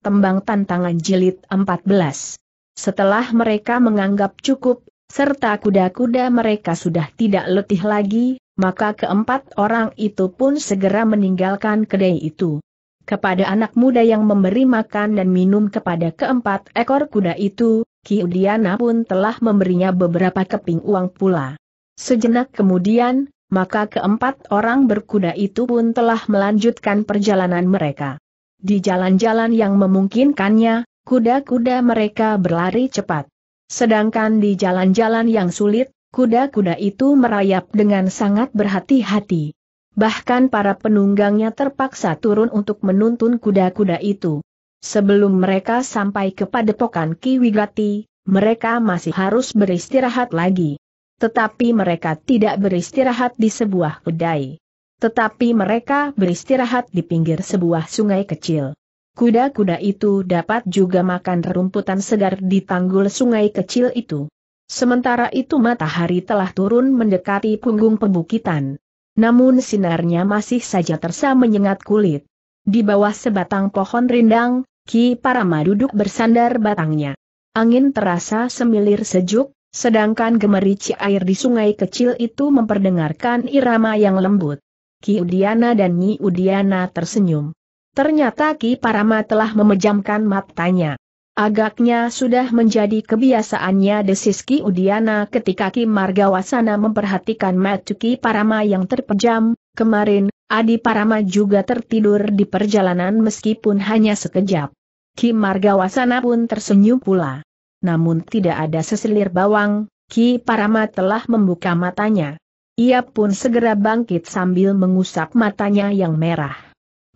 tembang tantangan jilid 14. Setelah mereka menganggap cukup, serta kuda-kuda mereka sudah tidak letih lagi, maka keempat orang itu pun segera meninggalkan kedai itu. Kepada anak muda yang memberi makan dan minum kepada keempat ekor kuda itu, Kiudiana pun telah memberinya beberapa keping uang pula. Sejenak kemudian, maka keempat orang berkuda itu pun telah melanjutkan perjalanan mereka. Di jalan-jalan yang memungkinkannya, kuda-kuda mereka berlari cepat. Sedangkan di jalan-jalan yang sulit, kuda-kuda itu merayap dengan sangat berhati-hati. Bahkan para penunggangnya terpaksa turun untuk menuntun kuda-kuda itu. Sebelum mereka sampai ke padepokan Kiwigati, mereka masih harus beristirahat lagi. Tetapi mereka tidak beristirahat di sebuah kedai. Tetapi mereka beristirahat di pinggir sebuah sungai kecil. Kuda-kuda itu dapat juga makan rerumputan segar di tanggul sungai kecil itu. Sementara itu matahari telah turun mendekati punggung pembukitan. Namun sinarnya masih saja tersa menyengat kulit. Di bawah sebatang pohon rindang, Ki Parama duduk bersandar batangnya. Angin terasa semilir sejuk, sedangkan gemerici air di sungai kecil itu memperdengarkan irama yang lembut. Ki Udiana dan Nyi Udiana tersenyum. Ternyata Ki Parama telah memejamkan matanya. Agaknya sudah menjadi kebiasaannya desis Ki Udiana ketika Ki Margawasana memperhatikan mata Ki Parama yang terpejam, kemarin, Adi Parama juga tertidur di perjalanan meskipun hanya sekejap. Ki Margawasana pun tersenyum pula. Namun tidak ada seselir bawang, Ki Parama telah membuka matanya. Ia pun segera bangkit sambil mengusap matanya yang merah.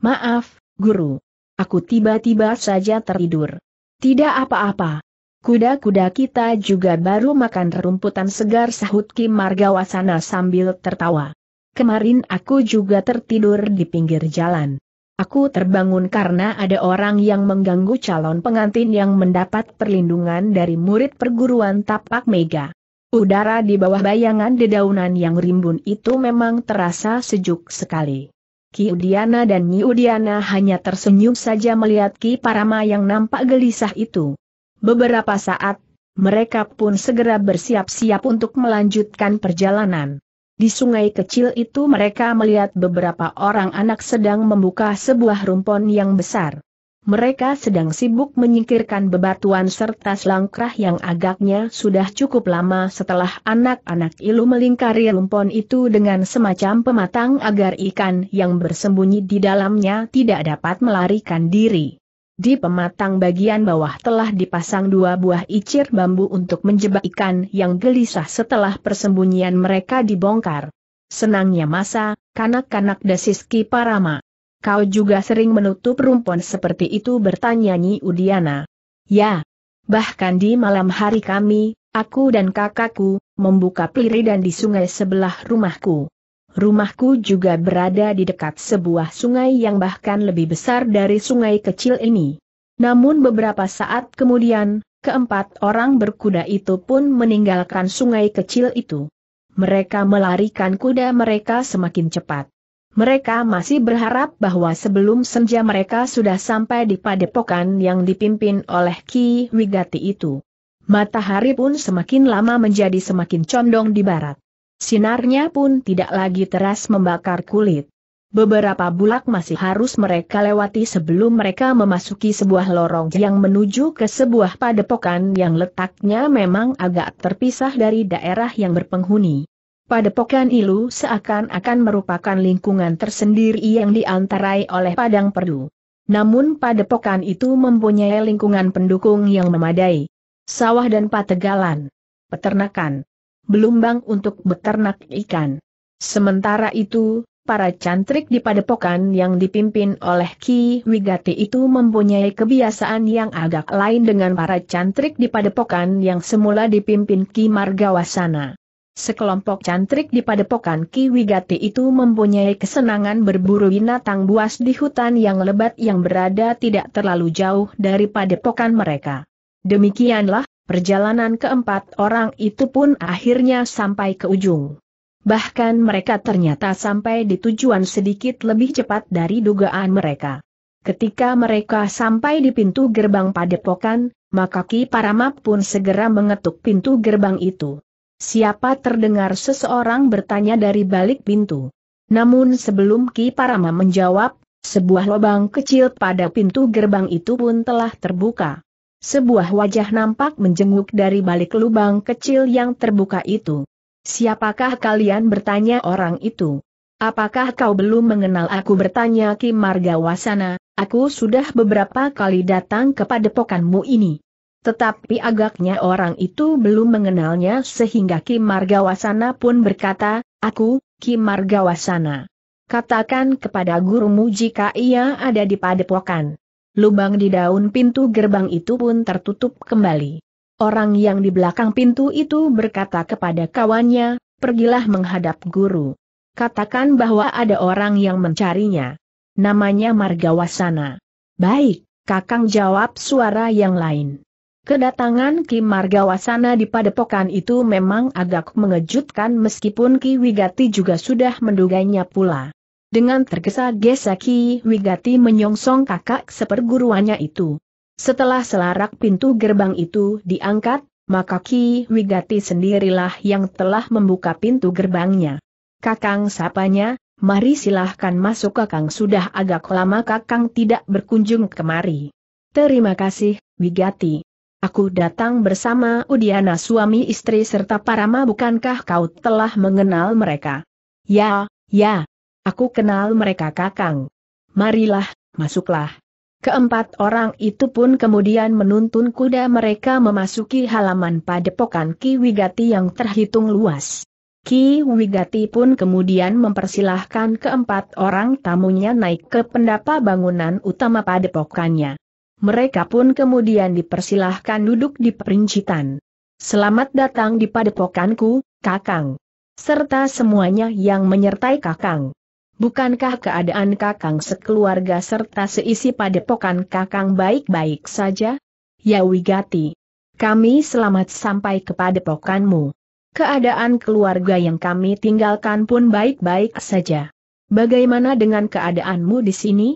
Maaf, guru. Aku tiba-tiba saja tertidur. Tidak apa-apa. Kuda-kuda kita juga baru makan rumputan segar sahut Kim Margawasana sambil tertawa. Kemarin aku juga tertidur di pinggir jalan. Aku terbangun karena ada orang yang mengganggu calon pengantin yang mendapat perlindungan dari murid perguruan tapak mega. Udara di bawah bayangan dedaunan yang rimbun itu memang terasa sejuk sekali. Ki Udiana dan Nyi Udiana hanya tersenyum saja melihat Ki Parama yang nampak gelisah itu. Beberapa saat, mereka pun segera bersiap-siap untuk melanjutkan perjalanan. Di sungai kecil itu mereka melihat beberapa orang anak sedang membuka sebuah rumpon yang besar mereka sedang sibuk menyingkirkan bebatuan serta selangkrah yang agaknya sudah cukup lama setelah anak-anak ilu melingkari lumpon itu dengan semacam pematang agar ikan yang bersembunyi di dalamnya tidak dapat melarikan diri. Di pematang bagian bawah telah dipasang dua buah icir bambu untuk menjebak ikan yang gelisah setelah persembunyian mereka dibongkar. Senangnya masa, kanak-kanak dasiski parama. Kau juga sering menutup rumpon seperti itu bertanya Nyi Udiana. Ya. Bahkan di malam hari kami, aku dan kakakku, membuka dan di sungai sebelah rumahku. Rumahku juga berada di dekat sebuah sungai yang bahkan lebih besar dari sungai kecil ini. Namun beberapa saat kemudian, keempat orang berkuda itu pun meninggalkan sungai kecil itu. Mereka melarikan kuda mereka semakin cepat. Mereka masih berharap bahwa sebelum senja mereka sudah sampai di padepokan yang dipimpin oleh Ki Wigati itu. Matahari pun semakin lama menjadi semakin condong di barat. Sinarnya pun tidak lagi teras membakar kulit. Beberapa bulak masih harus mereka lewati sebelum mereka memasuki sebuah lorong yang menuju ke sebuah padepokan yang letaknya memang agak terpisah dari daerah yang berpenghuni. Padepokan Ilu seakan-akan merupakan lingkungan tersendiri yang diantarai oleh Padang Perdu. Namun padepokan itu mempunyai lingkungan pendukung yang memadai. Sawah dan pategalan. Peternakan. Belumbang untuk beternak ikan. Sementara itu, para cantrik di padepokan yang dipimpin oleh Ki Wigati itu mempunyai kebiasaan yang agak lain dengan para cantrik di padepokan yang semula dipimpin Ki Margawasana. Sekelompok cantrik di padepokan Ki Wigati itu mempunyai kesenangan berburu binatang buas di hutan yang lebat yang berada tidak terlalu jauh dari padepokan mereka. Demikianlah, perjalanan keempat orang itu pun akhirnya sampai ke ujung. Bahkan mereka ternyata sampai di tujuan sedikit lebih cepat dari dugaan mereka. Ketika mereka sampai di pintu gerbang padepokan, maka Ki Parama pun segera mengetuk pintu gerbang itu. Siapa terdengar seseorang bertanya dari balik pintu. Namun sebelum Ki Parama menjawab, sebuah lubang kecil pada pintu gerbang itu pun telah terbuka. Sebuah wajah nampak menjenguk dari balik lubang kecil yang terbuka itu. Siapakah kalian bertanya orang itu? Apakah kau belum mengenal aku bertanya Ki Margawasana, aku sudah beberapa kali datang kepada padepokanmu ini. Tetapi agaknya orang itu belum mengenalnya sehingga Kim Margawasana pun berkata, Aku, Kim Margawasana. Katakan kepada gurumu jika ia ada di padepokan. Lubang di daun pintu gerbang itu pun tertutup kembali. Orang yang di belakang pintu itu berkata kepada kawannya, pergilah menghadap guru. Katakan bahwa ada orang yang mencarinya. Namanya Margawasana. Baik, Kakang jawab suara yang lain. Kedatangan Ki Margawasana di padepokan itu memang agak mengejutkan meskipun Ki Wigati juga sudah menduganya pula. Dengan tergesa-gesa Ki Wigati menyongsong kakak seperguruannya itu. Setelah selarak pintu gerbang itu diangkat, maka Ki Wigati sendirilah yang telah membuka pintu gerbangnya. Kakang sapanya, mari silahkan masuk kakang sudah agak lama kakang tidak berkunjung kemari. Terima kasih, Wigati. Aku datang bersama Udiana suami istri serta Parama bukankah kau telah mengenal mereka? Ya, ya. Aku kenal mereka kakang. Marilah, masuklah. Keempat orang itu pun kemudian menuntun kuda mereka memasuki halaman padepokan Ki Wigati yang terhitung luas. Ki Wigati pun kemudian mempersilahkan keempat orang tamunya naik ke pendapa bangunan utama padepokannya. Mereka pun kemudian dipersilahkan duduk di perincitan. Selamat datang di padepokanku, Kakang. Serta semuanya yang menyertai Kakang. Bukankah keadaan Kakang sekeluarga serta seisi padepokan Kakang baik-baik saja? Ya Wigati. Kami selamat sampai ke padepokanmu. Keadaan keluarga yang kami tinggalkan pun baik-baik saja. Bagaimana dengan keadaanmu di sini?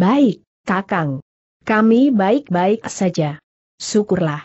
Baik, Kakang. Kami baik-baik saja. Syukurlah.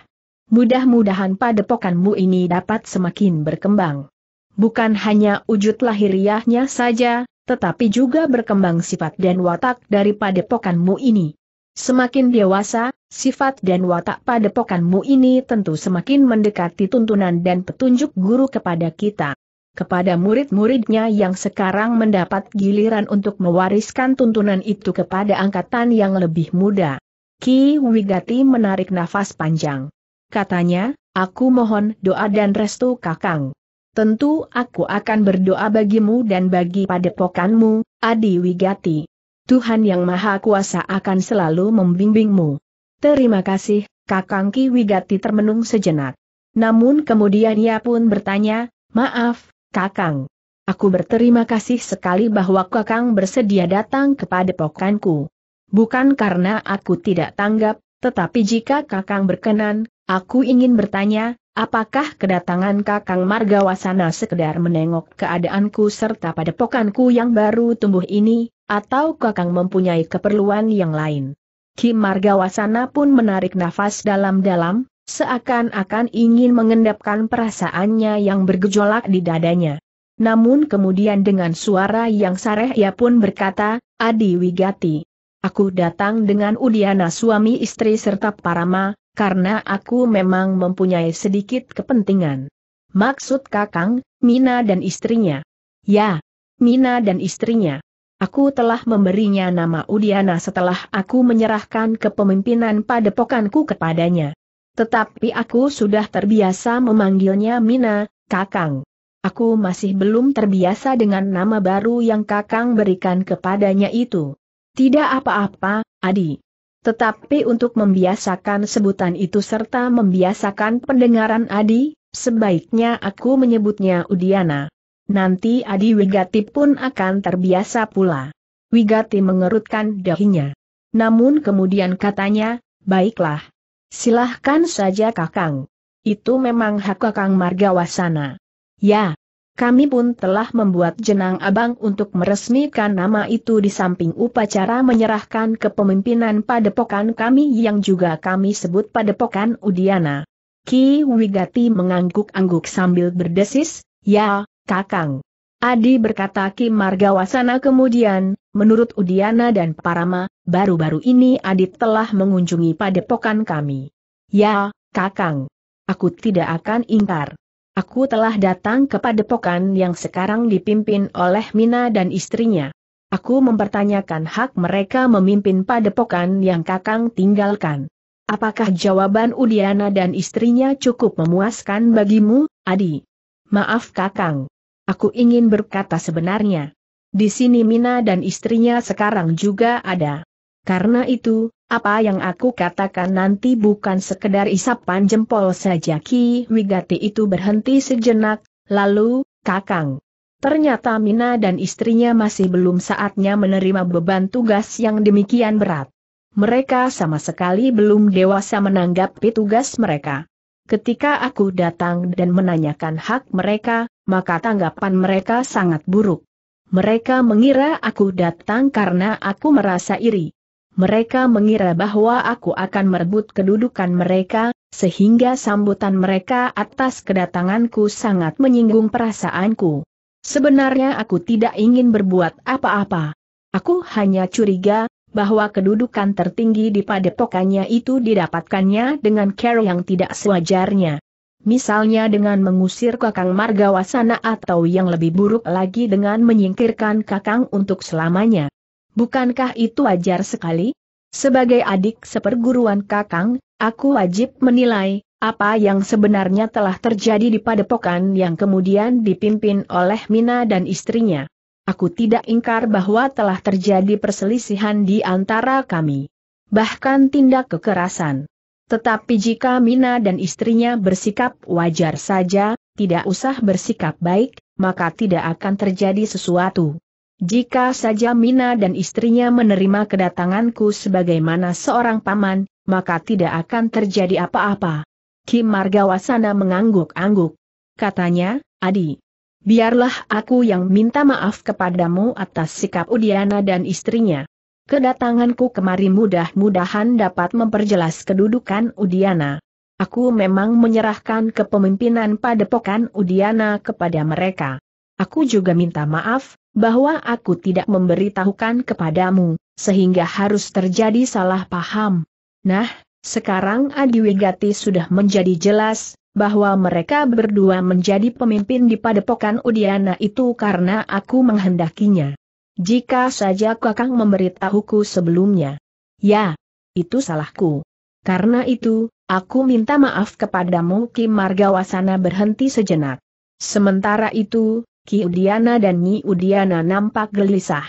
Mudah-mudahan padepokanmu ini dapat semakin berkembang. Bukan hanya wujud lahiriahnya saja, tetapi juga berkembang sifat dan watak dari padepokanmu ini. Semakin dewasa, sifat dan watak padepokanmu ini tentu semakin mendekati tuntunan dan petunjuk guru kepada kita. Kepada murid-muridnya yang sekarang mendapat giliran untuk mewariskan tuntunan itu kepada angkatan yang lebih muda. Ki Wigati menarik nafas panjang. Katanya, aku mohon doa dan restu kakang. Tentu aku akan berdoa bagimu dan bagi padepokanmu, Adi Wigati. Tuhan Yang Maha Kuasa akan selalu membimbingmu. Terima kasih, Kakang Ki Wigati termenung sejenak. Namun kemudian ia pun bertanya, maaf, Kakang. Aku berterima kasih sekali bahwa Kakang bersedia datang kepada pokanku. Bukan karena aku tidak tanggap, tetapi jika Kakang berkenan, aku ingin bertanya, apakah kedatangan Kakang Margawasana sekedar menengok keadaanku serta padepokanku yang baru tumbuh ini, atau Kakang mempunyai keperluan yang lain? Ki Margawasana pun menarik nafas dalam-dalam, seakan-akan ingin mengendapkan perasaannya yang bergejolak di dadanya. Namun kemudian dengan suara yang sareh ia pun berkata, Adi Wigati, Aku datang dengan Udiana suami istri serta Parama, karena aku memang mempunyai sedikit kepentingan. Maksud Kakang, Mina dan istrinya. Ya, Mina dan istrinya. Aku telah memberinya nama Udiana setelah aku menyerahkan kepemimpinan padepokanku kepadanya. Tetapi aku sudah terbiasa memanggilnya Mina, Kakang. Aku masih belum terbiasa dengan nama baru yang Kakang berikan kepadanya itu. Tidak apa-apa, Adi. Tetapi untuk membiasakan sebutan itu serta membiasakan pendengaran Adi, sebaiknya aku menyebutnya Udiana. Nanti Adi Wigati pun akan terbiasa pula. Wigati mengerutkan dahinya. Namun kemudian katanya, baiklah. Silahkan saja kakang. Itu memang hak kakang Margawasana. Ya, kami pun telah membuat jenang abang untuk meresmikan nama itu di samping upacara menyerahkan kepemimpinan padepokan kami yang juga kami sebut padepokan Udiana. Ki Wigati mengangguk-angguk sambil berdesis, ya, kakang. Adi berkata Ki Margawasana kemudian, menurut Udiana dan Parama, baru-baru ini Adit telah mengunjungi padepokan kami. Ya, kakang. Aku tidak akan ingkar. Aku telah datang ke padepokan yang sekarang dipimpin oleh Mina dan istrinya. Aku mempertanyakan hak mereka memimpin padepokan yang Kakang tinggalkan. Apakah jawaban Udiana dan istrinya cukup memuaskan bagimu, Adi? Maaf Kakang. Aku ingin berkata sebenarnya. Di sini Mina dan istrinya sekarang juga ada. Karena itu, apa yang aku katakan nanti bukan sekedar isapan jempol saja Ki Wigati itu berhenti sejenak, lalu, kakang. Ternyata Mina dan istrinya masih belum saatnya menerima beban tugas yang demikian berat. Mereka sama sekali belum dewasa menanggapi tugas mereka. Ketika aku datang dan menanyakan hak mereka, maka tanggapan mereka sangat buruk. Mereka mengira aku datang karena aku merasa iri mereka mengira bahwa aku akan merebut kedudukan mereka, sehingga sambutan mereka atas kedatanganku sangat menyinggung perasaanku. Sebenarnya aku tidak ingin berbuat apa-apa. Aku hanya curiga, bahwa kedudukan tertinggi di padepokannya itu didapatkannya dengan cara yang tidak sewajarnya. Misalnya dengan mengusir kakang Margawasana atau yang lebih buruk lagi dengan menyingkirkan kakang untuk selamanya. Bukankah itu wajar sekali? Sebagai adik seperguruan Kakang, aku wajib menilai apa yang sebenarnya telah terjadi di padepokan yang kemudian dipimpin oleh Mina dan istrinya. Aku tidak ingkar bahwa telah terjadi perselisihan di antara kami. Bahkan tindak kekerasan. Tetapi jika Mina dan istrinya bersikap wajar saja, tidak usah bersikap baik, maka tidak akan terjadi sesuatu. Jika saja Mina dan istrinya menerima kedatanganku sebagaimana seorang paman, maka tidak akan terjadi apa-apa. Kim Margawasana mengangguk-angguk. Katanya, Adi, biarlah aku yang minta maaf kepadamu atas sikap Udiana dan istrinya. Kedatanganku kemari mudah-mudahan dapat memperjelas kedudukan Udiana. Aku memang menyerahkan kepemimpinan padepokan Udiana kepada mereka. Aku juga minta maaf, bahwa aku tidak memberitahukan kepadamu, sehingga harus terjadi salah paham. Nah, sekarang Adiwigati sudah menjadi jelas, bahwa mereka berdua menjadi pemimpin di padepokan Udiana itu karena aku menghendakinya. Jika saja kakang memberitahuku sebelumnya. Ya, itu salahku. Karena itu, aku minta maaf kepadamu Kim Margawasana berhenti sejenak. Sementara itu, Ki Udiana dan Nyi Udiana nampak gelisah.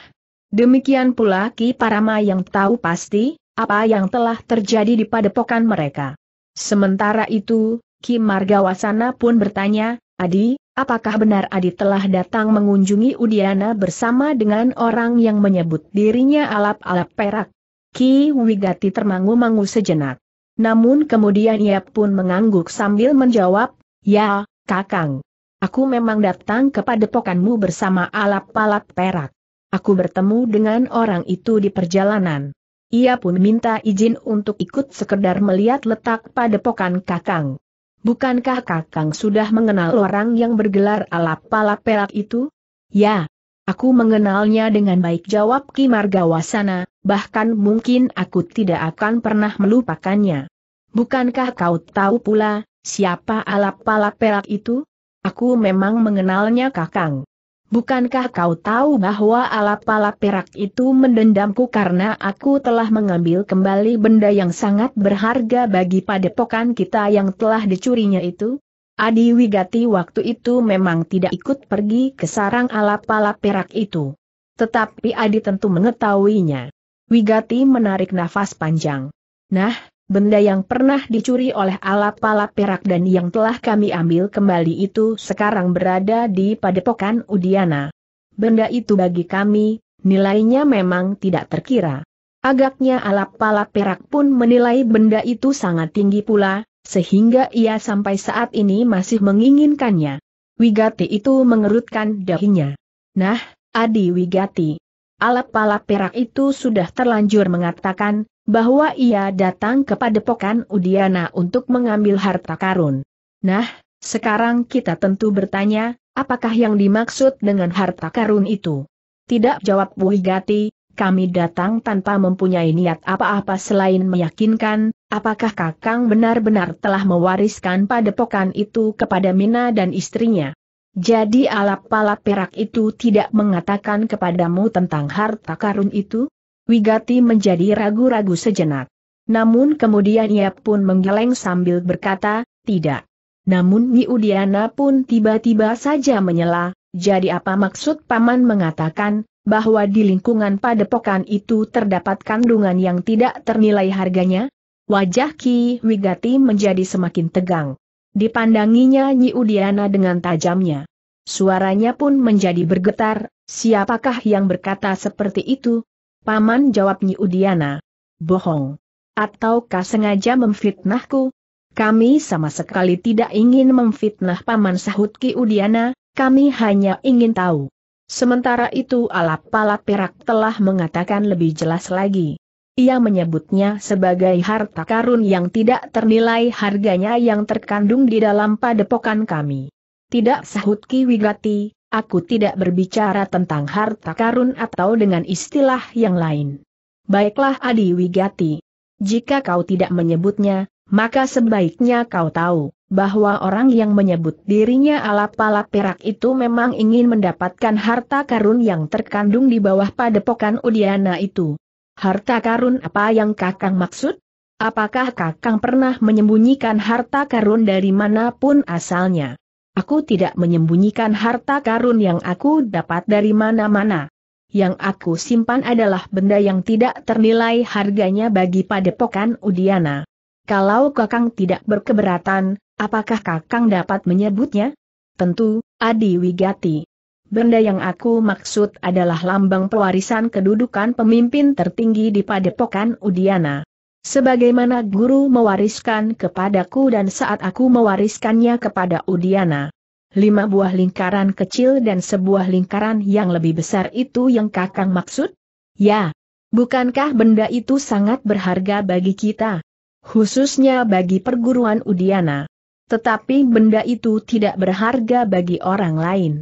Demikian pula Ki Parama yang tahu pasti, apa yang telah terjadi di padepokan mereka. Sementara itu, Ki Margawasana pun bertanya, Adi, apakah benar Adi telah datang mengunjungi Udiana bersama dengan orang yang menyebut dirinya alap-alap perak? Ki Wigati termangu-mangu sejenak. Namun kemudian ia pun mengangguk sambil menjawab, Ya, Kakang. Aku memang datang ke padepokanmu bersama alap Palat perak. Aku bertemu dengan orang itu di perjalanan. Ia pun minta izin untuk ikut sekedar melihat letak padepokan kakang. Bukankah kakang sudah mengenal orang yang bergelar alap Palat perak itu? Ya, Aku mengenalnya dengan baik jawab Ki Margawasana, bahkan mungkin aku tidak akan pernah melupakannya. Bukankah kau tahu pula, siapa alap Palat perak itu? Aku memang mengenalnya Kakang. Bukankah kau tahu bahwa alap-alap perak itu mendendamku karena aku telah mengambil kembali benda yang sangat berharga bagi padepokan kita yang telah dicurinya itu? Adi Wigati waktu itu memang tidak ikut pergi ke sarang alap-alap perak itu. Tetapi Adi tentu mengetahuinya. Wigati menarik nafas panjang. Nah, Benda yang pernah dicuri oleh alap-alap perak dan yang telah kami ambil kembali itu sekarang berada di padepokan Udiana. Benda itu bagi kami, nilainya memang tidak terkira. Agaknya alap-alap perak pun menilai benda itu sangat tinggi pula, sehingga ia sampai saat ini masih menginginkannya. Wigati itu mengerutkan dahinya. Nah, Adi Wigati. Alap-alap perak itu sudah terlanjur mengatakan, bahwa ia datang kepada padepokan Udiana untuk mengambil harta karun. Nah, sekarang kita tentu bertanya, apakah yang dimaksud dengan harta karun itu? Tidak jawab Higati, kami datang tanpa mempunyai niat apa-apa selain meyakinkan, apakah Kakang benar-benar telah mewariskan padepokan itu kepada Mina dan istrinya. Jadi alap palap perak itu tidak mengatakan kepadamu tentang harta karun itu? Wigati menjadi ragu-ragu sejenak. Namun kemudian ia pun menggeleng sambil berkata, tidak. Namun Niudiana pun tiba-tiba saja menyela, jadi apa maksud Paman mengatakan, bahwa di lingkungan padepokan itu terdapat kandungan yang tidak ternilai harganya? Wajah Ki Wigati menjadi semakin tegang. Dipandanginya Nyi Udiana dengan tajamnya. Suaranya pun menjadi bergetar, siapakah yang berkata seperti itu, Paman jawab Nyi Udiana. Bohong. Ataukah sengaja memfitnahku? Kami sama sekali tidak ingin memfitnah Paman sahut Ki Udiana, kami hanya ingin tahu. Sementara itu alap palat Perak telah mengatakan lebih jelas lagi. Ia menyebutnya sebagai harta karun yang tidak ternilai harganya yang terkandung di dalam padepokan kami. Tidak sahut Ki Wigati, Aku tidak berbicara tentang harta karun atau dengan istilah yang lain. Baiklah Adi Wigati. Jika kau tidak menyebutnya, maka sebaiknya kau tahu, bahwa orang yang menyebut dirinya ala-pala perak itu memang ingin mendapatkan harta karun yang terkandung di bawah padepokan Udiana itu. Harta karun apa yang kakang maksud? Apakah kakang pernah menyembunyikan harta karun dari manapun asalnya? Aku tidak menyembunyikan harta karun yang aku dapat dari mana-mana. Yang aku simpan adalah benda yang tidak ternilai harganya bagi padepokan Udiana. Kalau Kakang tidak berkeberatan, apakah Kakang dapat menyebutnya? Tentu, Adi Wigati. Benda yang aku maksud adalah lambang pewarisan kedudukan pemimpin tertinggi di padepokan Udiana. Sebagaimana guru mewariskan kepadaku dan saat aku mewariskannya kepada Udiana. Lima buah lingkaran kecil dan sebuah lingkaran yang lebih besar itu yang kakang maksud? Ya. Bukankah benda itu sangat berharga bagi kita? Khususnya bagi perguruan Udiana. Tetapi benda itu tidak berharga bagi orang lain.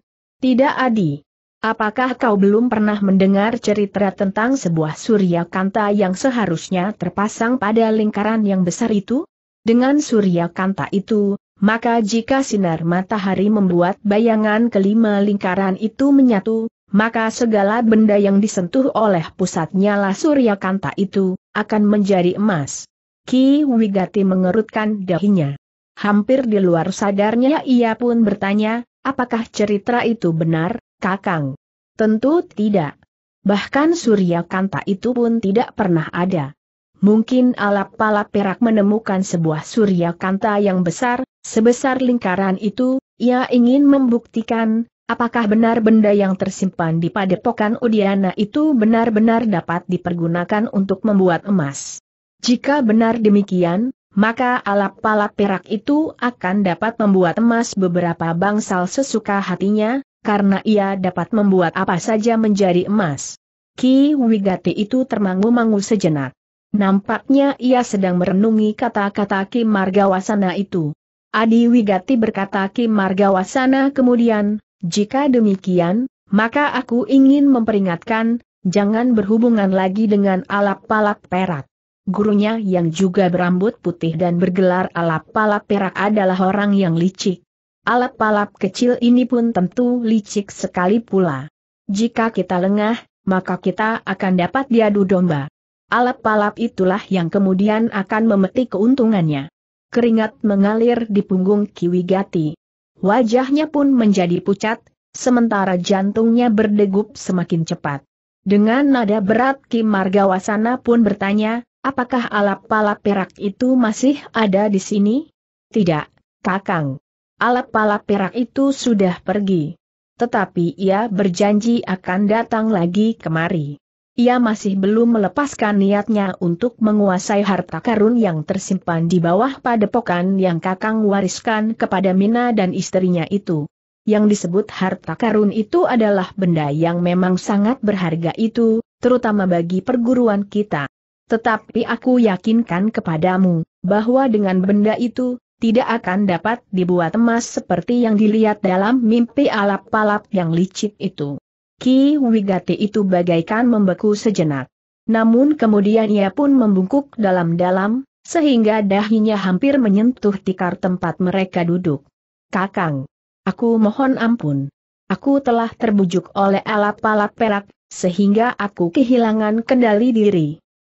Tidak adi. Apakah kau belum pernah mendengar cerita tentang sebuah surya kanta yang seharusnya terpasang pada lingkaran yang besar itu? Dengan surya kanta itu, maka jika sinar matahari membuat bayangan kelima lingkaran itu menyatu, maka segala benda yang disentuh oleh pusat nyala surya kanta itu, akan menjadi emas. Ki Wigati mengerutkan dahinya. Hampir di luar sadarnya ia pun bertanya, apakah cerita itu benar? Kakang. Tentu tidak. Bahkan Surya Kanta itu pun tidak pernah ada. Mungkin alap palap perak menemukan sebuah Surya Kanta yang besar, sebesar lingkaran itu, ia ingin membuktikan, apakah benar benda yang tersimpan di padepokan Udiana itu benar-benar dapat dipergunakan untuk membuat emas. Jika benar demikian, maka alap palap perak itu akan dapat membuat emas beberapa bangsal sesuka hatinya, karena ia dapat membuat apa saja menjadi emas. Ki Wigati itu termangu-mangu sejenak. Nampaknya ia sedang merenungi kata-kata Ki Margawasana itu. Adi Wigati berkata Ki Margawasana kemudian, jika demikian, maka aku ingin memperingatkan, jangan berhubungan lagi dengan alap Palap perak. Gurunya yang juga berambut putih dan bergelar alap Palap perak adalah orang yang licik. Alap-alap kecil ini pun tentu licik sekali pula. Jika kita lengah, maka kita akan dapat diadu domba. Alap-alap itulah yang kemudian akan memetik keuntungannya. Keringat mengalir di punggung Kiwigati. Wajahnya pun menjadi pucat, sementara jantungnya berdegup semakin cepat. Dengan nada berat Kim Margawasana pun bertanya, apakah alap-alap perak itu masih ada di sini? Tidak, Kakang alap pala perak itu sudah pergi. Tetapi ia berjanji akan datang lagi kemari. Ia masih belum melepaskan niatnya untuk menguasai harta karun yang tersimpan di bawah padepokan yang Kakang wariskan kepada Mina dan istrinya itu. Yang disebut harta karun itu adalah benda yang memang sangat berharga itu, terutama bagi perguruan kita. Tetapi aku yakinkan kepadamu, bahwa dengan benda itu, tidak akan dapat dibuat emas seperti yang dilihat dalam mimpi alap-alap yang licik itu. Ki Wigati itu bagaikan membeku sejenak. Namun kemudian ia pun membungkuk dalam-dalam, sehingga dahinya hampir menyentuh tikar tempat mereka duduk. Kakang, aku mohon ampun. Aku telah terbujuk oleh alap-alap perak, sehingga aku kehilangan kendali diri.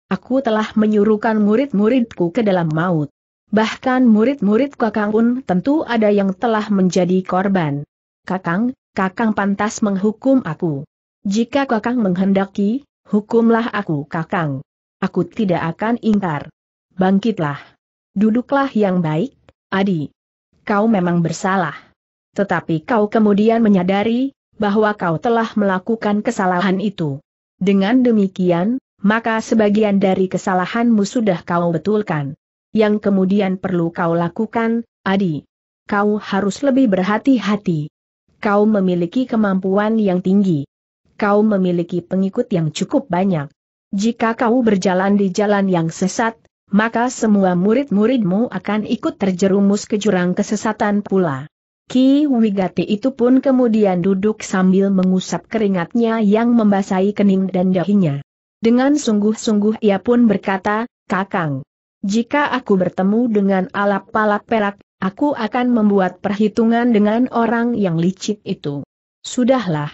Aku telah menyuruhkan murid-muridku ke dalam maut. Bahkan murid-murid Kakang pun tentu ada yang telah menjadi korban. Kakang, Kakang pantas menghukum aku. Jika Kakang menghendaki, hukumlah aku Kakang. Aku tidak akan ingkar. Bangkitlah. Duduklah yang baik, Adi. Kau memang bersalah. Tetapi kau kemudian menyadari, bahwa kau telah melakukan kesalahan itu. Dengan demikian, maka sebagian dari kesalahanmu sudah kau betulkan yang kemudian perlu kau lakukan, Adi. Kau harus lebih berhati-hati. Kau memiliki kemampuan yang tinggi. Kau memiliki pengikut yang cukup banyak. Jika kau berjalan di jalan yang sesat, maka semua murid-muridmu akan ikut terjerumus ke jurang kesesatan pula. Ki Wigati itu pun kemudian duduk sambil mengusap keringatnya yang membasahi kening dan dahinya. Dengan sungguh-sungguh ia pun berkata, Kakang, jika aku bertemu dengan alap palak perak, aku akan membuat perhitungan dengan orang yang licik itu. Sudahlah.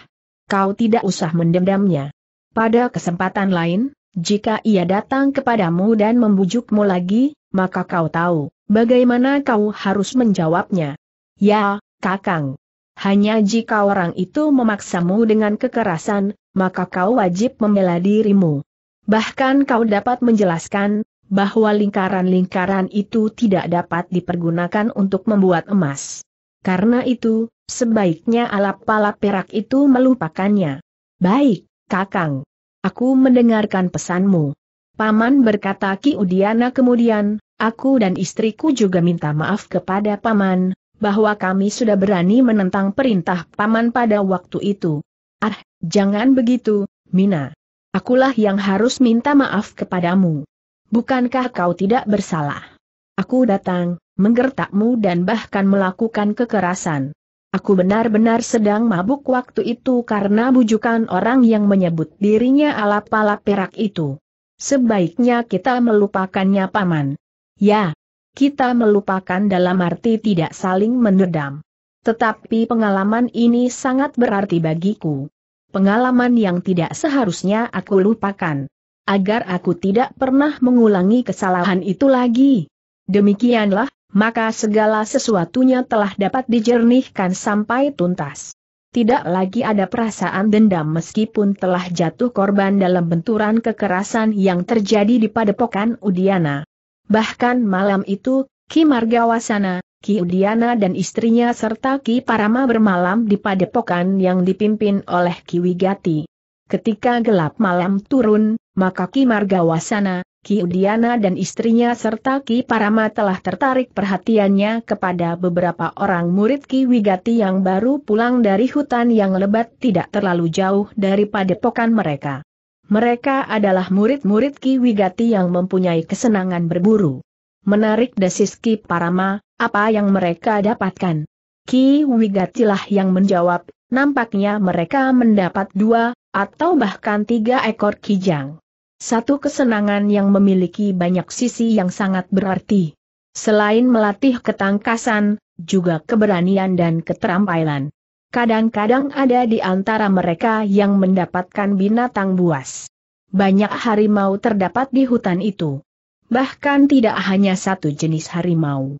Kau tidak usah mendendamnya. Pada kesempatan lain, jika ia datang kepadamu dan membujukmu lagi, maka kau tahu, bagaimana kau harus menjawabnya. Ya, kakang. Hanya jika orang itu memaksamu dengan kekerasan, maka kau wajib membela dirimu. Bahkan kau dapat menjelaskan, bahwa lingkaran-lingkaran itu tidak dapat dipergunakan untuk membuat emas. Karena itu, sebaiknya alap-alap perak itu melupakannya. Baik, Kakang. Aku mendengarkan pesanmu. Paman berkata Ki Udiana kemudian, aku dan istriku juga minta maaf kepada Paman, bahwa kami sudah berani menentang perintah Paman pada waktu itu. Ah, jangan begitu, Mina. Akulah yang harus minta maaf kepadamu. Bukankah kau tidak bersalah? Aku datang, menggertakmu dan bahkan melakukan kekerasan. Aku benar-benar sedang mabuk waktu itu karena bujukan orang yang menyebut dirinya ala alap perak itu. Sebaiknya kita melupakannya paman. Ya, kita melupakan dalam arti tidak saling menerdam. Tetapi pengalaman ini sangat berarti bagiku. Pengalaman yang tidak seharusnya aku lupakan agar aku tidak pernah mengulangi kesalahan itu lagi. Demikianlah, maka segala sesuatunya telah dapat dijernihkan sampai tuntas. Tidak lagi ada perasaan dendam meskipun telah jatuh korban dalam benturan kekerasan yang terjadi di padepokan Udiana. Bahkan malam itu, Ki Margawasana, Ki Udiana dan istrinya serta Ki Parama bermalam di padepokan yang dipimpin oleh Ki Wigati. Ketika gelap malam turun, maka Ki Margawasana, Ki Udiana dan istrinya serta Ki Parama telah tertarik perhatiannya kepada beberapa orang murid Ki Wigati yang baru pulang dari hutan yang lebat tidak terlalu jauh dari padepokan mereka. Mereka adalah murid-murid Ki Wigati yang mempunyai kesenangan berburu. Menarik desis Ki Parama, apa yang mereka dapatkan? Ki Wigatilah yang menjawab, nampaknya mereka mendapat dua, atau bahkan tiga ekor kijang. Satu kesenangan yang memiliki banyak sisi yang sangat berarti. Selain melatih ketangkasan, juga keberanian dan keterampilan. Kadang-kadang ada di antara mereka yang mendapatkan binatang buas. Banyak harimau terdapat di hutan itu. Bahkan tidak hanya satu jenis harimau.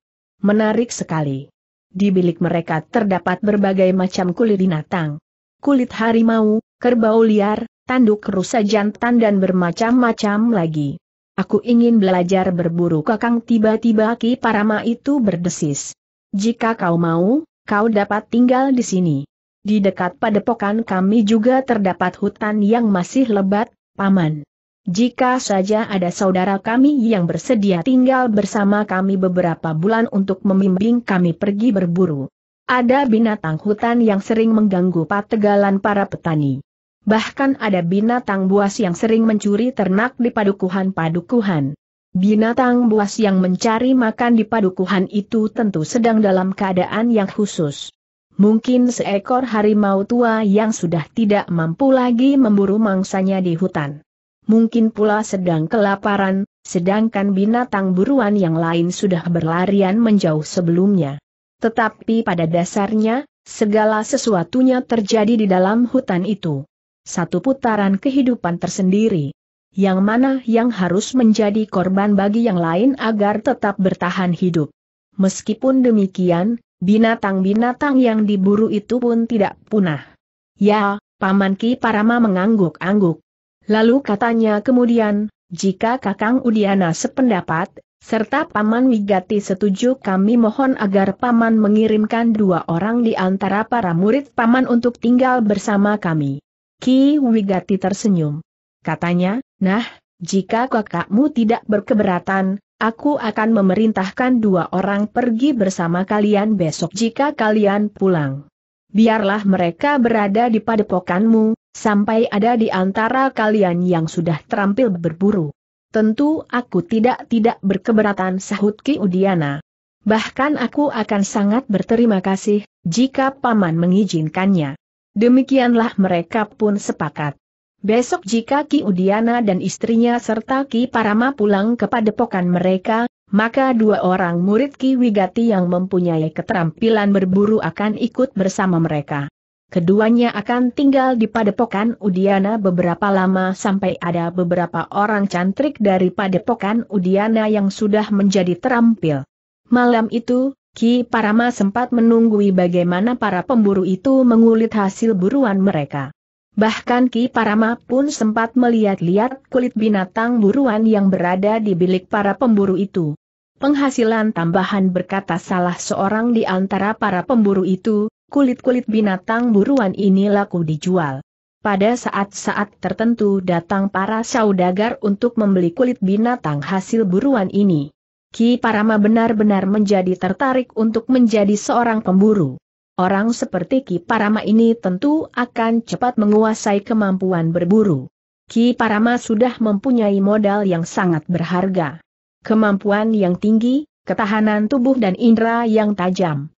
Menarik sekali. Di bilik mereka terdapat berbagai macam kulit binatang. Kulit harimau, kerbau liar, tanduk rusa jantan dan bermacam-macam lagi. Aku ingin belajar berburu kakang tiba-tiba Ki Parama itu berdesis. Jika kau mau, kau dapat tinggal di sini. Di dekat padepokan kami juga terdapat hutan yang masih lebat, paman. Jika saja ada saudara kami yang bersedia tinggal bersama kami beberapa bulan untuk membimbing kami pergi berburu. Ada binatang hutan yang sering mengganggu pategalan para petani. Bahkan ada binatang buas yang sering mencuri ternak di padukuhan-padukuhan. Binatang buas yang mencari makan di padukuhan itu tentu sedang dalam keadaan yang khusus. Mungkin seekor harimau tua yang sudah tidak mampu lagi memburu mangsanya di hutan mungkin pula sedang kelaparan, sedangkan binatang buruan yang lain sudah berlarian menjauh sebelumnya. Tetapi pada dasarnya, segala sesuatunya terjadi di dalam hutan itu. Satu putaran kehidupan tersendiri. Yang mana yang harus menjadi korban bagi yang lain agar tetap bertahan hidup. Meskipun demikian, binatang-binatang yang diburu itu pun tidak punah. Ya, Paman Ki Parama mengangguk-angguk. Lalu katanya kemudian, jika Kakang Udiana sependapat, serta Paman Wigati setuju kami mohon agar Paman mengirimkan dua orang di antara para murid Paman untuk tinggal bersama kami. Ki Wigati tersenyum. Katanya, nah, jika kakakmu tidak berkeberatan, aku akan memerintahkan dua orang pergi bersama kalian besok jika kalian pulang biarlah mereka berada di padepokanmu, sampai ada di antara kalian yang sudah terampil berburu. Tentu aku tidak-tidak berkeberatan sahut Ki Udiana. Bahkan aku akan sangat berterima kasih, jika Paman mengizinkannya. Demikianlah mereka pun sepakat. Besok jika Ki Udiana dan istrinya serta Ki Parama pulang kepada padepokan mereka, maka dua orang murid Ki Wigati yang mempunyai keterampilan berburu akan ikut bersama mereka. Keduanya akan tinggal di padepokan Udiana beberapa lama sampai ada beberapa orang cantrik dari padepokan Udiana yang sudah menjadi terampil. Malam itu, Ki Parama sempat menunggui bagaimana para pemburu itu mengulit hasil buruan mereka. Bahkan Ki Parama pun sempat melihat-lihat kulit binatang buruan yang berada di bilik para pemburu itu. Penghasilan tambahan berkata salah seorang di antara para pemburu itu, kulit-kulit binatang buruan ini laku dijual. Pada saat-saat tertentu datang para saudagar untuk membeli kulit binatang hasil buruan ini. Ki Parama benar-benar menjadi tertarik untuk menjadi seorang pemburu. Orang seperti Ki Parama ini tentu akan cepat menguasai kemampuan berburu. Ki Parama sudah mempunyai modal yang sangat berharga kemampuan yang tinggi, ketahanan tubuh dan indera yang tajam.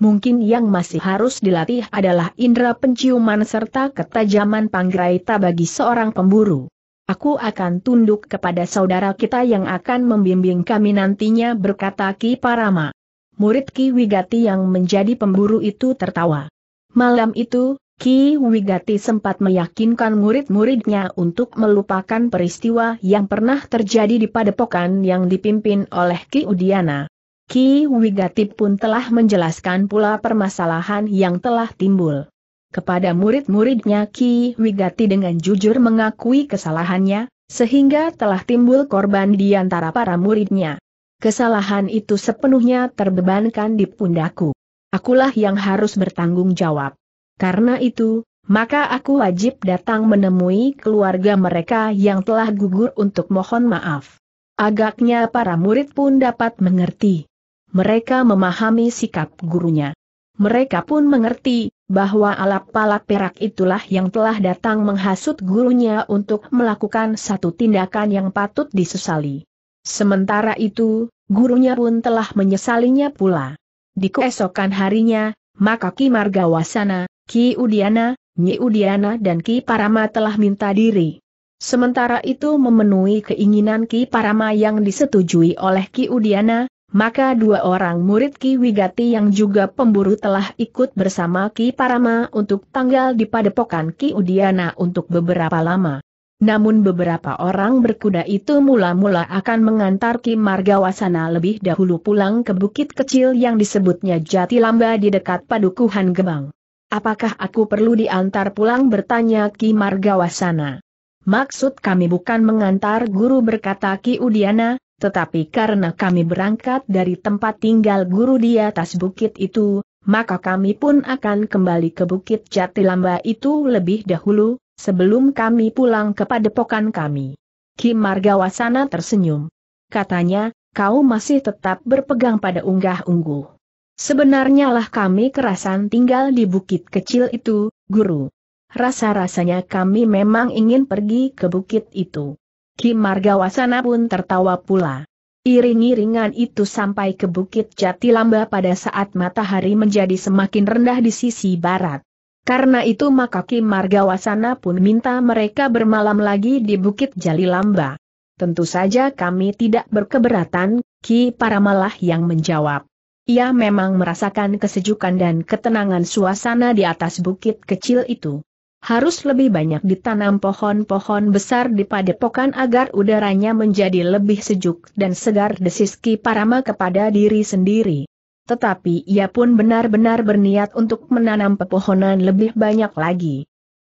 Mungkin yang masih harus dilatih adalah indera penciuman serta ketajaman panggraita bagi seorang pemburu. Aku akan tunduk kepada saudara kita yang akan membimbing kami nantinya berkata Ki Parama. Murid Ki Wigati yang menjadi pemburu itu tertawa. Malam itu, Ki Wigati sempat meyakinkan murid-muridnya untuk melupakan peristiwa yang pernah terjadi di padepokan yang dipimpin oleh Ki Udiana. Ki Wigati pun telah menjelaskan pula permasalahan yang telah timbul. Kepada murid-muridnya Ki Wigati dengan jujur mengakui kesalahannya, sehingga telah timbul korban di antara para muridnya. Kesalahan itu sepenuhnya terbebankan di pundaku. Akulah yang harus bertanggung jawab. Karena itu, maka aku wajib datang menemui keluarga mereka yang telah gugur untuk mohon maaf. Agaknya para murid pun dapat mengerti. Mereka memahami sikap gurunya. Mereka pun mengerti bahwa alap palap perak itulah yang telah datang menghasut gurunya untuk melakukan satu tindakan yang patut disesali. Sementara itu, gurunya pun telah menyesalinya pula. Di keesokan harinya, maka Ki Margawasana, Ki Udiana, Nyi Udiana dan Ki Parama telah minta diri. Sementara itu memenuhi keinginan Ki Parama yang disetujui oleh Ki Udiana, maka dua orang murid Ki Wigati yang juga pemburu telah ikut bersama Ki Parama untuk tanggal di padepokan Ki Udiana untuk beberapa lama. Namun beberapa orang berkuda itu mula-mula akan mengantar Ki Margawasana lebih dahulu pulang ke bukit kecil yang disebutnya Jatilamba di dekat Padukuhan Gebang. Apakah aku perlu diantar pulang bertanya Ki Margawasana? Maksud kami bukan mengantar guru berkata Ki Udiana, tetapi karena kami berangkat dari tempat tinggal guru di atas bukit itu, maka kami pun akan kembali ke bukit Jatilamba itu lebih dahulu, sebelum kami pulang ke padepokan kami. Ki Margawasana tersenyum. Katanya, kau masih tetap berpegang pada unggah-ungguh. Sebenarnya lah kami kerasan tinggal di bukit kecil itu, guru. Rasa-rasanya kami memang ingin pergi ke bukit itu. Ki Margawasana pun tertawa pula. Iring-iringan itu sampai ke Bukit Jatilamba pada saat matahari menjadi semakin rendah di sisi barat. Karena itu maka Ki Margawasana pun minta mereka bermalam lagi di Bukit Jali Lamba. Tentu saja kami tidak berkeberatan, Ki Paramalah yang menjawab. Ia memang merasakan kesejukan dan ketenangan suasana di atas bukit kecil itu. Harus lebih banyak ditanam pohon-pohon besar di padepokan agar udaranya menjadi lebih sejuk dan segar desiski parama kepada diri sendiri. Tetapi ia pun benar-benar berniat untuk menanam pepohonan lebih banyak lagi.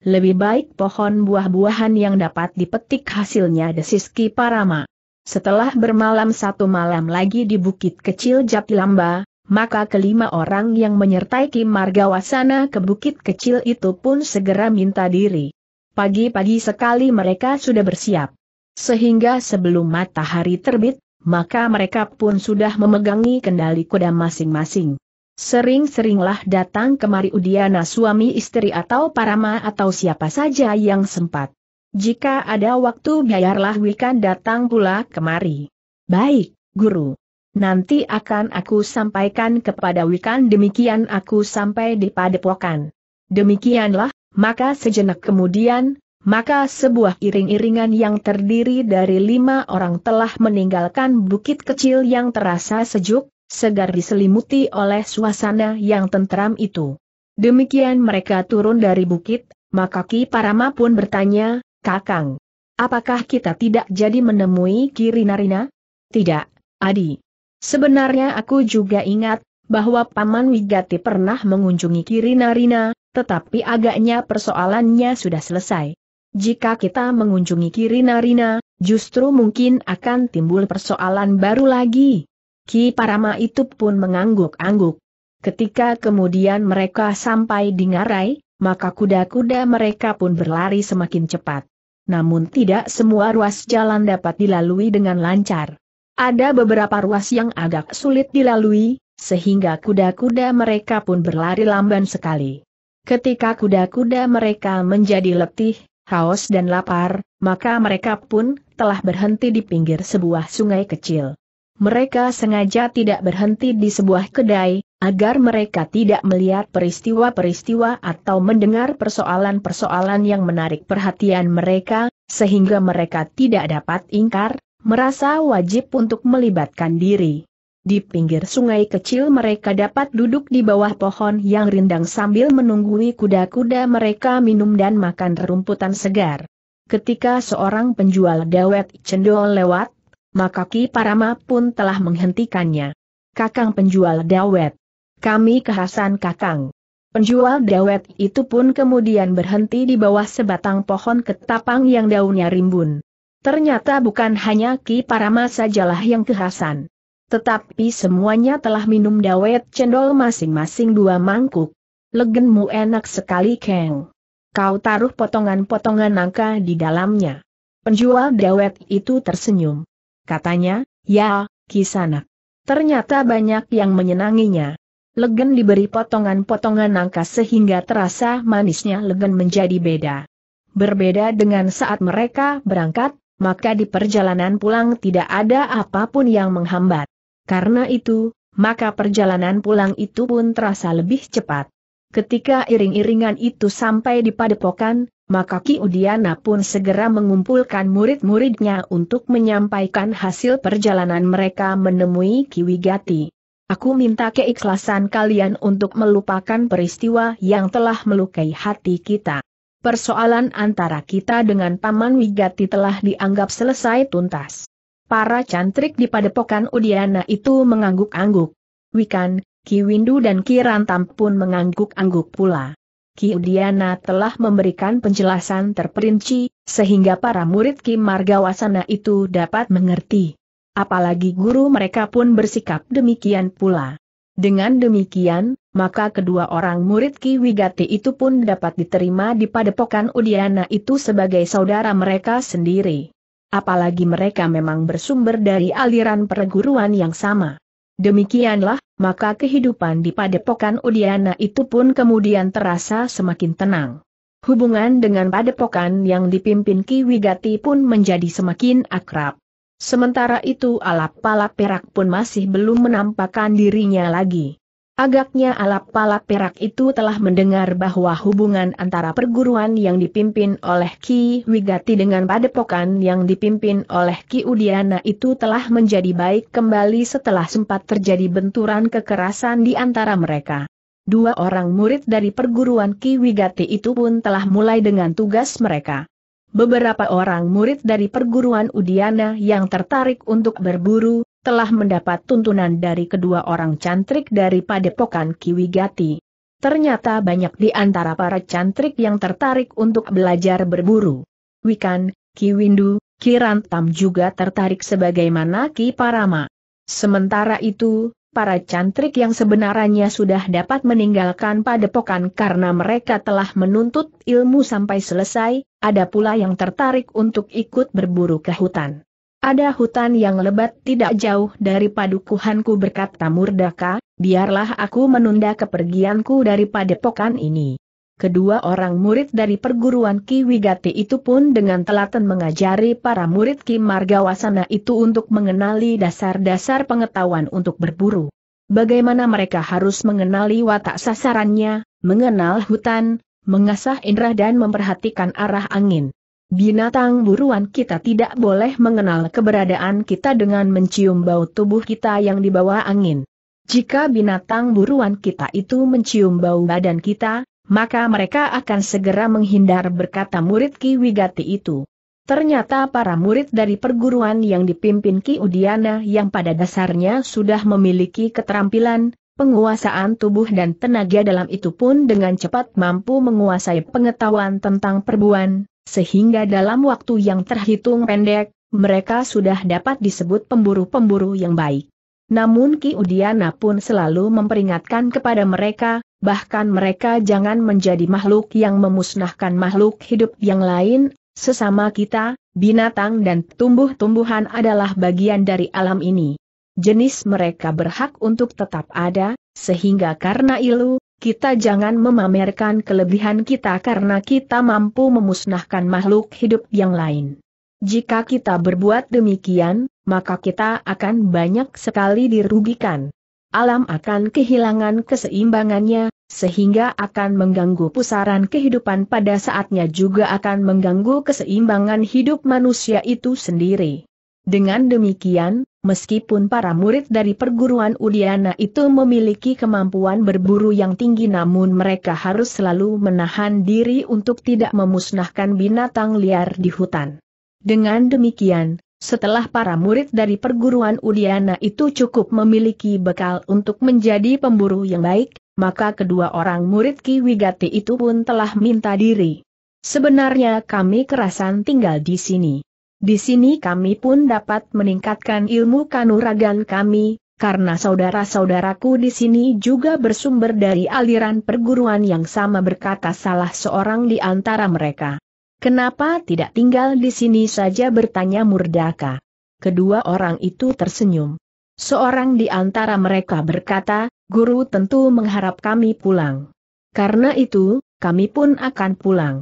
Lebih baik pohon buah-buahan yang dapat dipetik hasilnya desiski parama. Setelah bermalam satu malam lagi di bukit kecil Japilamba, maka kelima orang yang menyertai Kim Margawasana ke bukit kecil itu pun segera minta diri. Pagi-pagi sekali mereka sudah bersiap. Sehingga sebelum matahari terbit, maka mereka pun sudah memegangi kendali kuda masing-masing. Sering-seringlah datang kemari Udiana suami istri atau parama atau siapa saja yang sempat. Jika ada waktu biarlah Wikan datang pula kemari. Baik, Guru nanti akan aku sampaikan kepada Wikan demikian aku sampai di padepokan. Demikianlah, maka sejenak kemudian, maka sebuah iring-iringan yang terdiri dari lima orang telah meninggalkan bukit kecil yang terasa sejuk, segar diselimuti oleh suasana yang tentram itu. Demikian mereka turun dari bukit, maka Ki Parama pun bertanya, Kakang, apakah kita tidak jadi menemui Kirinarina? Tidak, Adi. Sebenarnya aku juga ingat, bahwa Paman Wigati pernah mengunjungi Kirinarina, tetapi agaknya persoalannya sudah selesai. Jika kita mengunjungi Kirinarina, justru mungkin akan timbul persoalan baru lagi. Ki Parama itu pun mengangguk-angguk. Ketika kemudian mereka sampai di Ngarai, maka kuda-kuda mereka pun berlari semakin cepat. Namun tidak semua ruas jalan dapat dilalui dengan lancar. Ada beberapa ruas yang agak sulit dilalui, sehingga kuda-kuda mereka pun berlari lamban sekali. Ketika kuda-kuda mereka menjadi letih, haus dan lapar, maka mereka pun telah berhenti di pinggir sebuah sungai kecil. Mereka sengaja tidak berhenti di sebuah kedai, agar mereka tidak melihat peristiwa-peristiwa atau mendengar persoalan-persoalan yang menarik perhatian mereka, sehingga mereka tidak dapat ingkar, merasa wajib untuk melibatkan diri. Di pinggir sungai kecil mereka dapat duduk di bawah pohon yang rindang sambil menunggui kuda-kuda mereka minum dan makan rumputan segar. Ketika seorang penjual dawet cendol lewat, maka Ki Parama pun telah menghentikannya. Kakang penjual dawet. Kami kehasan kakang. Penjual dawet itu pun kemudian berhenti di bawah sebatang pohon ketapang yang daunnya rimbun. Ternyata bukan hanya Ki Parama sajalah yang kehasan. Tetapi semuanya telah minum dawet cendol masing-masing dua mangkuk. Legenmu enak sekali Keng. Kau taruh potongan-potongan nangka di dalamnya. Penjual dawet itu tersenyum. Katanya, ya, kisanak. Ternyata banyak yang menyenanginya. Legen diberi potongan-potongan nangka sehingga terasa manisnya legen menjadi beda. Berbeda dengan saat mereka berangkat, maka di perjalanan pulang tidak ada apapun yang menghambat. Karena itu, maka perjalanan pulang itu pun terasa lebih cepat. Ketika iring-iringan itu sampai di padepokan, maka Ki Udiana pun segera mengumpulkan murid-muridnya untuk menyampaikan hasil perjalanan mereka menemui Ki Wigati. Aku minta keikhlasan kalian untuk melupakan peristiwa yang telah melukai hati kita persoalan antara kita dengan Paman Wigati telah dianggap selesai tuntas. Para cantrik di padepokan Udiana itu mengangguk-angguk. Wikan, Ki Windu dan Ki Rantam pun mengangguk-angguk pula. Ki Udiana telah memberikan penjelasan terperinci, sehingga para murid Ki Margawasana itu dapat mengerti. Apalagi guru mereka pun bersikap demikian pula. Dengan demikian, maka kedua orang murid Ki Wigati itu pun dapat diterima di padepokan Udiana itu sebagai saudara mereka sendiri. Apalagi mereka memang bersumber dari aliran perguruan yang sama. Demikianlah, maka kehidupan di padepokan Udiana itu pun kemudian terasa semakin tenang. Hubungan dengan padepokan yang dipimpin Ki Wigati pun menjadi semakin akrab. Sementara itu alap palap perak pun masih belum menampakkan dirinya lagi. Agaknya alap palap perak itu telah mendengar bahwa hubungan antara perguruan yang dipimpin oleh Ki Wigati dengan padepokan yang dipimpin oleh Ki Udiana itu telah menjadi baik kembali setelah sempat terjadi benturan kekerasan di antara mereka. Dua orang murid dari perguruan Ki Wigati itu pun telah mulai dengan tugas mereka. Beberapa orang murid dari perguruan Udiana yang tertarik untuk berburu, telah mendapat tuntunan dari kedua orang cantrik dari padepokan Kiwigati. Ternyata banyak di antara para cantrik yang tertarik untuk belajar berburu. Wikan, Kiwindu, Kirantam juga tertarik sebagaimana Ki Parama. Sementara itu, para cantrik yang sebenarnya sudah dapat meninggalkan padepokan karena mereka telah menuntut ilmu sampai selesai, ada pula yang tertarik untuk ikut berburu ke hutan. Ada hutan yang lebat tidak jauh dari padukuhanku berkata Murdaka, biarlah aku menunda kepergianku dari padepokan ini kedua orang murid dari perguruan Ki Wigati itu pun dengan telaten mengajari para murid Ki Margawasana itu untuk mengenali dasar-dasar pengetahuan untuk berburu. Bagaimana mereka harus mengenali watak sasarannya, mengenal hutan, mengasah indera dan memperhatikan arah angin. Binatang buruan kita tidak boleh mengenal keberadaan kita dengan mencium bau tubuh kita yang dibawa angin. Jika binatang buruan kita itu mencium bau badan kita, maka mereka akan segera menghindar berkata murid Ki Wigati itu. Ternyata para murid dari perguruan yang dipimpin Ki Udiana yang pada dasarnya sudah memiliki keterampilan, penguasaan tubuh dan tenaga dalam itu pun dengan cepat mampu menguasai pengetahuan tentang perbuan, sehingga dalam waktu yang terhitung pendek, mereka sudah dapat disebut pemburu-pemburu yang baik. Namun Ki Udiana pun selalu memperingatkan kepada mereka, bahkan mereka jangan menjadi makhluk yang memusnahkan makhluk hidup yang lain, sesama kita, binatang dan tumbuh-tumbuhan adalah bagian dari alam ini. Jenis mereka berhak untuk tetap ada, sehingga karena ilu, kita jangan memamerkan kelebihan kita karena kita mampu memusnahkan makhluk hidup yang lain. Jika kita berbuat demikian, maka kita akan banyak sekali dirugikan. Alam akan kehilangan keseimbangannya, sehingga akan mengganggu pusaran kehidupan pada saatnya juga akan mengganggu keseimbangan hidup manusia itu sendiri. Dengan demikian, meskipun para murid dari perguruan Udiana itu memiliki kemampuan berburu yang tinggi namun mereka harus selalu menahan diri untuk tidak memusnahkan binatang liar di hutan. Dengan demikian, setelah para murid dari perguruan Udiana itu cukup memiliki bekal untuk menjadi pemburu yang baik, maka kedua orang murid Ki Wigati itu pun telah minta diri. Sebenarnya kami kerasan tinggal di sini. Di sini kami pun dapat meningkatkan ilmu kanuragan kami, karena saudara-saudaraku di sini juga bersumber dari aliran perguruan yang sama berkata salah seorang di antara mereka. Kenapa tidak tinggal di sini saja bertanya Murdaka. Kedua orang itu tersenyum. Seorang di antara mereka berkata, Guru tentu mengharap kami pulang. Karena itu, kami pun akan pulang.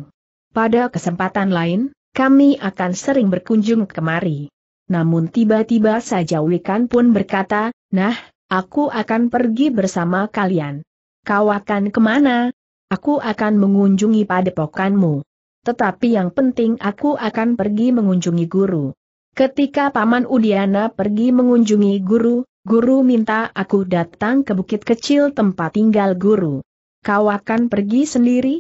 Pada kesempatan lain, kami akan sering berkunjung kemari. Namun tiba-tiba saja Wikan pun berkata, Nah, aku akan pergi bersama kalian. Kau akan kemana? Aku akan mengunjungi padepokanmu. Tetapi yang penting aku akan pergi mengunjungi guru. Ketika Paman Udiana pergi mengunjungi guru, guru minta aku datang ke bukit kecil tempat tinggal guru. Kau akan pergi sendiri?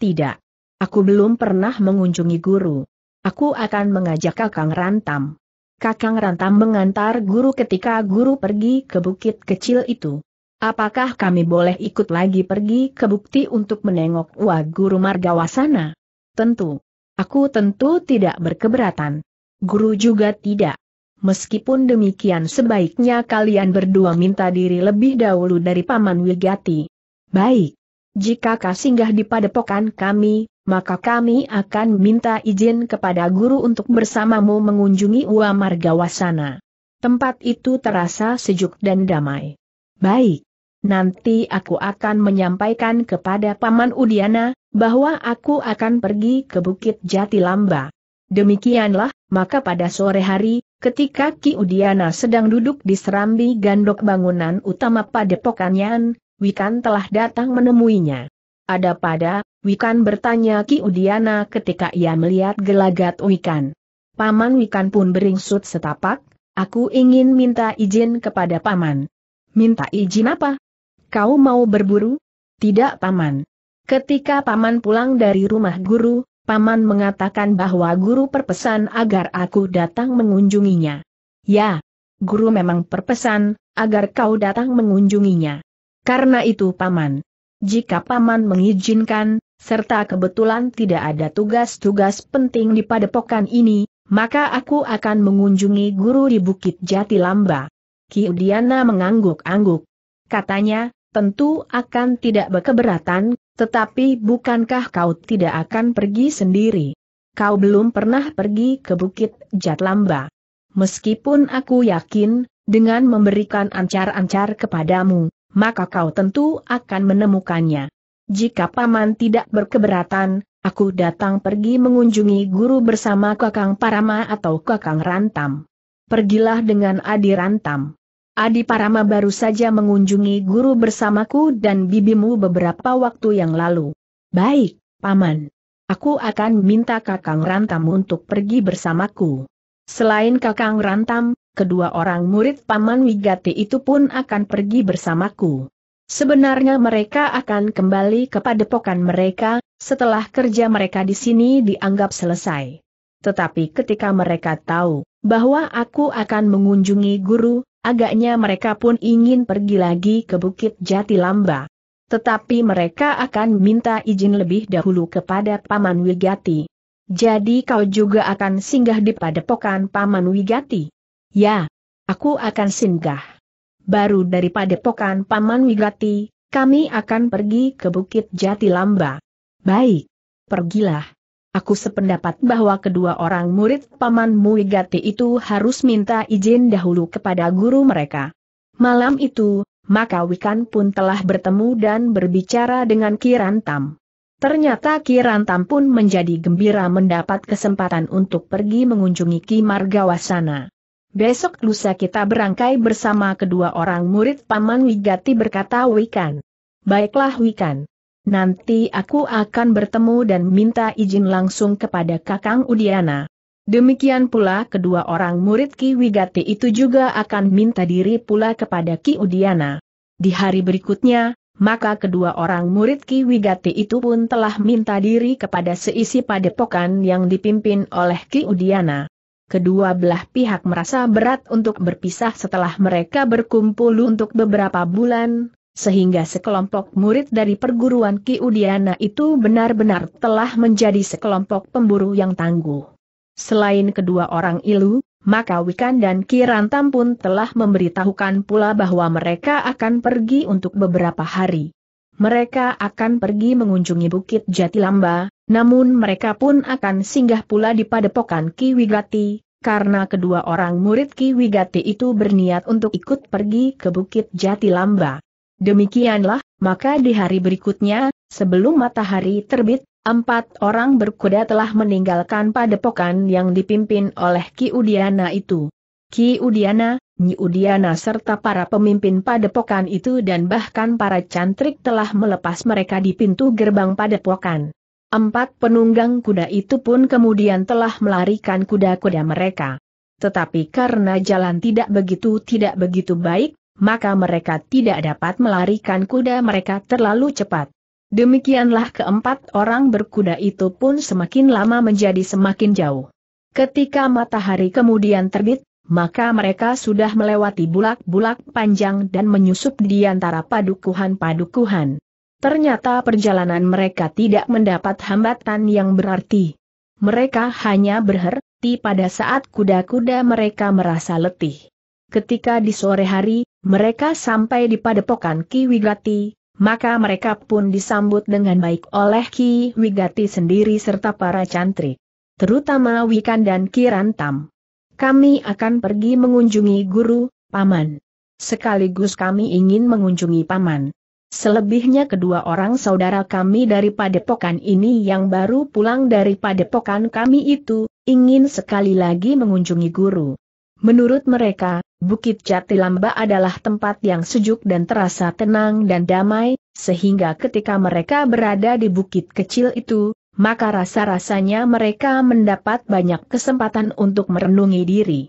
Tidak. Aku belum pernah mengunjungi guru. Aku akan mengajak Kakang Rantam. Kakang Rantam mengantar guru ketika guru pergi ke bukit kecil itu. Apakah kami boleh ikut lagi pergi ke bukti untuk menengok Wah Guru Margawasana? Tentu. Aku tentu tidak berkeberatan. Guru juga tidak. Meskipun demikian sebaiknya kalian berdua minta diri lebih dahulu dari Paman Wigati. Baik. Jika kau singgah di padepokan kami, maka kami akan minta izin kepada guru untuk bersamamu mengunjungi Ua Margawasana. Tempat itu terasa sejuk dan damai. Baik. Nanti aku akan menyampaikan kepada Paman Udiana, bahwa aku akan pergi ke Bukit Jatilamba. Demikianlah, maka pada sore hari, ketika Ki Udiana sedang duduk di serambi gandok bangunan utama pokanyan, Wikan telah datang menemuinya. Ada pada, Wikan bertanya Ki Udiana ketika ia melihat gelagat Wikan. Paman Wikan pun beringsut setapak, aku ingin minta izin kepada Paman. Minta izin apa? Kau mau berburu? Tidak Paman. Ketika Paman pulang dari rumah guru, Paman mengatakan bahwa guru perpesan agar aku datang mengunjunginya. Ya, guru memang perpesan, agar kau datang mengunjunginya. Karena itu Paman. Jika Paman mengizinkan, serta kebetulan tidak ada tugas-tugas penting di padepokan ini, maka aku akan mengunjungi guru di Bukit Jati Lamba. Kiudiana mengangguk-angguk. Katanya, tentu akan tidak berkeberatan, tetapi bukankah kau tidak akan pergi sendiri? Kau belum pernah pergi ke Bukit Jatlamba. Meskipun aku yakin, dengan memberikan ancar-ancar kepadamu, maka kau tentu akan menemukannya. Jika paman tidak berkeberatan, aku datang pergi mengunjungi guru bersama Kakang Parama atau Kakang Rantam. Pergilah dengan Adi Rantam. Adi Parama baru saja mengunjungi guru bersamaku dan bibimu beberapa waktu yang lalu. Baik, Paman. Aku akan minta Kakang Rantam untuk pergi bersamaku. Selain Kakang Rantam, kedua orang murid Paman Wigati itu pun akan pergi bersamaku. Sebenarnya mereka akan kembali kepada padepokan mereka, setelah kerja mereka di sini dianggap selesai. Tetapi ketika mereka tahu bahwa aku akan mengunjungi guru, Agaknya mereka pun ingin pergi lagi ke Bukit Jati Lamba. Tetapi mereka akan minta izin lebih dahulu kepada Paman Wigati. Jadi kau juga akan singgah di padepokan Paman Wigati? Ya, aku akan singgah. Baru dari padepokan Paman Wigati, kami akan pergi ke Bukit Jati Lamba. Baik, pergilah. Aku sependapat bahwa kedua orang murid Paman Muigati itu harus minta izin dahulu kepada guru mereka. Malam itu, maka Wikan pun telah bertemu dan berbicara dengan Kirantam. Ternyata Kirantam pun menjadi gembira mendapat kesempatan untuk pergi mengunjungi Ki Margawasana. Besok lusa kita berangkai bersama kedua orang murid Paman Wigati berkata Wikan. Baiklah Wikan nanti aku akan bertemu dan minta izin langsung kepada Kakang Udiana. Demikian pula kedua orang murid Ki Wigati itu juga akan minta diri pula kepada Ki Udiana. Di hari berikutnya, maka kedua orang murid Ki Wigati itu pun telah minta diri kepada seisi padepokan yang dipimpin oleh Ki Udiana. Kedua belah pihak merasa berat untuk berpisah setelah mereka berkumpul untuk beberapa bulan, sehingga sekelompok murid dari perguruan Ki Udiana itu benar-benar telah menjadi sekelompok pemburu yang tangguh. Selain kedua orang ilu, maka Wikan dan Kirantam pun telah memberitahukan pula bahwa mereka akan pergi untuk beberapa hari. Mereka akan pergi mengunjungi Bukit Jatilamba, namun mereka pun akan singgah pula di padepokan Ki Wigati, karena kedua orang murid Ki Wigati itu berniat untuk ikut pergi ke Bukit Jatilamba. Demikianlah, maka di hari berikutnya, sebelum matahari terbit, empat orang berkuda telah meninggalkan padepokan yang dipimpin oleh Ki Udiana itu. Ki Udiana, Nyi Udiana serta para pemimpin padepokan itu dan bahkan para cantrik telah melepas mereka di pintu gerbang padepokan. Empat penunggang kuda itu pun kemudian telah melarikan kuda-kuda mereka. Tetapi karena jalan tidak begitu tidak begitu baik, maka mereka tidak dapat melarikan kuda mereka terlalu cepat. Demikianlah keempat orang berkuda itu pun semakin lama menjadi semakin jauh. Ketika matahari kemudian terbit, maka mereka sudah melewati bulak-bulak panjang dan menyusup di antara padukuhan-padukuhan. Ternyata perjalanan mereka tidak mendapat hambatan yang berarti. Mereka hanya berhenti pada saat kuda-kuda mereka merasa letih. Ketika di sore hari, mereka sampai di padepokan Ki Wigati, maka mereka pun disambut dengan baik oleh Ki Wigati sendiri serta para cantrik. Terutama Wikan dan Kirantam. Kami akan pergi mengunjungi guru, Paman. Sekaligus kami ingin mengunjungi Paman. Selebihnya kedua orang saudara kami dari padepokan ini yang baru pulang dari padepokan kami itu, ingin sekali lagi mengunjungi guru. Menurut mereka, Bukit Jatilamba adalah tempat yang sejuk dan terasa tenang dan damai, sehingga ketika mereka berada di bukit kecil itu, maka rasa-rasanya mereka mendapat banyak kesempatan untuk merenungi diri.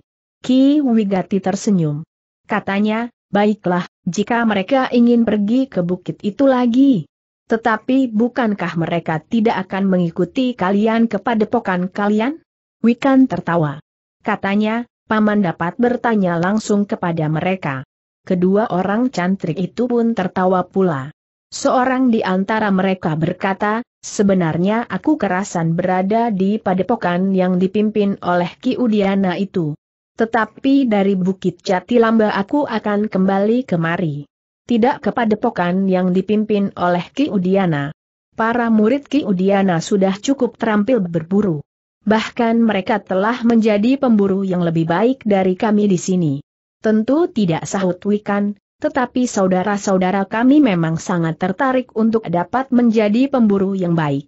Ki Wigati tersenyum. Katanya, baiklah, jika mereka ingin pergi ke bukit itu lagi. Tetapi bukankah mereka tidak akan mengikuti kalian kepada pokan kalian? Wikan tertawa. Katanya, Paman dapat bertanya langsung kepada mereka. Kedua orang cantrik itu pun tertawa pula. Seorang di antara mereka berkata, sebenarnya aku kerasan berada di padepokan yang dipimpin oleh Ki Udiana itu. Tetapi dari Bukit Jatilamba aku akan kembali kemari. Tidak ke padepokan yang dipimpin oleh Ki Udiana. Para murid Ki Udiana sudah cukup terampil berburu. Bahkan mereka telah menjadi pemburu yang lebih baik dari kami di sini. Tentu tidak sahut Wikan, tetapi saudara-saudara kami memang sangat tertarik untuk dapat menjadi pemburu yang baik.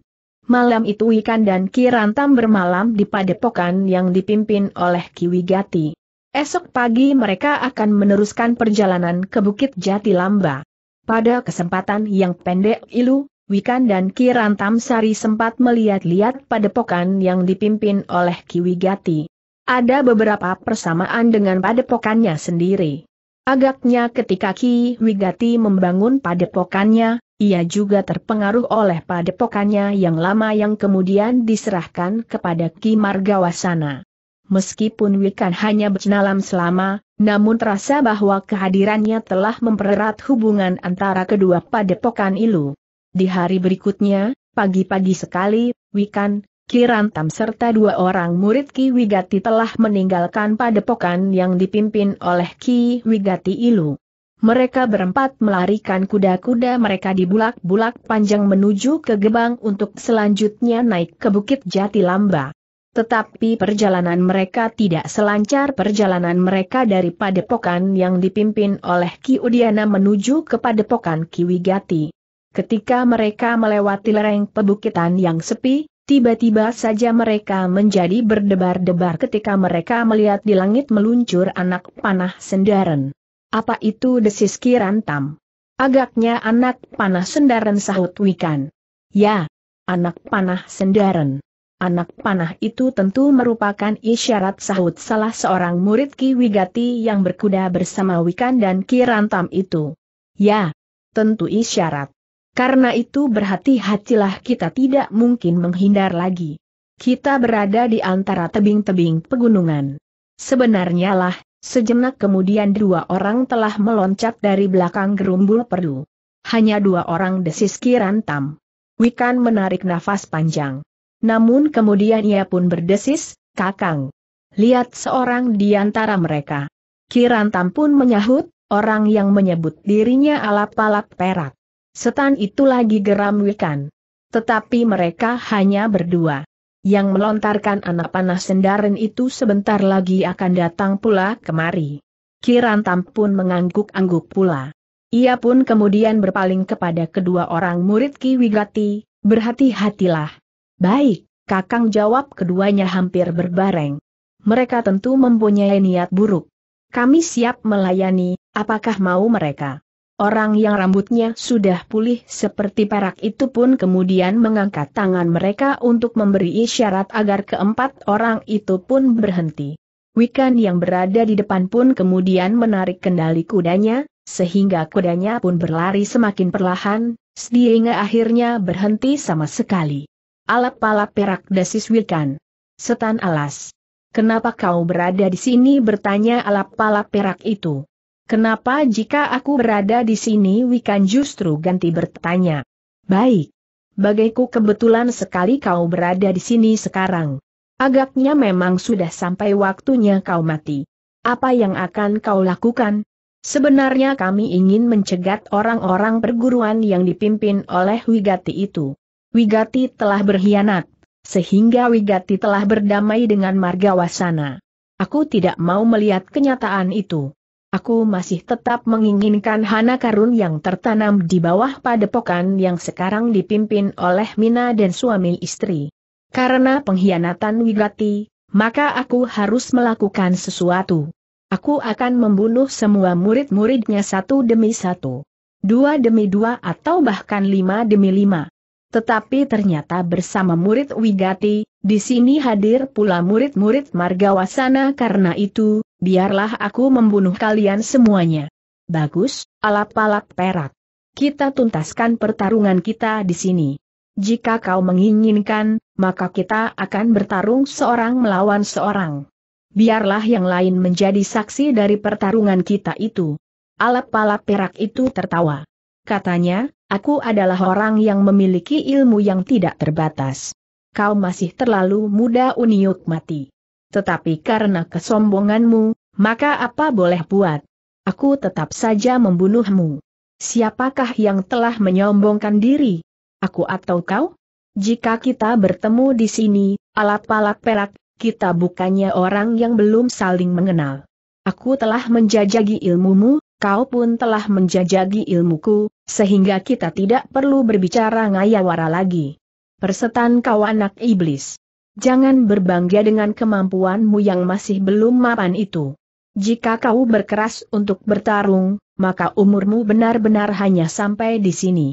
Malam itu Wikan dan Kirantam bermalam di padepokan yang dipimpin oleh Ki Wigati. Esok pagi mereka akan meneruskan perjalanan ke Bukit Jati Lamba. Pada kesempatan yang pendek Ilu, Wikan dan Kiran Tamsari sempat melihat-lihat padepokan yang dipimpin oleh Ki Wigati. Ada beberapa persamaan dengan padepokannya sendiri. Agaknya ketika Ki Wigati membangun padepokannya, ia juga terpengaruh oleh padepokannya yang lama yang kemudian diserahkan kepada Ki Margawasana. Meskipun Wikan hanya berkenalan selama, namun terasa bahwa kehadirannya telah mempererat hubungan antara kedua padepokan ilu. Di hari berikutnya, pagi-pagi sekali, Wikan, Kirantam serta dua orang murid Ki Wigati telah meninggalkan padepokan yang dipimpin oleh Ki Wigati Ilu. Mereka berempat melarikan kuda-kuda mereka di bulak-bulak panjang menuju ke Gebang untuk selanjutnya naik ke Bukit Jati Lamba. Tetapi perjalanan mereka tidak selancar perjalanan mereka dari padepokan yang dipimpin oleh Ki Udiana menuju ke padepokan Ki Wigati. Ketika mereka melewati lereng pebukitan yang sepi, tiba-tiba saja mereka menjadi berdebar-debar ketika mereka melihat di langit meluncur anak panah sendaren. Apa itu desis Kirantam? Agaknya anak panah sendaren sahut Wikan. Ya, anak panah sendaren. Anak panah itu tentu merupakan isyarat sahut salah seorang murid Ki Wigati yang berkuda bersama Wikan dan Kirantam itu. Ya, tentu isyarat. Karena itu berhati-hatilah kita tidak mungkin menghindar lagi. Kita berada di antara tebing-tebing pegunungan. Sebenarnya lah, sejenak kemudian dua orang telah meloncat dari belakang gerumbul perdu. Hanya dua orang desis Kirantam. Wikan menarik nafas panjang. Namun kemudian ia pun berdesis, kakang. Lihat seorang di antara mereka. Kirantam pun menyahut, orang yang menyebut dirinya alap-alap perak setan itu lagi geram wikan. Tetapi mereka hanya berdua. Yang melontarkan anak panah sendaren itu sebentar lagi akan datang pula kemari. Kirantam pun mengangguk-angguk pula. Ia pun kemudian berpaling kepada kedua orang murid Ki Wigati, berhati-hatilah. Baik, Kakang jawab keduanya hampir berbareng. Mereka tentu mempunyai niat buruk. Kami siap melayani, apakah mau mereka? Orang yang rambutnya sudah pulih seperti perak itu pun kemudian mengangkat tangan mereka untuk memberi isyarat agar keempat orang itu pun berhenti. Wikan yang berada di depan pun kemudian menarik kendali kudanya, sehingga kudanya pun berlari semakin perlahan, sehingga akhirnya berhenti sama sekali. Alap-alap perak desis Wikan. Setan alas. Kenapa kau berada di sini bertanya alap-alap perak itu? Kenapa jika aku berada di sini Wikan justru ganti bertanya. Baik. Bagaiku kebetulan sekali kau berada di sini sekarang. Agaknya memang sudah sampai waktunya kau mati. Apa yang akan kau lakukan? Sebenarnya kami ingin mencegat orang-orang perguruan yang dipimpin oleh Wigati itu. Wigati telah berkhianat, sehingga Wigati telah berdamai dengan Margawasana. Aku tidak mau melihat kenyataan itu. Aku masih tetap menginginkan Hana Karun yang tertanam di bawah padepokan yang sekarang dipimpin oleh Mina dan suami istri. Karena pengkhianatan Wigati, maka aku harus melakukan sesuatu. Aku akan membunuh semua murid-muridnya satu demi satu. Dua demi dua atau bahkan lima demi lima. Tetapi ternyata bersama murid Wigati, di sini hadir pula murid-murid Margawasana karena itu, biarlah aku membunuh kalian semuanya. Bagus, alap-alap perak. Kita tuntaskan pertarungan kita di sini. Jika kau menginginkan, maka kita akan bertarung seorang melawan seorang. Biarlah yang lain menjadi saksi dari pertarungan kita itu. Alap-alap perak itu tertawa. Katanya, aku adalah orang yang memiliki ilmu yang tidak terbatas. Kau masih terlalu muda Uniuk mati. Tetapi karena kesombonganmu, maka apa boleh buat? Aku tetap saja membunuhmu. Siapakah yang telah menyombongkan diri? Aku atau kau? Jika kita bertemu di sini, alat palak perak, kita bukannya orang yang belum saling mengenal. Aku telah menjajagi ilmumu, kau pun telah menjajagi ilmuku, sehingga kita tidak perlu berbicara ngayawara lagi. Persetan kau anak iblis. Jangan berbangga dengan kemampuanmu yang masih belum mapan itu. Jika kau berkeras untuk bertarung, maka umurmu benar-benar hanya sampai di sini.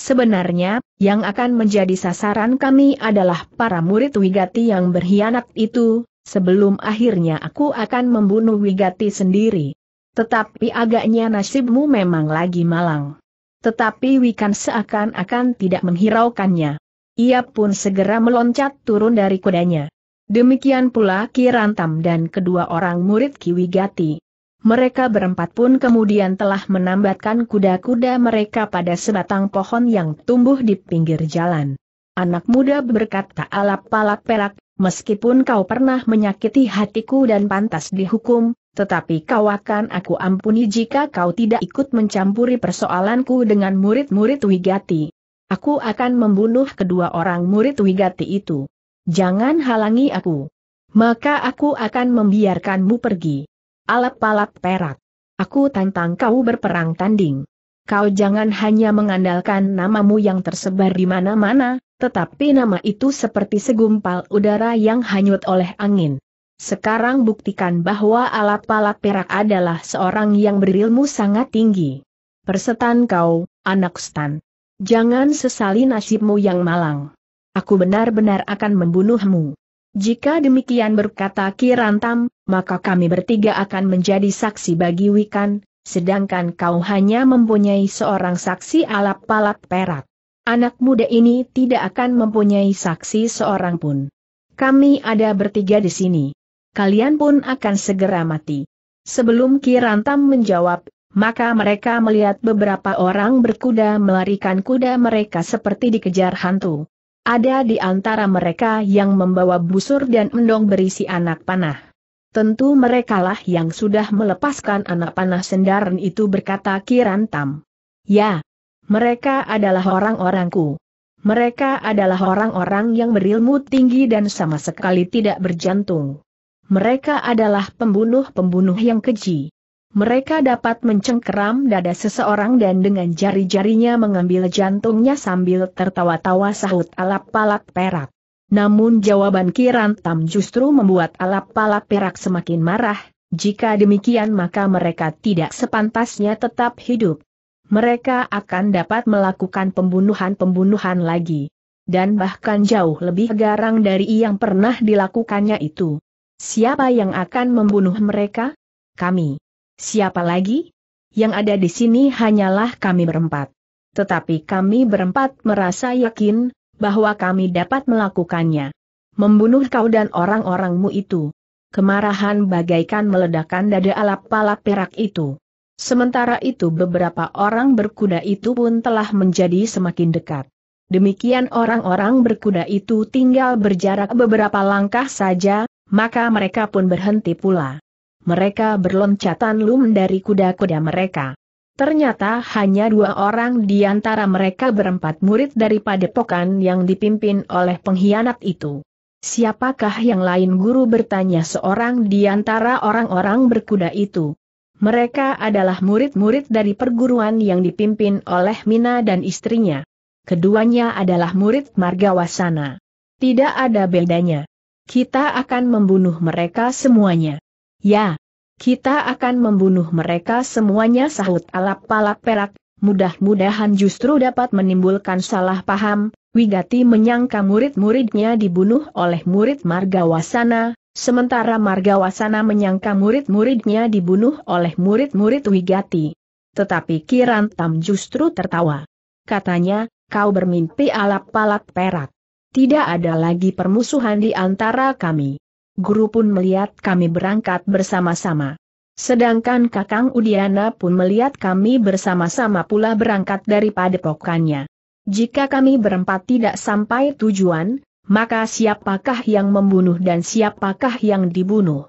Sebenarnya, yang akan menjadi sasaran kami adalah para murid Wigati yang berkhianat itu, sebelum akhirnya aku akan membunuh Wigati sendiri. Tetapi agaknya nasibmu memang lagi malang. Tetapi Wikan seakan-akan tidak menghiraukannya. Ia pun segera meloncat turun dari kudanya. Demikian pula Kirantam dan kedua orang murid Kiwigati. Mereka berempat pun kemudian telah menambatkan kuda-kuda mereka pada sebatang pohon yang tumbuh di pinggir jalan. Anak muda berkata alap palak perak, meskipun kau pernah menyakiti hatiku dan pantas dihukum, tetapi kau akan aku ampuni jika kau tidak ikut mencampuri persoalanku dengan murid-murid Wigati. Aku akan membunuh kedua orang murid Wigati itu. Jangan halangi aku. Maka aku akan membiarkanmu pergi. Alap-alap perak. Aku tantang kau berperang tanding. Kau jangan hanya mengandalkan namamu yang tersebar di mana-mana, tetapi nama itu seperti segumpal udara yang hanyut oleh angin. Sekarang buktikan bahwa alap-alap perak adalah seorang yang berilmu sangat tinggi. Persetan kau, anak stan. Jangan sesali nasibmu yang malang. Aku benar-benar akan membunuhmu. Jika demikian berkata Kirantam, maka kami bertiga akan menjadi saksi bagi Wikan, sedangkan kau hanya mempunyai seorang saksi alap-alap perak. Anak muda ini tidak akan mempunyai saksi seorang pun. Kami ada bertiga di sini. Kalian pun akan segera mati. Sebelum Kirantam menjawab, maka mereka melihat beberapa orang berkuda melarikan kuda mereka seperti dikejar hantu. Ada di antara mereka yang membawa busur dan endong berisi anak panah. Tentu merekalah yang sudah melepaskan anak panah sendaran itu berkata Kirantam. Ya, mereka adalah orang-orangku. Mereka adalah orang-orang yang berilmu tinggi dan sama sekali tidak berjantung. Mereka adalah pembunuh-pembunuh yang keji. Mereka dapat mencengkeram dada seseorang dan dengan jari-jarinya mengambil jantungnya sambil tertawa-tawa sahut alap-alap perak. Namun jawaban Kirantam justru membuat alap-alap perak semakin marah, jika demikian maka mereka tidak sepantasnya tetap hidup. Mereka akan dapat melakukan pembunuhan-pembunuhan lagi. Dan bahkan jauh lebih garang dari yang pernah dilakukannya itu. Siapa yang akan membunuh mereka? Kami. Siapa lagi? Yang ada di sini hanyalah kami berempat. Tetapi kami berempat merasa yakin, bahwa kami dapat melakukannya. Membunuh kau dan orang-orangmu itu. Kemarahan bagaikan meledakan dada alap palap perak itu. Sementara itu beberapa orang berkuda itu pun telah menjadi semakin dekat. Demikian orang-orang berkuda itu tinggal berjarak beberapa langkah saja, maka mereka pun berhenti pula. Mereka berloncatan lum dari kuda-kuda mereka. Ternyata hanya dua orang di antara mereka berempat murid dari padepokan yang dipimpin oleh pengkhianat itu. Siapakah yang lain guru bertanya seorang di antara orang-orang berkuda itu. Mereka adalah murid-murid dari perguruan yang dipimpin oleh Mina dan istrinya. Keduanya adalah murid Margawasana. Tidak ada bedanya. Kita akan membunuh mereka semuanya. Ya, kita akan membunuh mereka semuanya sahut alap-alap perak, mudah-mudahan justru dapat menimbulkan salah paham, Wigati menyangka murid-muridnya dibunuh oleh murid Margawasana, sementara Margawasana menyangka murid-muridnya dibunuh oleh murid-murid Wigati. Tetapi Kirantam justru tertawa. Katanya, kau bermimpi alap-alap perak. Tidak ada lagi permusuhan di antara kami guru pun melihat kami berangkat bersama-sama. Sedangkan Kakang Udiana pun melihat kami bersama-sama pula berangkat dari padepokannya. Jika kami berempat tidak sampai tujuan, maka siapakah yang membunuh dan siapakah yang dibunuh?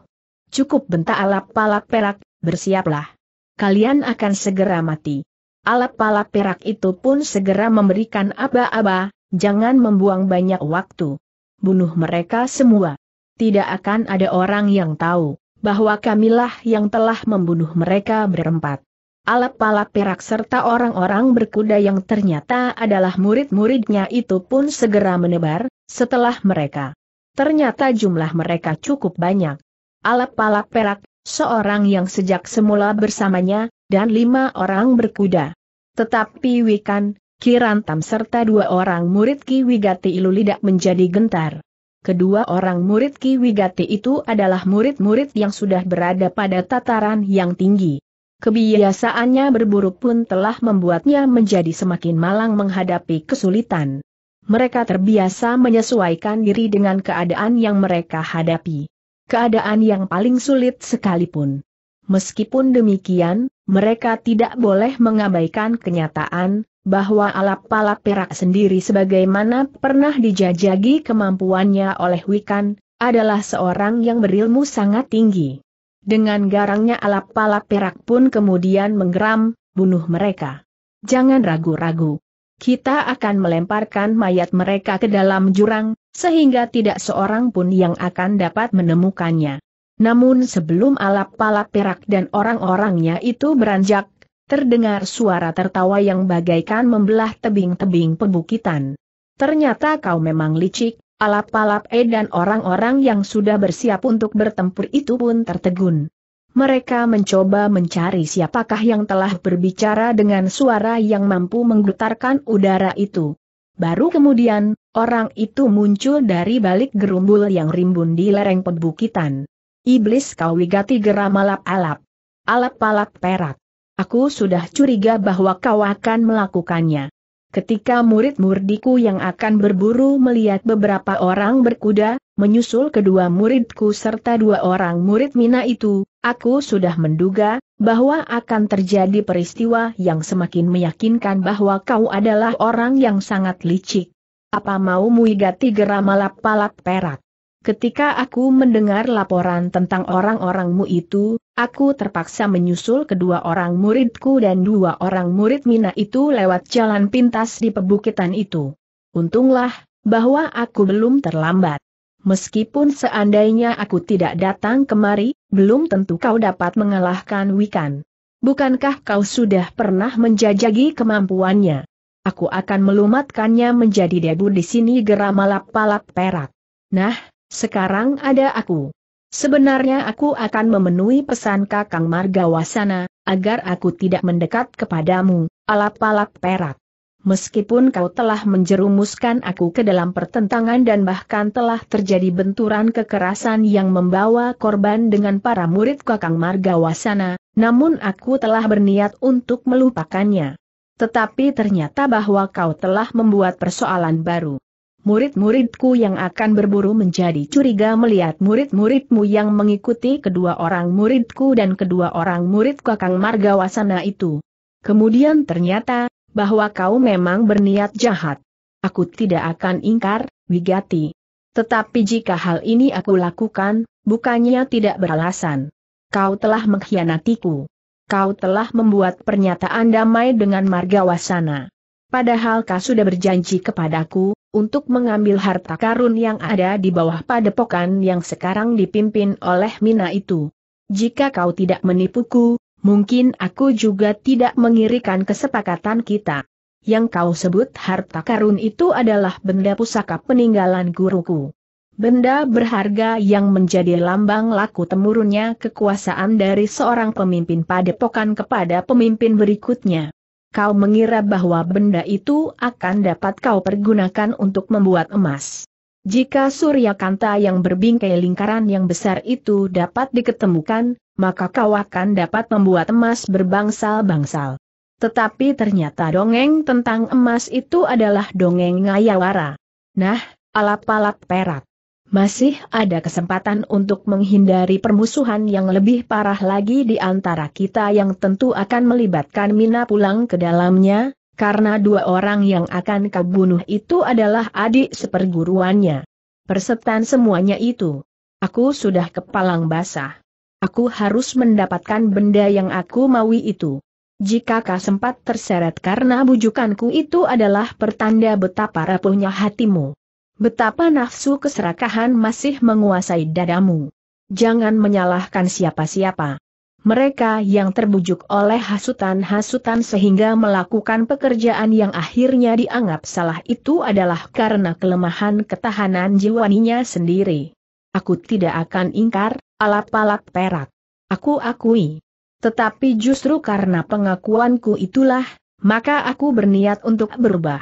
Cukup bentak alap palap perak, bersiaplah. Kalian akan segera mati. alap palap perak itu pun segera memberikan aba-aba, jangan membuang banyak waktu. Bunuh mereka semua tidak akan ada orang yang tahu bahwa kamilah yang telah membunuh mereka berempat. Alap-alap perak serta orang-orang berkuda yang ternyata adalah murid-muridnya itu pun segera menebar, setelah mereka. Ternyata jumlah mereka cukup banyak. Alap-alap perak, seorang yang sejak semula bersamanya, dan lima orang berkuda. Tetapi Wikan, Kirantam serta dua orang murid Ki Wigati Ilulidak menjadi gentar. Kedua orang murid Ki Wigati itu adalah murid-murid yang sudah berada pada tataran yang tinggi. Kebiasaannya berburu pun telah membuatnya menjadi semakin malang menghadapi kesulitan. Mereka terbiasa menyesuaikan diri dengan keadaan yang mereka hadapi. Keadaan yang paling sulit sekalipun. Meskipun demikian, mereka tidak boleh mengabaikan kenyataan, bahwa alap palap perak sendiri sebagaimana pernah dijajagi kemampuannya oleh Wikan, adalah seorang yang berilmu sangat tinggi. Dengan garangnya alap palap perak pun kemudian menggeram, bunuh mereka. Jangan ragu-ragu. Kita akan melemparkan mayat mereka ke dalam jurang, sehingga tidak seorang pun yang akan dapat menemukannya. Namun sebelum alap palap perak dan orang-orangnya itu beranjak, terdengar suara tertawa yang bagaikan membelah tebing-tebing perbukitan. Ternyata kau memang licik, alap-alap E dan orang-orang yang sudah bersiap untuk bertempur itu pun tertegun. Mereka mencoba mencari siapakah yang telah berbicara dengan suara yang mampu menggetarkan udara itu. Baru kemudian, orang itu muncul dari balik gerumbul yang rimbun di lereng perbukitan. Iblis kau wigati geram alap-alap. Alap-alap perak. Aku sudah curiga bahwa kau akan melakukannya. Ketika murid muridku yang akan berburu melihat beberapa orang berkuda, menyusul kedua muridku serta dua orang murid Mina itu, aku sudah menduga, bahwa akan terjadi peristiwa yang semakin meyakinkan bahwa kau adalah orang yang sangat licik. Apa mau muigati geramalap malap-palap perak? Ketika aku mendengar laporan tentang orang-orangmu itu, aku terpaksa menyusul kedua orang muridku dan dua orang murid Mina itu lewat jalan pintas di pebukitan itu. Untunglah, bahwa aku belum terlambat. Meskipun seandainya aku tidak datang kemari, belum tentu kau dapat mengalahkan Wikan. Bukankah kau sudah pernah menjajagi kemampuannya? Aku akan melumatkannya menjadi debu di sini geram malap-palap perak. Nah, sekarang ada aku. Sebenarnya aku akan memenuhi pesan Kakang Margawasana, agar aku tidak mendekat kepadamu, alap-alap perak. Meskipun kau telah menjerumuskan aku ke dalam pertentangan dan bahkan telah terjadi benturan kekerasan yang membawa korban dengan para murid Kakang Margawasana, namun aku telah berniat untuk melupakannya. Tetapi ternyata bahwa kau telah membuat persoalan baru. Murid-muridku yang akan berburu menjadi curiga melihat murid-muridmu yang mengikuti kedua orang muridku dan kedua orang murid kakang Margawasana itu. Kemudian ternyata, bahwa kau memang berniat jahat. Aku tidak akan ingkar, Wigati. Tetapi jika hal ini aku lakukan, bukannya tidak beralasan. Kau telah mengkhianatiku. Kau telah membuat pernyataan damai dengan Margawasana. Padahal kau sudah berjanji kepadaku, untuk mengambil harta karun yang ada di bawah padepokan yang sekarang dipimpin oleh Mina itu. Jika kau tidak menipuku, mungkin aku juga tidak mengirikan kesepakatan kita. Yang kau sebut harta karun itu adalah benda pusaka peninggalan guruku. Benda berharga yang menjadi lambang laku temurunnya kekuasaan dari seorang pemimpin padepokan kepada pemimpin berikutnya kau mengira bahwa benda itu akan dapat kau pergunakan untuk membuat emas. Jika Surya Kanta yang berbingkai lingkaran yang besar itu dapat diketemukan, maka kau akan dapat membuat emas berbangsal-bangsal. Tetapi ternyata dongeng tentang emas itu adalah dongeng ngayawara. Nah, alap-alap perak. Masih ada kesempatan untuk menghindari permusuhan yang lebih parah lagi di antara kita yang tentu akan melibatkan Mina pulang ke dalamnya, karena dua orang yang akan kebunuh itu adalah adik seperguruannya. Persetan semuanya itu. Aku sudah kepalang basah. Aku harus mendapatkan benda yang aku maui itu. Jika kau sempat terseret karena bujukanku itu adalah pertanda betapa rapuhnya hatimu. Betapa nafsu keserakahan masih menguasai dadamu. Jangan menyalahkan siapa-siapa. Mereka yang terbujuk oleh hasutan-hasutan sehingga melakukan pekerjaan yang akhirnya dianggap salah itu adalah karena kelemahan ketahanan jiwaninya sendiri. Aku tidak akan ingkar, alap-alap perak. Aku akui. Tetapi justru karena pengakuanku itulah, maka aku berniat untuk berubah.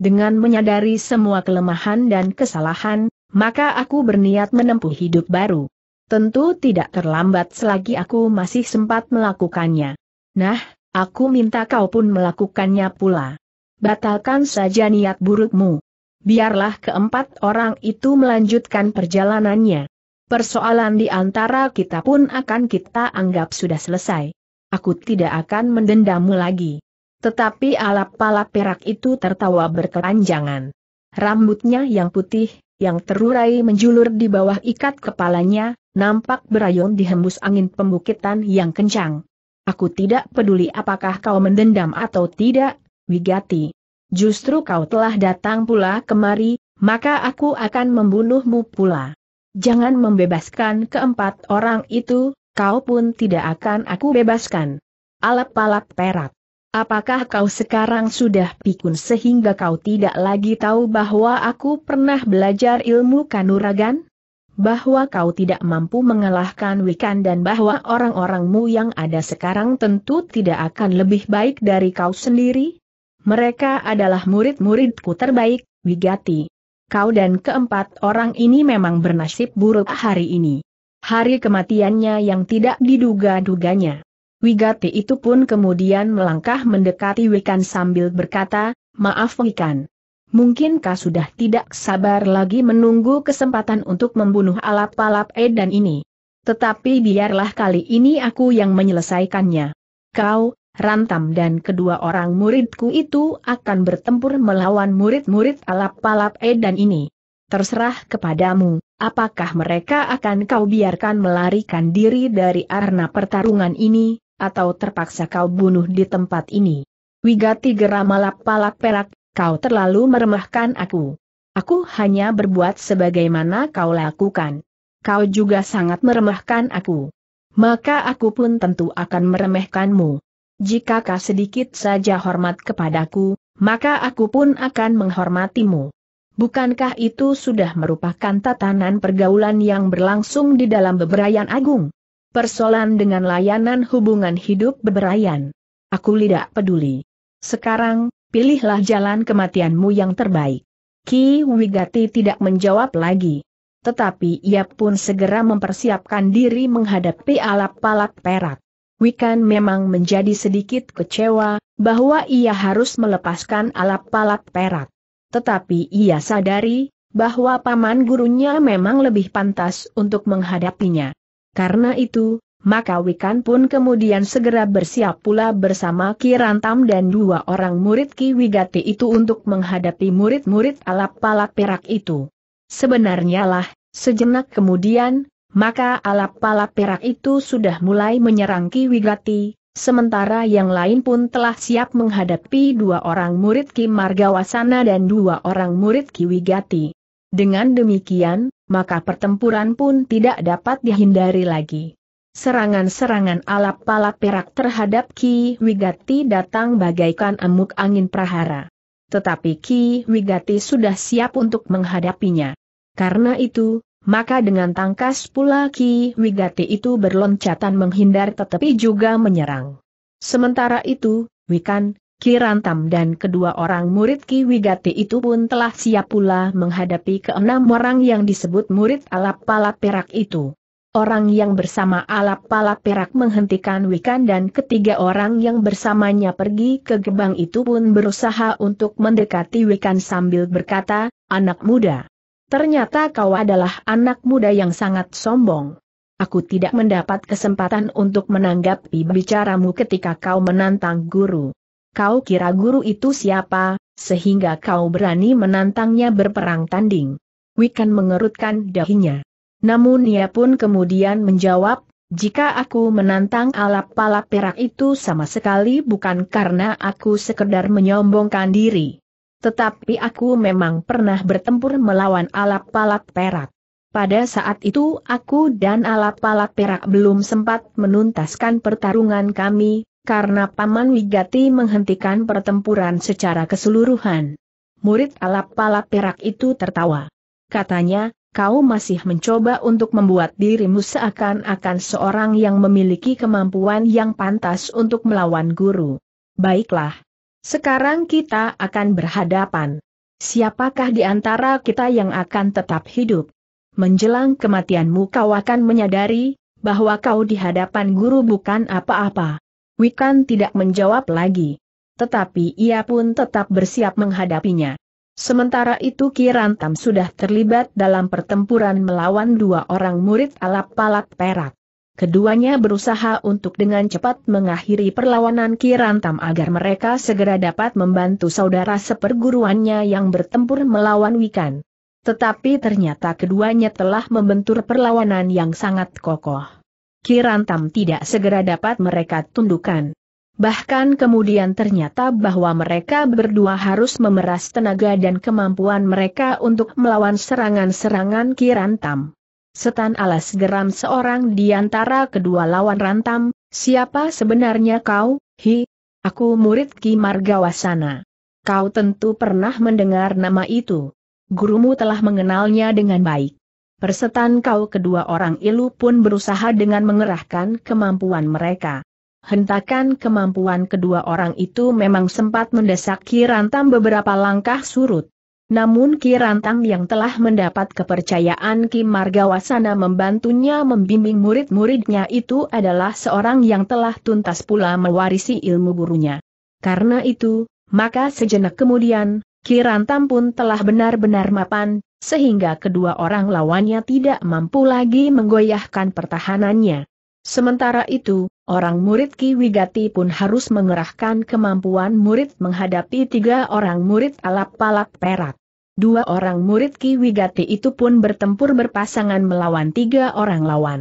Dengan menyadari semua kelemahan dan kesalahan, maka aku berniat menempuh hidup baru. Tentu tidak terlambat selagi aku masih sempat melakukannya. Nah, aku minta kau pun melakukannya pula. Batalkan saja niat burukmu. Biarlah keempat orang itu melanjutkan perjalanannya. Persoalan di antara kita pun akan kita anggap sudah selesai. Aku tidak akan mendendammu lagi. Tetapi alap pala perak itu tertawa berkepanjangan. Rambutnya yang putih, yang terurai menjulur di bawah ikat kepalanya, nampak berayun dihembus angin pembukitan yang kencang. Aku tidak peduli apakah kau mendendam atau tidak, Wigati. Justru kau telah datang pula kemari, maka aku akan membunuhmu pula. Jangan membebaskan keempat orang itu, kau pun tidak akan aku bebaskan. Alap-alap perak. Apakah kau sekarang sudah pikun sehingga kau tidak lagi tahu bahwa aku pernah belajar ilmu kanuragan? Bahwa kau tidak mampu mengalahkan Wikan dan bahwa orang-orangmu yang ada sekarang tentu tidak akan lebih baik dari kau sendiri? Mereka adalah murid-muridku terbaik, Wigati. Kau dan keempat orang ini memang bernasib buruk hari ini. Hari kematiannya yang tidak diduga-duganya. Wigati itu pun kemudian melangkah mendekati Wikan sambil berkata, Maaf Wikan. Mungkinkah sudah tidak sabar lagi menunggu kesempatan untuk membunuh alap-alap Edan ini? Tetapi biarlah kali ini aku yang menyelesaikannya. Kau, Rantam dan kedua orang muridku itu akan bertempur melawan murid-murid alap-alap Edan ini. Terserah kepadamu, apakah mereka akan kau biarkan melarikan diri dari arena pertarungan ini, atau terpaksa kau bunuh di tempat ini. Wigati geram malap palak perak, kau terlalu meremehkan aku. Aku hanya berbuat sebagaimana kau lakukan. Kau juga sangat meremehkan aku. Maka aku pun tentu akan meremehkanmu. Jika kau sedikit saja hormat kepadaku, maka aku pun akan menghormatimu. Bukankah itu sudah merupakan tatanan pergaulan yang berlangsung di dalam beberayan agung? persoalan dengan layanan hubungan hidup beberayan. Aku tidak peduli. Sekarang, pilihlah jalan kematianmu yang terbaik. Ki Wigati tidak menjawab lagi. Tetapi ia pun segera mempersiapkan diri menghadapi alap-alap perak. Wikan memang menjadi sedikit kecewa, bahwa ia harus melepaskan alap-alap perak. Tetapi ia sadari, bahwa paman gurunya memang lebih pantas untuk menghadapinya. Karena itu, maka Wikan pun kemudian segera bersiap pula bersama Kirantam dan dua orang murid Ki Wigati itu untuk menghadapi murid-murid alap palak perak itu. Sebenarnya lah, sejenak kemudian, maka alap palak perak itu sudah mulai menyerang Ki Wigati, sementara yang lain pun telah siap menghadapi dua orang murid Ki Margawasana dan dua orang murid Ki Wigati. Dengan demikian, maka pertempuran pun tidak dapat dihindari lagi. Serangan-serangan alap pala perak terhadap Ki Wigati datang bagaikan amuk angin prahara. Tetapi Ki Wigati sudah siap untuk menghadapinya. Karena itu, maka dengan tangkas pula Ki Wigati itu berloncatan menghindar tetapi juga menyerang. Sementara itu, Wikan, Kirantam dan kedua orang murid Ki Wigati itu pun telah siap pula menghadapi keenam orang yang disebut murid alap Palap perak itu. Orang yang bersama alap Palap perak menghentikan Wikan dan ketiga orang yang bersamanya pergi ke gebang itu pun berusaha untuk mendekati Wikan sambil berkata, anak muda. Ternyata kau adalah anak muda yang sangat sombong. Aku tidak mendapat kesempatan untuk menanggapi bicaramu ketika kau menantang guru kau kira guru itu siapa, sehingga kau berani menantangnya berperang tanding. Wikan mengerutkan dahinya. Namun ia pun kemudian menjawab, jika aku menantang alap palap perak itu sama sekali bukan karena aku sekedar menyombongkan diri. Tetapi aku memang pernah bertempur melawan alap palap perak. Pada saat itu aku dan alap palap perak belum sempat menuntaskan pertarungan kami, karena Paman Wigati menghentikan pertempuran secara keseluruhan. Murid alap-alap perak itu tertawa. Katanya, kau masih mencoba untuk membuat dirimu seakan-akan seorang yang memiliki kemampuan yang pantas untuk melawan guru. Baiklah. Sekarang kita akan berhadapan. Siapakah di antara kita yang akan tetap hidup? Menjelang kematianmu kau akan menyadari, bahwa kau di hadapan guru bukan apa-apa. Wikan tidak menjawab lagi. Tetapi ia pun tetap bersiap menghadapinya. Sementara itu Kirantam sudah terlibat dalam pertempuran melawan dua orang murid alap palat perak. Keduanya berusaha untuk dengan cepat mengakhiri perlawanan Kirantam agar mereka segera dapat membantu saudara seperguruannya yang bertempur melawan Wikan. Tetapi ternyata keduanya telah membentur perlawanan yang sangat kokoh. Kirantam tidak segera dapat mereka tundukkan. Bahkan kemudian ternyata bahwa mereka berdua harus memeras tenaga dan kemampuan mereka untuk melawan serangan-serangan Kirantam. Setan alas geram seorang di antara kedua lawan rantam, siapa sebenarnya kau, hi? Aku murid Ki Margawasana. Kau tentu pernah mendengar nama itu. Gurumu telah mengenalnya dengan baik. Persetan kau kedua orang ilu pun berusaha dengan mengerahkan kemampuan mereka. Hentakan kemampuan kedua orang itu memang sempat mendesak Kirantam beberapa langkah surut. Namun Kirantang yang telah mendapat kepercayaan Kim Margawasana membantunya membimbing murid-muridnya itu adalah seorang yang telah tuntas pula mewarisi ilmu gurunya. Karena itu, maka sejenak kemudian, Kirantam pun telah benar-benar mapan, sehingga kedua orang lawannya tidak mampu lagi menggoyahkan pertahanannya. Sementara itu, orang murid Ki Wigati pun harus mengerahkan kemampuan murid menghadapi tiga orang murid alap-alap perak. Dua orang murid Ki Wigati itu pun bertempur berpasangan melawan tiga orang lawan.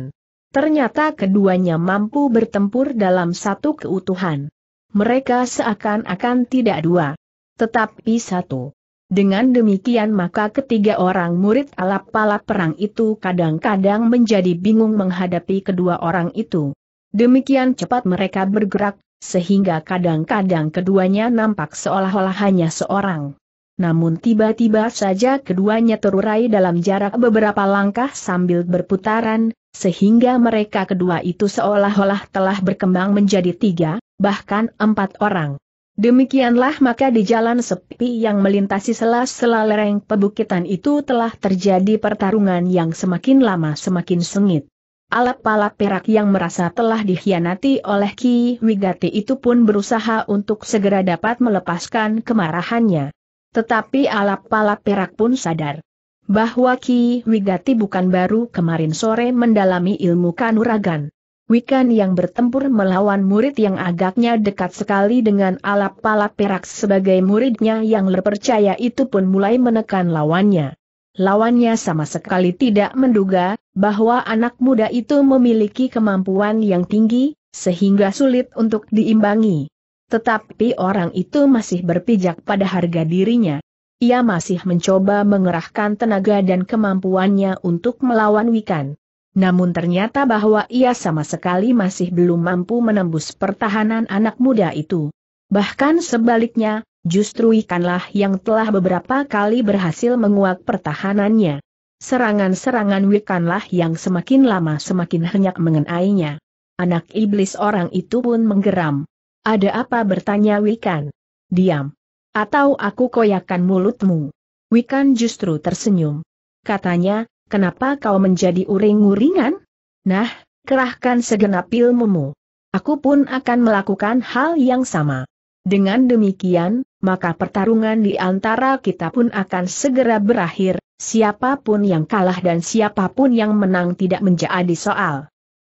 Ternyata keduanya mampu bertempur dalam satu keutuhan. Mereka seakan-akan tidak dua, tetapi satu. Dengan demikian maka ketiga orang murid alap-alap perang itu kadang-kadang menjadi bingung menghadapi kedua orang itu. Demikian cepat mereka bergerak, sehingga kadang-kadang keduanya nampak seolah-olah hanya seorang. Namun tiba-tiba saja keduanya terurai dalam jarak beberapa langkah sambil berputaran, sehingga mereka kedua itu seolah-olah telah berkembang menjadi tiga, bahkan empat orang. Demikianlah maka di jalan sepi yang melintasi sela-sela lereng pebukitan itu telah terjadi pertarungan yang semakin lama semakin sengit. Alap-alap perak yang merasa telah dikhianati oleh Ki Wigati itu pun berusaha untuk segera dapat melepaskan kemarahannya. Tetapi alap-alap perak pun sadar bahwa Ki Wigati bukan baru kemarin sore mendalami ilmu kanuragan. Wikan yang bertempur melawan murid yang agaknya dekat sekali dengan alap palap perak sebagai muridnya yang lepercaya itu pun mulai menekan lawannya. Lawannya sama sekali tidak menduga bahwa anak muda itu memiliki kemampuan yang tinggi, sehingga sulit untuk diimbangi. Tetapi orang itu masih berpijak pada harga dirinya. Ia masih mencoba mengerahkan tenaga dan kemampuannya untuk melawan Wikan. Namun ternyata bahwa ia sama sekali masih belum mampu menembus pertahanan anak muda itu. Bahkan sebaliknya, justru ikanlah yang telah beberapa kali berhasil menguak pertahanannya. Serangan-serangan wikanlah yang semakin lama semakin hanyak mengenainya. Anak iblis orang itu pun menggeram. Ada apa bertanya Wikan? Diam. Atau aku koyakan mulutmu. Wikan justru tersenyum. Katanya, Kenapa kau menjadi uring-uringan? Nah, kerahkan segenap ilmumu. Aku pun akan melakukan hal yang sama. Dengan demikian, maka pertarungan di antara kita pun akan segera berakhir, siapapun yang kalah dan siapapun yang menang tidak menjadi soal.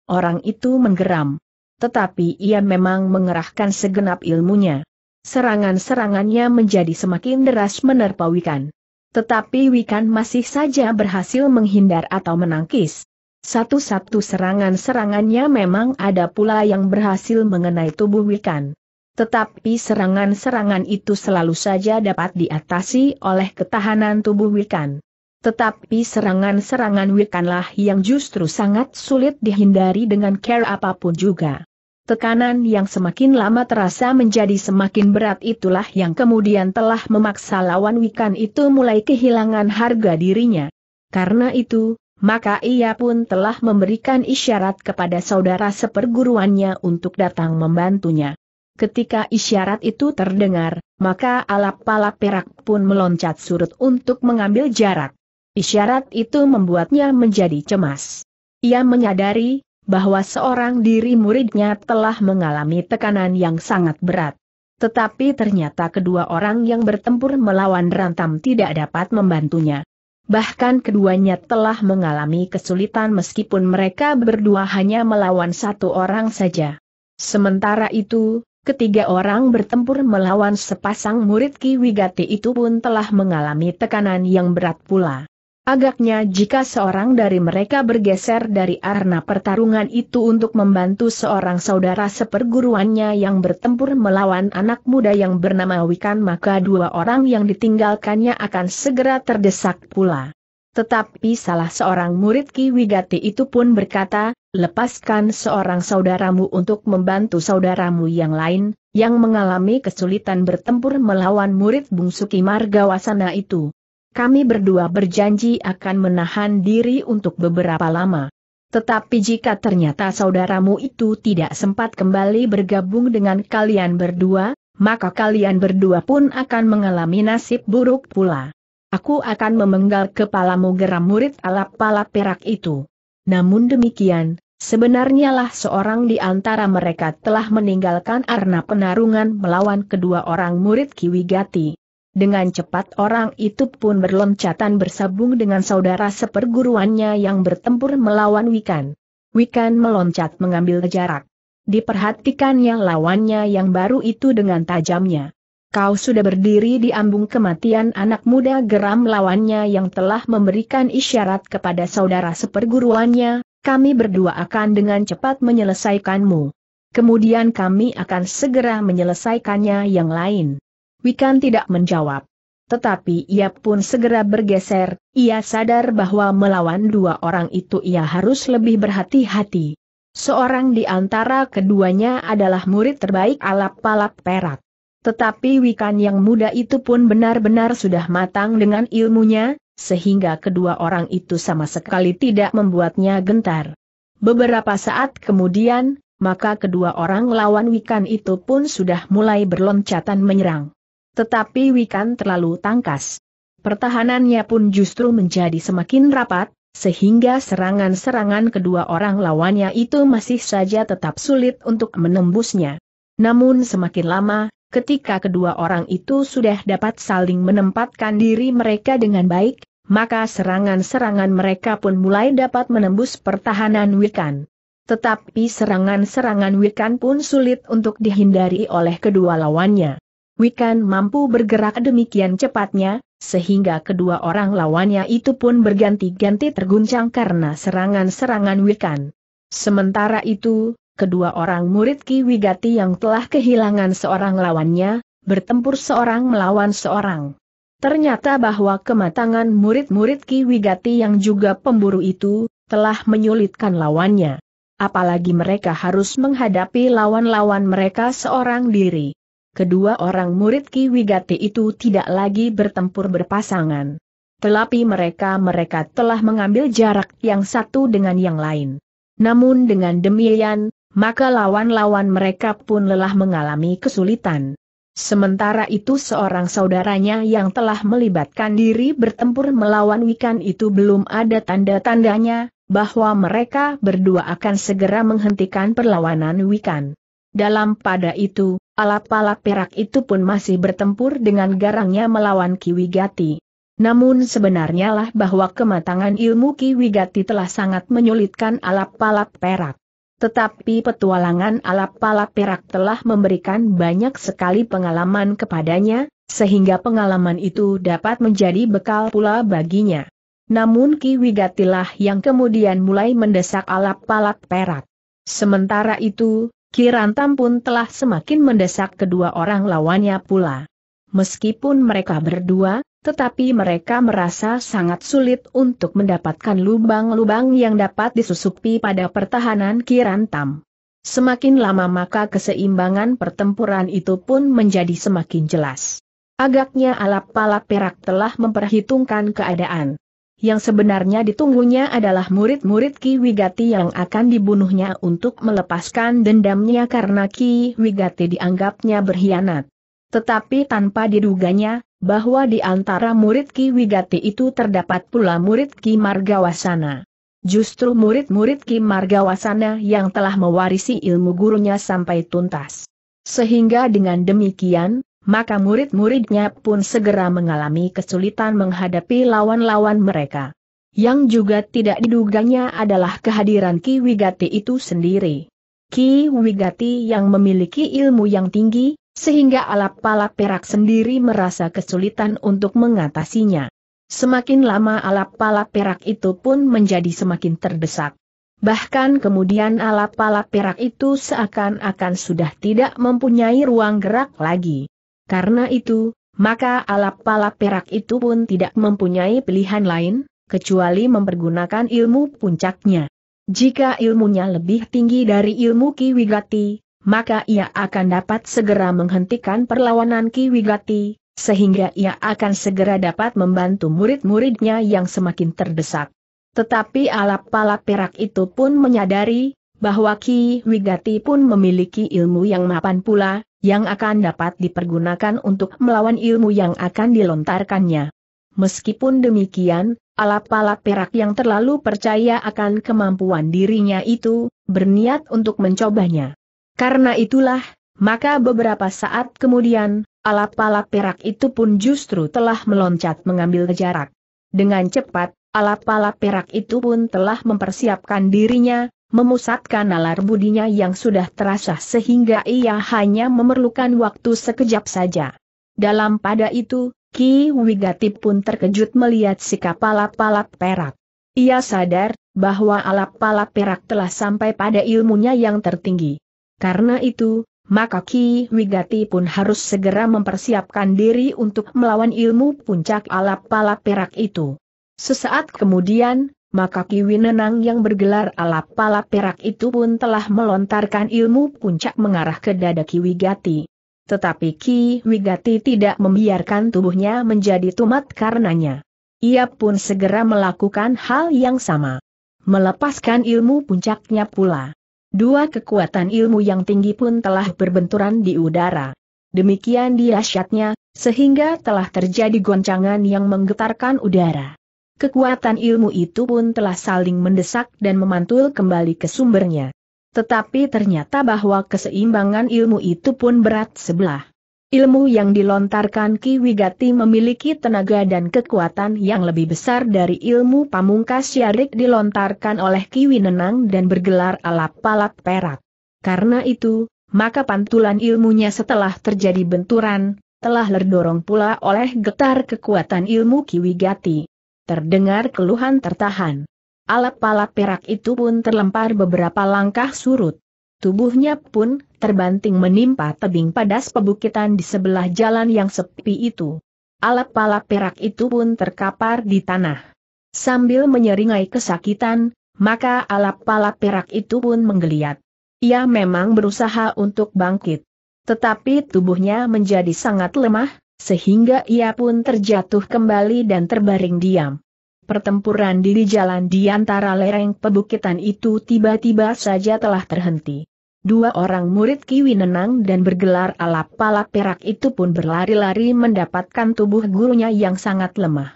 Orang itu menggeram. Tetapi ia memang mengerahkan segenap ilmunya. Serangan-serangannya menjadi semakin deras menerpawikan. Tetapi Wikan masih saja berhasil menghindar atau menangkis. Satu-satu serangan-serangannya memang ada pula yang berhasil mengenai tubuh Wikan. Tetapi serangan-serangan itu selalu saja dapat diatasi oleh ketahanan tubuh Wikan. Tetapi serangan-serangan Wikanlah yang justru sangat sulit dihindari dengan care apapun juga. Tekanan yang semakin lama terasa menjadi semakin berat itulah yang kemudian telah memaksa lawan Wikan itu mulai kehilangan harga dirinya. Karena itu, maka ia pun telah memberikan isyarat kepada saudara seperguruannya untuk datang membantunya. Ketika isyarat itu terdengar, maka alap-alap perak pun meloncat surut untuk mengambil jarak. Isyarat itu membuatnya menjadi cemas. Ia menyadari, bahwa seorang diri muridnya telah mengalami tekanan yang sangat berat. Tetapi ternyata kedua orang yang bertempur melawan rantam tidak dapat membantunya. Bahkan keduanya telah mengalami kesulitan meskipun mereka berdua hanya melawan satu orang saja. Sementara itu, ketiga orang bertempur melawan sepasang murid Ki Wigati itu pun telah mengalami tekanan yang berat pula. Agaknya jika seorang dari mereka bergeser dari arena pertarungan itu untuk membantu seorang saudara seperguruannya yang bertempur melawan anak muda yang bernama Wikan maka dua orang yang ditinggalkannya akan segera terdesak pula. Tetapi salah seorang murid Ki Wigati itu pun berkata, lepaskan seorang saudaramu untuk membantu saudaramu yang lain, yang mengalami kesulitan bertempur melawan murid bungsu Ki Margawasana itu kami berdua berjanji akan menahan diri untuk beberapa lama. Tetapi jika ternyata saudaramu itu tidak sempat kembali bergabung dengan kalian berdua, maka kalian berdua pun akan mengalami nasib buruk pula. Aku akan memenggal kepalamu geram murid ala alap perak itu. Namun demikian, sebenarnya lah seorang di antara mereka telah meninggalkan arna penarungan melawan kedua orang murid Kiwigati. Dengan cepat orang itu pun berloncatan bersabung dengan saudara seperguruannya yang bertempur melawan Wikan. Wikan meloncat mengambil jarak. Diperhatikannya lawannya yang baru itu dengan tajamnya. Kau sudah berdiri di ambung kematian anak muda geram lawannya yang telah memberikan isyarat kepada saudara seperguruannya, kami berdua akan dengan cepat menyelesaikanmu. Kemudian kami akan segera menyelesaikannya yang lain. Wikan tidak menjawab. Tetapi ia pun segera bergeser, ia sadar bahwa melawan dua orang itu ia harus lebih berhati-hati. Seorang di antara keduanya adalah murid terbaik alap palap perak. Tetapi Wikan yang muda itu pun benar-benar sudah matang dengan ilmunya, sehingga kedua orang itu sama sekali tidak membuatnya gentar. Beberapa saat kemudian, maka kedua orang lawan Wikan itu pun sudah mulai berloncatan menyerang. Tetapi Wikan terlalu tangkas. Pertahanannya pun justru menjadi semakin rapat, sehingga serangan-serangan kedua orang lawannya itu masih saja tetap sulit untuk menembusnya. Namun semakin lama, ketika kedua orang itu sudah dapat saling menempatkan diri mereka dengan baik, maka serangan-serangan mereka pun mulai dapat menembus pertahanan Wikan. Tetapi serangan-serangan Wikan pun sulit untuk dihindari oleh kedua lawannya. Wikan mampu bergerak demikian cepatnya, sehingga kedua orang lawannya itu pun berganti-ganti terguncang karena serangan-serangan Wikan. Sementara itu, kedua orang murid Ki Wigati yang telah kehilangan seorang lawannya, bertempur seorang melawan seorang. Ternyata bahwa kematangan murid-murid Ki Wigati yang juga pemburu itu, telah menyulitkan lawannya. Apalagi mereka harus menghadapi lawan-lawan mereka seorang diri kedua orang murid Ki Wigati itu tidak lagi bertempur berpasangan. Tetapi mereka-mereka telah mengambil jarak yang satu dengan yang lain. Namun dengan demikian, maka lawan-lawan mereka pun lelah mengalami kesulitan. Sementara itu seorang saudaranya yang telah melibatkan diri bertempur melawan Wikan itu belum ada tanda-tandanya, bahwa mereka berdua akan segera menghentikan perlawanan Wikan. Dalam pada itu, alap-alap perak itu pun masih bertempur dengan garangnya melawan Ki Wigati. Namun sebenarnya lah bahwa kematangan ilmu Ki Wigati telah sangat menyulitkan alap-alap perak. Tetapi petualangan alap-alap perak telah memberikan banyak sekali pengalaman kepadanya, sehingga pengalaman itu dapat menjadi bekal pula baginya. Namun Ki Kiwigatilah yang kemudian mulai mendesak alap-alap perak. Sementara itu, Kirantam pun telah semakin mendesak kedua orang lawannya pula. Meskipun mereka berdua, tetapi mereka merasa sangat sulit untuk mendapatkan lubang-lubang yang dapat disusupi pada pertahanan Kirantam. Semakin lama maka keseimbangan pertempuran itu pun menjadi semakin jelas. Agaknya alap-alap perak telah memperhitungkan keadaan yang sebenarnya ditunggunya adalah murid-murid Ki Wigati yang akan dibunuhnya untuk melepaskan dendamnya karena Ki Wigati dianggapnya berkhianat. Tetapi tanpa diduganya, bahwa di antara murid Ki Wigati itu terdapat pula murid Ki Margawasana. Justru murid-murid Ki Margawasana yang telah mewarisi ilmu gurunya sampai tuntas. Sehingga dengan demikian, maka murid-muridnya pun segera mengalami kesulitan menghadapi lawan-lawan mereka. Yang juga tidak diduganya adalah kehadiran Ki Wigati itu sendiri. Ki Wigati yang memiliki ilmu yang tinggi, sehingga alap-alap perak sendiri merasa kesulitan untuk mengatasinya. Semakin lama alap-alap perak itu pun menjadi semakin terdesak. Bahkan kemudian alap-alap perak itu seakan-akan sudah tidak mempunyai ruang gerak lagi. Karena itu, maka alap-alap perak itu pun tidak mempunyai pilihan lain, kecuali mempergunakan ilmu puncaknya. Jika ilmunya lebih tinggi dari ilmu Kiwigati, maka ia akan dapat segera menghentikan perlawanan Kiwigati, sehingga ia akan segera dapat membantu murid-muridnya yang semakin terdesak. Tetapi alap-alap perak itu pun menyadari, bahwa Ki Wigati pun memiliki ilmu yang mapan pula, yang akan dapat dipergunakan untuk melawan ilmu yang akan dilontarkannya. Meskipun demikian, alap-alap perak yang terlalu percaya akan kemampuan dirinya itu, berniat untuk mencobanya. Karena itulah, maka beberapa saat kemudian, alap-alap perak itu pun justru telah meloncat mengambil jarak. Dengan cepat, alap-alap perak itu pun telah mempersiapkan dirinya, memusatkan nalar budinya yang sudah terasa sehingga ia hanya memerlukan waktu sekejap saja. Dalam pada itu, Ki Wigati pun terkejut melihat sikap alap-alap perak. Ia sadar, bahwa alap-alap perak telah sampai pada ilmunya yang tertinggi. Karena itu, maka Ki Wigati pun harus segera mempersiapkan diri untuk melawan ilmu puncak alap-alap perak itu. Sesaat kemudian, maka Kiwinenang yang bergelar alap-alap perak itu pun telah melontarkan ilmu puncak mengarah ke dada Kiwigati. Tetapi Ki Wigati tidak membiarkan tubuhnya menjadi tumat karenanya. Ia pun segera melakukan hal yang sama. Melepaskan ilmu puncaknya pula. Dua kekuatan ilmu yang tinggi pun telah berbenturan di udara. Demikian dahsyatnya, sehingga telah terjadi goncangan yang menggetarkan udara kekuatan ilmu itu pun telah saling mendesak dan memantul kembali ke sumbernya. Tetapi ternyata bahwa keseimbangan ilmu itu pun berat sebelah. Ilmu yang dilontarkan Ki Wigati memiliki tenaga dan kekuatan yang lebih besar dari ilmu pamungkas syarik dilontarkan oleh Ki Winenang dan bergelar alap-alap perak. Karena itu, maka pantulan ilmunya setelah terjadi benturan, telah terdorong pula oleh getar kekuatan ilmu Ki Wigati. Terdengar keluhan tertahan. alat palap perak itu pun terlempar beberapa langkah surut. Tubuhnya pun terbanting menimpa tebing padas pebukitan di sebelah jalan yang sepi itu. alat palap perak itu pun terkapar di tanah. Sambil menyeringai kesakitan, maka alat palap perak itu pun menggeliat. Ia memang berusaha untuk bangkit. Tetapi tubuhnya menjadi sangat lemah, sehingga ia pun terjatuh kembali dan terbaring diam. Pertempuran di jalan di antara lereng pebukitan itu tiba-tiba saja telah terhenti. Dua orang murid Kiwi Nenang dan bergelar alap palap perak itu pun berlari-lari mendapatkan tubuh gurunya yang sangat lemah.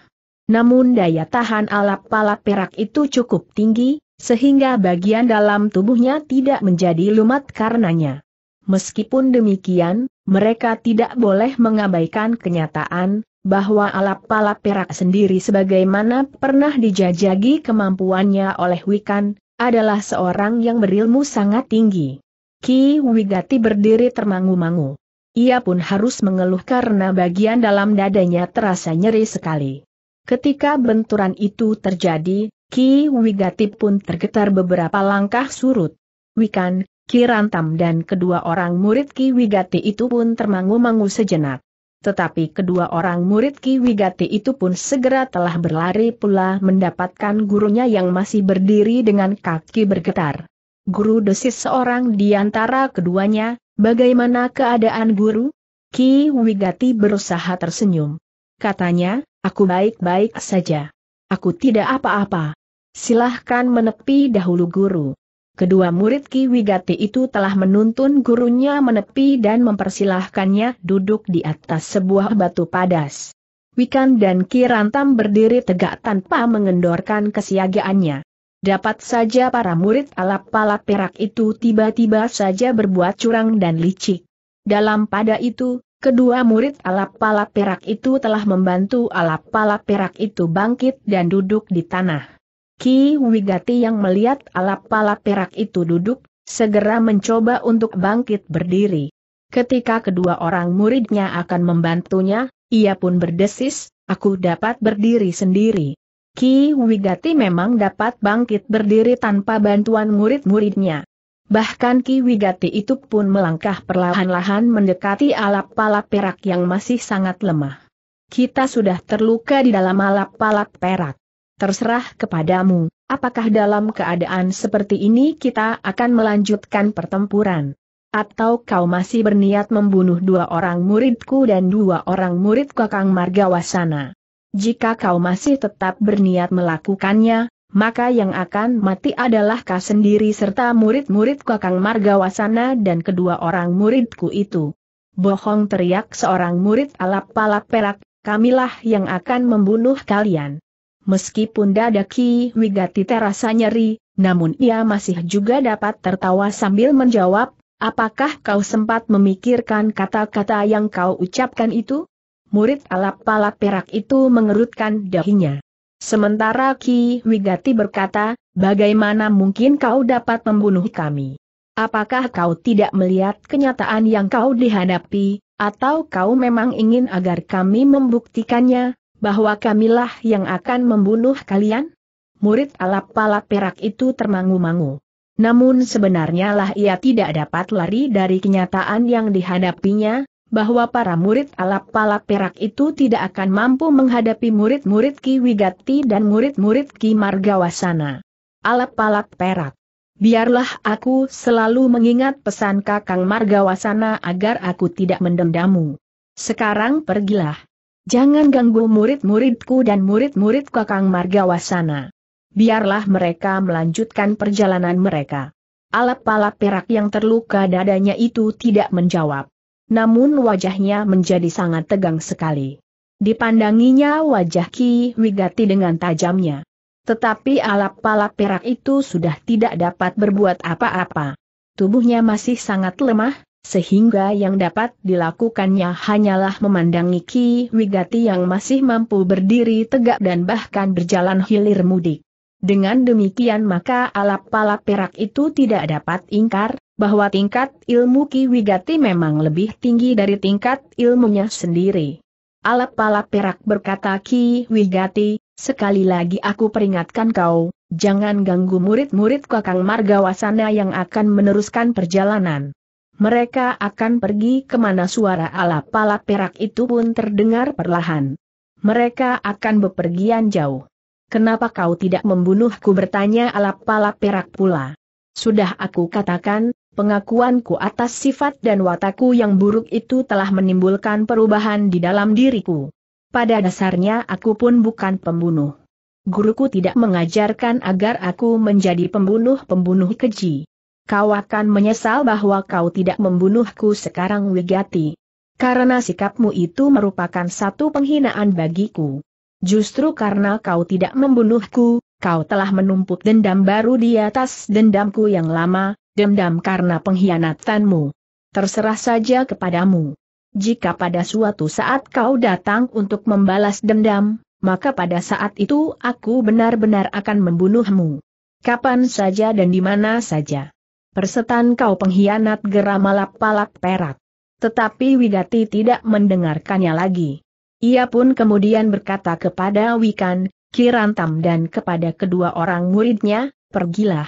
Namun daya tahan alap palap perak itu cukup tinggi, sehingga bagian dalam tubuhnya tidak menjadi lumat karenanya. Meskipun demikian, mereka tidak boleh mengabaikan kenyataan, bahwa alap-alap perak sendiri sebagaimana pernah dijajagi kemampuannya oleh Wikan, adalah seorang yang berilmu sangat tinggi. Ki Wigati berdiri termangu-mangu. Ia pun harus mengeluh karena bagian dalam dadanya terasa nyeri sekali. Ketika benturan itu terjadi, Ki Wigati pun tergetar beberapa langkah surut. Wikan, Kirantam dan kedua orang murid Ki Wigati itu pun termangu-mangu sejenak. Tetapi kedua orang murid Ki Wigati itu pun segera telah berlari pula mendapatkan gurunya yang masih berdiri dengan kaki bergetar. Guru desis seorang di antara keduanya, bagaimana keadaan guru? Ki Wigati berusaha tersenyum. Katanya, aku baik-baik saja. Aku tidak apa-apa. Silahkan menepi dahulu guru kedua murid Ki Wigati itu telah menuntun gurunya menepi dan mempersilahkannya duduk di atas sebuah batu padas. Wikan dan Ki Rantam berdiri tegak tanpa mengendorkan kesiagaannya. Dapat saja para murid alap palap perak itu tiba-tiba saja berbuat curang dan licik. Dalam pada itu, kedua murid alap palap perak itu telah membantu alap palap perak itu bangkit dan duduk di tanah. Ki Wigati yang melihat alap pala perak itu duduk, segera mencoba untuk bangkit berdiri. Ketika kedua orang muridnya akan membantunya, ia pun berdesis, aku dapat berdiri sendiri. Ki Wigati memang dapat bangkit berdiri tanpa bantuan murid-muridnya. Bahkan Ki Wigati itu pun melangkah perlahan-lahan mendekati alap pala perak yang masih sangat lemah. Kita sudah terluka di dalam alap pala perak terserah kepadamu, apakah dalam keadaan seperti ini kita akan melanjutkan pertempuran? Atau kau masih berniat membunuh dua orang muridku dan dua orang murid kakang Margawasana? Jika kau masih tetap berniat melakukannya, maka yang akan mati adalah kau sendiri serta murid-murid kakang Margawasana dan kedua orang muridku itu. Bohong teriak seorang murid alap-alap perak, kamilah yang akan membunuh kalian. Meskipun dada Ki Wigati terasa nyeri, namun ia masih juga dapat tertawa sambil menjawab, apakah kau sempat memikirkan kata-kata yang kau ucapkan itu? Murid alap-alap perak itu mengerutkan dahinya. Sementara Ki Wigati berkata, bagaimana mungkin kau dapat membunuh kami? Apakah kau tidak melihat kenyataan yang kau dihadapi, atau kau memang ingin agar kami membuktikannya? bahwa kamilah yang akan membunuh kalian? Murid alap-alap perak itu termangu-mangu. Namun sebenarnya lah ia tidak dapat lari dari kenyataan yang dihadapinya, bahwa para murid alap-alap perak itu tidak akan mampu menghadapi murid-murid Ki Wigati dan murid-murid Ki Margawasana. alap palak perak. Biarlah aku selalu mengingat pesan Kakang Margawasana agar aku tidak mendendammu. Sekarang pergilah. Jangan ganggu murid-muridku dan murid-murid kakang Margawasana. Biarlah mereka melanjutkan perjalanan mereka. Alap-alap perak yang terluka dadanya itu tidak menjawab. Namun wajahnya menjadi sangat tegang sekali. Dipandanginya wajah Ki Wigati dengan tajamnya. Tetapi alap-alap perak itu sudah tidak dapat berbuat apa-apa. Tubuhnya masih sangat lemah, sehingga yang dapat dilakukannya hanyalah memandangi Ki Wigati yang masih mampu berdiri tegak dan bahkan berjalan hilir mudik. Dengan demikian maka alap-alap perak itu tidak dapat ingkar, bahwa tingkat ilmu Ki Wigati memang lebih tinggi dari tingkat ilmunya sendiri. Alap-alap perak berkata Ki Wigati, sekali lagi aku peringatkan kau, jangan ganggu murid-murid kakang Margawasana yang akan meneruskan perjalanan. Mereka akan pergi kemana suara alap-alap perak itu pun terdengar perlahan. Mereka akan bepergian jauh. Kenapa kau tidak membunuhku bertanya alap-alap perak pula. Sudah aku katakan, pengakuanku atas sifat dan wataku yang buruk itu telah menimbulkan perubahan di dalam diriku. Pada dasarnya aku pun bukan pembunuh. Guruku tidak mengajarkan agar aku menjadi pembunuh-pembunuh keji. Kau akan menyesal bahwa kau tidak membunuhku sekarang Wigati. Karena sikapmu itu merupakan satu penghinaan bagiku. Justru karena kau tidak membunuhku, kau telah menumpuk dendam baru di atas dendamku yang lama, dendam karena pengkhianatanmu. Terserah saja kepadamu. Jika pada suatu saat kau datang untuk membalas dendam, maka pada saat itu aku benar-benar akan membunuhmu. Kapan saja dan di mana saja. Persetan kau pengkhianat geram alap palak perak. Tetapi Wigati tidak mendengarkannya lagi. Ia pun kemudian berkata kepada Wikan, Kirantam dan kepada kedua orang muridnya, pergilah.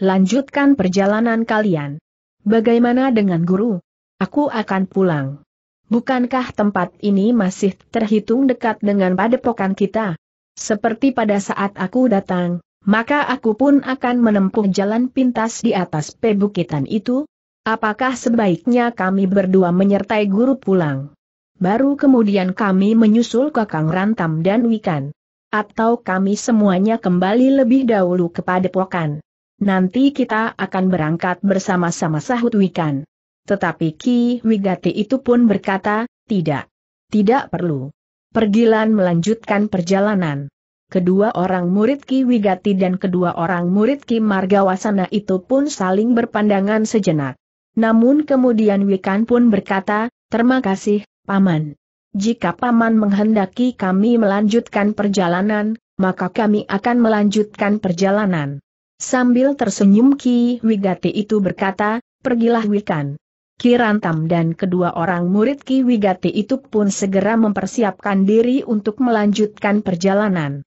Lanjutkan perjalanan kalian. Bagaimana dengan guru? Aku akan pulang. Bukankah tempat ini masih terhitung dekat dengan padepokan kita? Seperti pada saat aku datang, maka aku pun akan menempuh jalan pintas di atas pebukitan itu. Apakah sebaiknya kami berdua menyertai guru pulang? Baru kemudian kami menyusul Kakang Rantam dan Wikan. Atau kami semuanya kembali lebih dahulu kepada Pokan. Nanti kita akan berangkat bersama-sama sahut Wikan. Tetapi Ki Wigati itu pun berkata, tidak. Tidak perlu. Pergilan melanjutkan perjalanan. Kedua orang murid Ki Wigati dan kedua orang murid Ki Margawasana itu pun saling berpandangan sejenak. Namun kemudian Wikan pun berkata, terima kasih, Paman. Jika Paman menghendaki kami melanjutkan perjalanan, maka kami akan melanjutkan perjalanan. Sambil tersenyum Ki Wigati itu berkata, pergilah Wikan. Kirantam dan kedua orang murid Ki Wigati itu pun segera mempersiapkan diri untuk melanjutkan perjalanan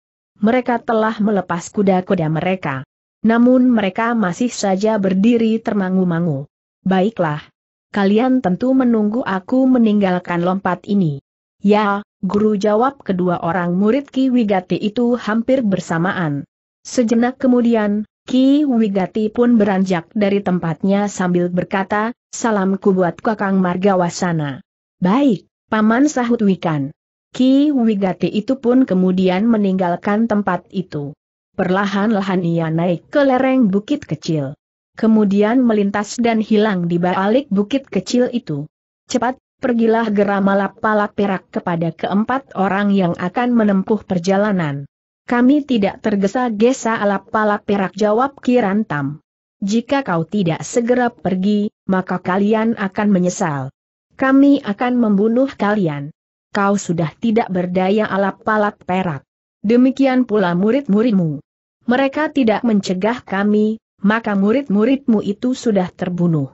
mereka telah melepas kuda-kuda mereka. Namun mereka masih saja berdiri termangu-mangu. Baiklah. Kalian tentu menunggu aku meninggalkan lompat ini. Ya, guru jawab kedua orang murid Ki Wigati itu hampir bersamaan. Sejenak kemudian, Ki Wigati pun beranjak dari tempatnya sambil berkata, salamku buat kakang Margawasana. Baik, Paman sahut Wikan. Ki Wigati itu pun kemudian meninggalkan tempat itu. Perlahan-lahan ia naik ke lereng bukit kecil. Kemudian melintas dan hilang di balik bukit kecil itu. Cepat, pergilah palak perak kepada keempat orang yang akan menempuh perjalanan. Kami tidak tergesa-gesa palak perak jawab Kirantam. Jika kau tidak segera pergi, maka kalian akan menyesal. Kami akan membunuh kalian kau sudah tidak berdaya alap palat perak. Demikian pula murid-muridmu. Mereka tidak mencegah kami, maka murid-muridmu itu sudah terbunuh.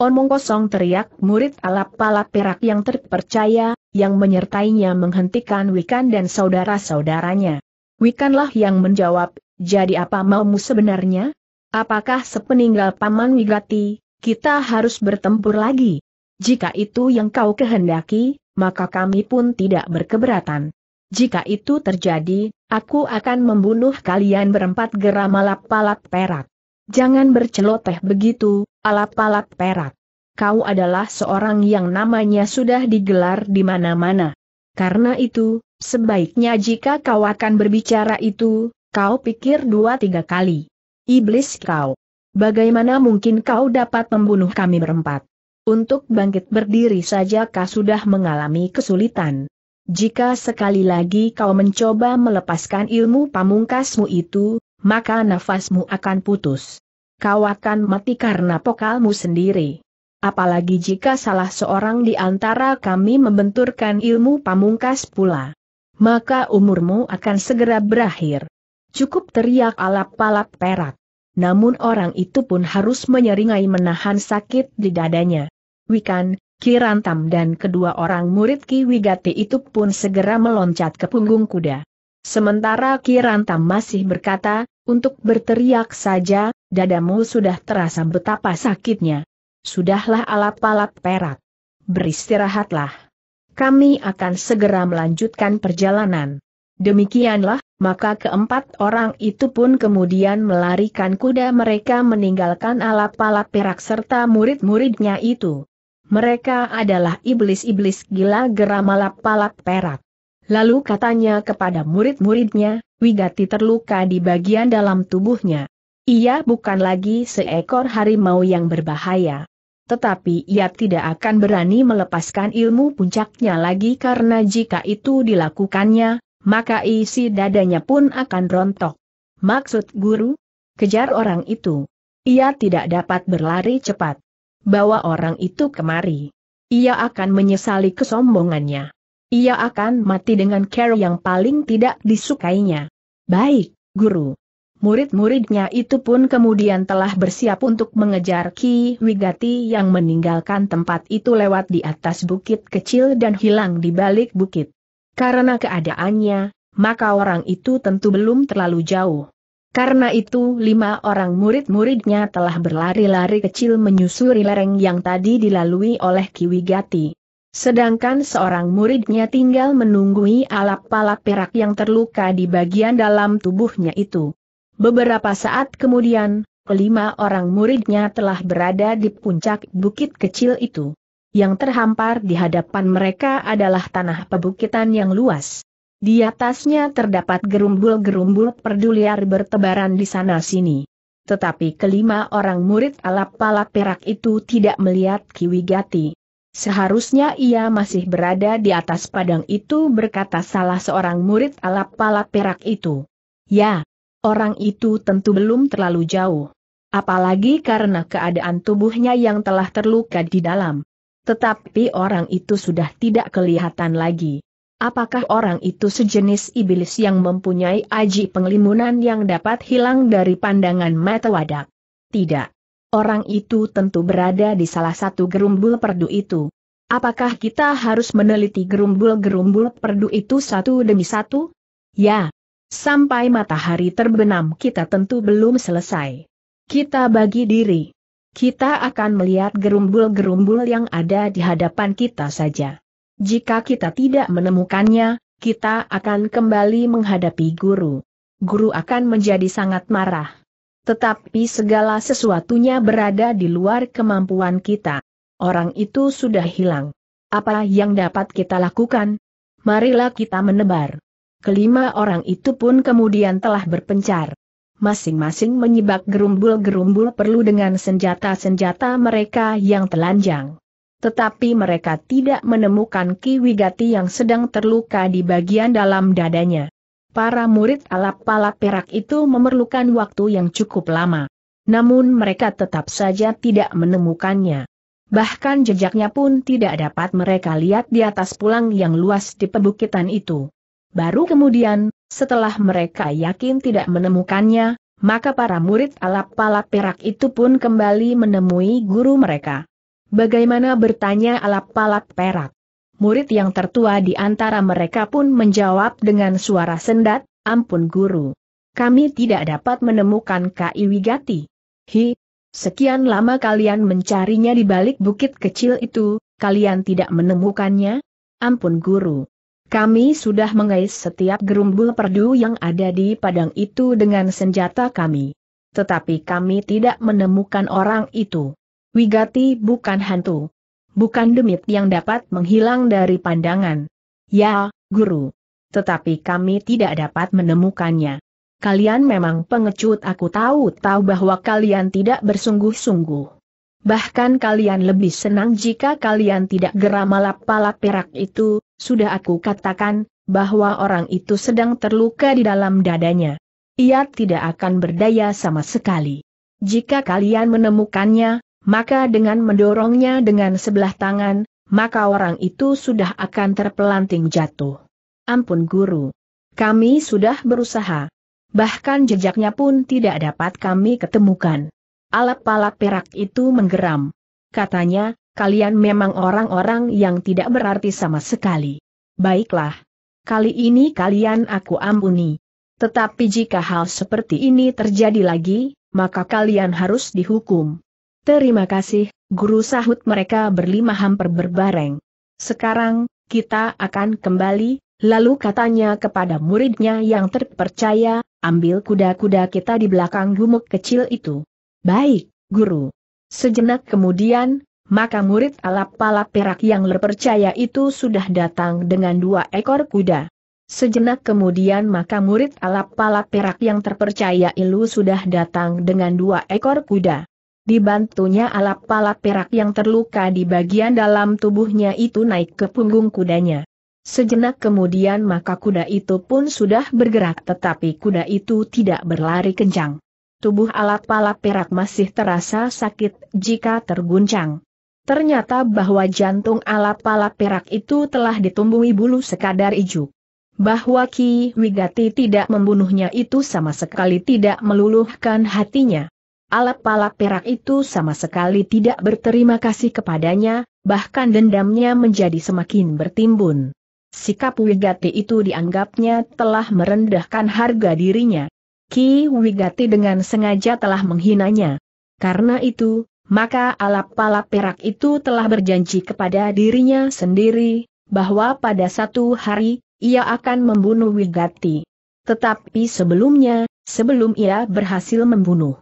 Omong kosong teriak murid alap palat perak yang terpercaya, yang menyertainya menghentikan Wikan dan saudara-saudaranya. Wikanlah yang menjawab, jadi apa maumu sebenarnya? Apakah sepeninggal Paman Wigati, kita harus bertempur lagi? Jika itu yang kau kehendaki, maka kami pun tidak berkeberatan. Jika itu terjadi, aku akan membunuh kalian berempat geram alap-alap perak. Jangan berceloteh begitu, alap-alap perak. Kau adalah seorang yang namanya sudah digelar di mana-mana. Karena itu, sebaiknya jika kau akan berbicara itu, kau pikir dua tiga kali. Iblis kau. Bagaimana mungkin kau dapat membunuh kami berempat? Untuk bangkit berdiri saja kau sudah mengalami kesulitan. Jika sekali lagi kau mencoba melepaskan ilmu pamungkasmu itu, maka nafasmu akan putus. Kau akan mati karena pokalmu sendiri. Apalagi jika salah seorang di antara kami membenturkan ilmu pamungkas pula. Maka umurmu akan segera berakhir. Cukup teriak alap-alap perak. Namun orang itu pun harus menyeringai menahan sakit di dadanya. Wikan, Kirantam dan kedua orang murid Ki Wigati itu pun segera meloncat ke punggung kuda. Sementara Kirantam masih berkata, untuk berteriak saja, dadamu sudah terasa betapa sakitnya. Sudahlah alap-alap perak. Beristirahatlah. Kami akan segera melanjutkan perjalanan. Demikianlah, maka keempat orang itu pun kemudian melarikan kuda mereka meninggalkan alap-alap perak serta murid-muridnya itu mereka adalah iblis-iblis gila geramalap palak perak. Lalu katanya kepada murid-muridnya, Wigati terluka di bagian dalam tubuhnya. Ia bukan lagi seekor harimau yang berbahaya. Tetapi ia tidak akan berani melepaskan ilmu puncaknya lagi karena jika itu dilakukannya, maka isi dadanya pun akan rontok. Maksud guru? Kejar orang itu. Ia tidak dapat berlari cepat bawa orang itu kemari. Ia akan menyesali kesombongannya. Ia akan mati dengan cara yang paling tidak disukainya. Baik, guru. Murid-muridnya itu pun kemudian telah bersiap untuk mengejar Ki Wigati yang meninggalkan tempat itu lewat di atas bukit kecil dan hilang di balik bukit. Karena keadaannya, maka orang itu tentu belum terlalu jauh. Karena itu lima orang murid-muridnya telah berlari-lari kecil menyusuri lereng yang tadi dilalui oleh Kiwigati. Sedangkan seorang muridnya tinggal menunggui alap palap perak yang terluka di bagian dalam tubuhnya itu. Beberapa saat kemudian, kelima orang muridnya telah berada di puncak bukit kecil itu. Yang terhampar di hadapan mereka adalah tanah pebukitan yang luas. Di atasnya terdapat gerumbul-gerumbul perduliar bertebaran di sana-sini. Tetapi kelima orang murid alap palak perak itu tidak melihat Kiwigati. Seharusnya ia masih berada di atas padang itu berkata salah seorang murid alap palak perak itu. Ya, orang itu tentu belum terlalu jauh. Apalagi karena keadaan tubuhnya yang telah terluka di dalam. Tetapi orang itu sudah tidak kelihatan lagi. Apakah orang itu sejenis iblis yang mempunyai aji penglimunan yang dapat hilang dari pandangan mata wadak? Tidak. Orang itu tentu berada di salah satu gerumbul perdu itu. Apakah kita harus meneliti gerumbul-gerumbul perdu itu satu demi satu? Ya. Sampai matahari terbenam kita tentu belum selesai. Kita bagi diri. Kita akan melihat gerumbul-gerumbul yang ada di hadapan kita saja. Jika kita tidak menemukannya, kita akan kembali menghadapi guru. Guru akan menjadi sangat marah. Tetapi segala sesuatunya berada di luar kemampuan kita. Orang itu sudah hilang. Apa yang dapat kita lakukan? Marilah kita menebar. Kelima orang itu pun kemudian telah berpencar. Masing-masing menyibak gerumbul-gerumbul perlu dengan senjata-senjata mereka yang telanjang tetapi mereka tidak menemukan Kiwigati yang sedang terluka di bagian dalam dadanya. Para murid alap palak perak itu memerlukan waktu yang cukup lama. Namun mereka tetap saja tidak menemukannya. Bahkan jejaknya pun tidak dapat mereka lihat di atas pulang yang luas di pebukitan itu. Baru kemudian, setelah mereka yakin tidak menemukannya, maka para murid alap palak perak itu pun kembali menemui guru mereka. Bagaimana bertanya alap palat perak? Murid yang tertua di antara mereka pun menjawab dengan suara sendat, ampun guru. Kami tidak dapat menemukan Kai Wigati. Hi, sekian lama kalian mencarinya di balik bukit kecil itu, kalian tidak menemukannya? Ampun guru. Kami sudah mengais setiap gerumbul perdu yang ada di padang itu dengan senjata kami. Tetapi kami tidak menemukan orang itu. Wigati bukan hantu. Bukan demit yang dapat menghilang dari pandangan. Ya, guru. Tetapi kami tidak dapat menemukannya. Kalian memang pengecut aku tahu-tahu bahwa kalian tidak bersungguh-sungguh. Bahkan kalian lebih senang jika kalian tidak geram malap pala perak itu, sudah aku katakan, bahwa orang itu sedang terluka di dalam dadanya. Ia tidak akan berdaya sama sekali. Jika kalian menemukannya, maka dengan mendorongnya dengan sebelah tangan, maka orang itu sudah akan terpelanting jatuh. Ampun guru. Kami sudah berusaha. Bahkan jejaknya pun tidak dapat kami ketemukan. Alap-alap perak itu menggeram. Katanya, kalian memang orang-orang yang tidak berarti sama sekali. Baiklah. Kali ini kalian aku ampuni. Tetapi jika hal seperti ini terjadi lagi, maka kalian harus dihukum. Terima kasih, guru sahut mereka berlima hampir berbareng. Sekarang, kita akan kembali, lalu katanya kepada muridnya yang terpercaya, ambil kuda-kuda kita di belakang gumuk kecil itu. Baik, guru. Sejenak kemudian, maka murid alap-alap perak yang terpercaya itu sudah datang dengan dua ekor kuda. Sejenak kemudian maka murid alap-alap perak yang terpercaya itu sudah datang dengan dua ekor kuda. Dibantunya alap palap perak yang terluka di bagian dalam tubuhnya itu naik ke punggung kudanya. Sejenak kemudian maka kuda itu pun sudah bergerak tetapi kuda itu tidak berlari kencang. Tubuh alap palap perak masih terasa sakit jika terguncang. Ternyata bahwa jantung alap palap perak itu telah ditumbuhi bulu sekadar ijuk. Bahwa Ki Wigati tidak membunuhnya itu sama sekali tidak meluluhkan hatinya alap palap perak itu sama sekali tidak berterima kasih kepadanya, bahkan dendamnya menjadi semakin bertimbun. Sikap Wigati itu dianggapnya telah merendahkan harga dirinya. Ki Wigati dengan sengaja telah menghinanya. Karena itu, maka alap palap perak itu telah berjanji kepada dirinya sendiri, bahwa pada satu hari, ia akan membunuh Wigati. Tetapi sebelumnya, sebelum ia berhasil membunuh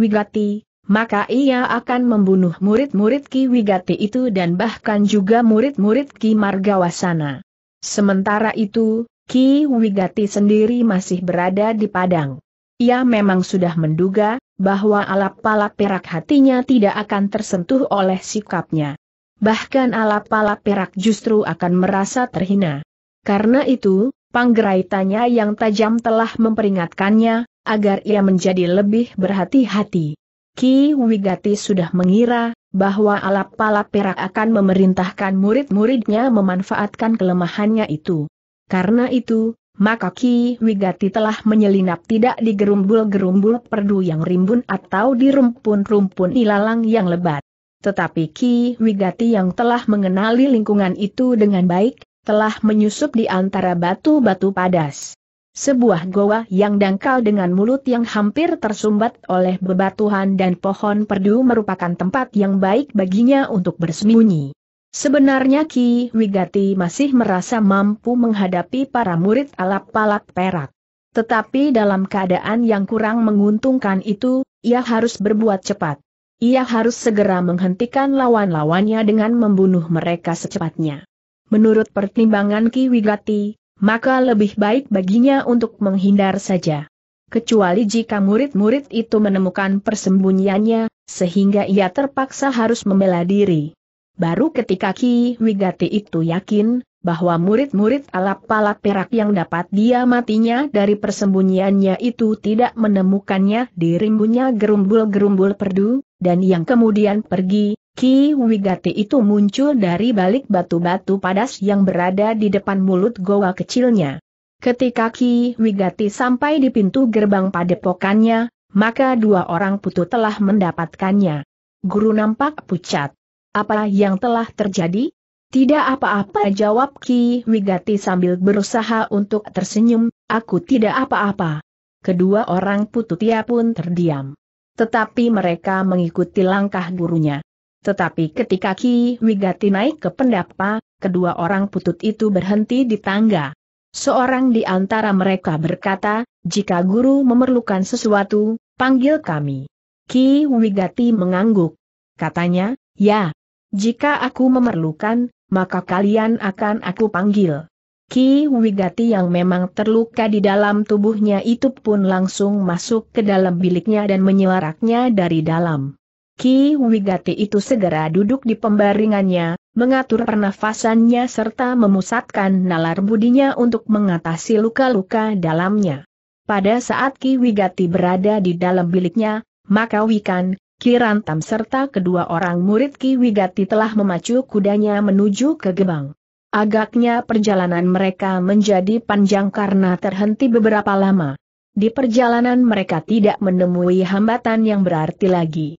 Wigati, maka ia akan membunuh murid-murid Ki Wigati itu dan bahkan juga murid-murid Ki Margawasana. Sementara itu, Ki Wigati sendiri masih berada di Padang. Ia memang sudah menduga, bahwa alap-alap perak hatinya tidak akan tersentuh oleh sikapnya. Bahkan alap-alap perak justru akan merasa terhina. Karena itu, panggeraitannya yang tajam telah memperingatkannya, agar ia menjadi lebih berhati-hati. Ki Wigati sudah mengira bahwa alap pala perak akan memerintahkan murid-muridnya memanfaatkan kelemahannya itu. Karena itu, maka Ki Wigati telah menyelinap tidak di gerumbul-gerumbul perdu yang rimbun atau di rumpun-rumpun ilalang yang lebat. Tetapi Ki Wigati yang telah mengenali lingkungan itu dengan baik, telah menyusup di antara batu-batu padas. Sebuah goa yang dangkal dengan mulut yang hampir tersumbat oleh bebatuhan dan pohon perdu merupakan tempat yang baik baginya untuk bersembunyi. Sebenarnya Ki Wigati masih merasa mampu menghadapi para murid alap-alap perak. Tetapi dalam keadaan yang kurang menguntungkan itu, ia harus berbuat cepat. Ia harus segera menghentikan lawan-lawannya dengan membunuh mereka secepatnya. Menurut pertimbangan Ki Wigati, maka lebih baik baginya untuk menghindar saja. Kecuali jika murid-murid itu menemukan persembunyiannya, sehingga ia terpaksa harus membela diri. Baru ketika Ki Wigati itu yakin, bahwa murid-murid alap-alap perak yang dapat dia matinya dari persembunyiannya itu tidak menemukannya di rimbunnya gerumbul-gerumbul perdu, dan yang kemudian pergi, Ki Wigati itu muncul dari balik batu-batu padas yang berada di depan mulut goa kecilnya. Ketika Ki Wigati sampai di pintu gerbang padepokannya, maka dua orang putu telah mendapatkannya. Guru nampak pucat. Apa yang telah terjadi? Tidak apa-apa jawab Ki Wigati sambil berusaha untuk tersenyum, aku tidak apa-apa. Kedua orang putu tiap pun terdiam. Tetapi mereka mengikuti langkah gurunya. Tetapi ketika Ki Wigati naik ke pendapa, kedua orang putut itu berhenti di tangga. Seorang di antara mereka berkata, jika guru memerlukan sesuatu, panggil kami. Ki Wigati mengangguk. Katanya, ya. Jika aku memerlukan, maka kalian akan aku panggil. Ki Wigati yang memang terluka di dalam tubuhnya itu pun langsung masuk ke dalam biliknya dan menyuaraknya dari dalam. Ki Wigati itu segera duduk di pembaringannya, mengatur pernafasannya serta memusatkan nalar budinya untuk mengatasi luka-luka dalamnya. Pada saat Ki Wigati berada di dalam biliknya, maka Wikan, Kirantam serta kedua orang murid Ki Wigati telah memacu kudanya menuju ke gebang. Agaknya perjalanan mereka menjadi panjang karena terhenti beberapa lama. Di perjalanan mereka tidak menemui hambatan yang berarti lagi.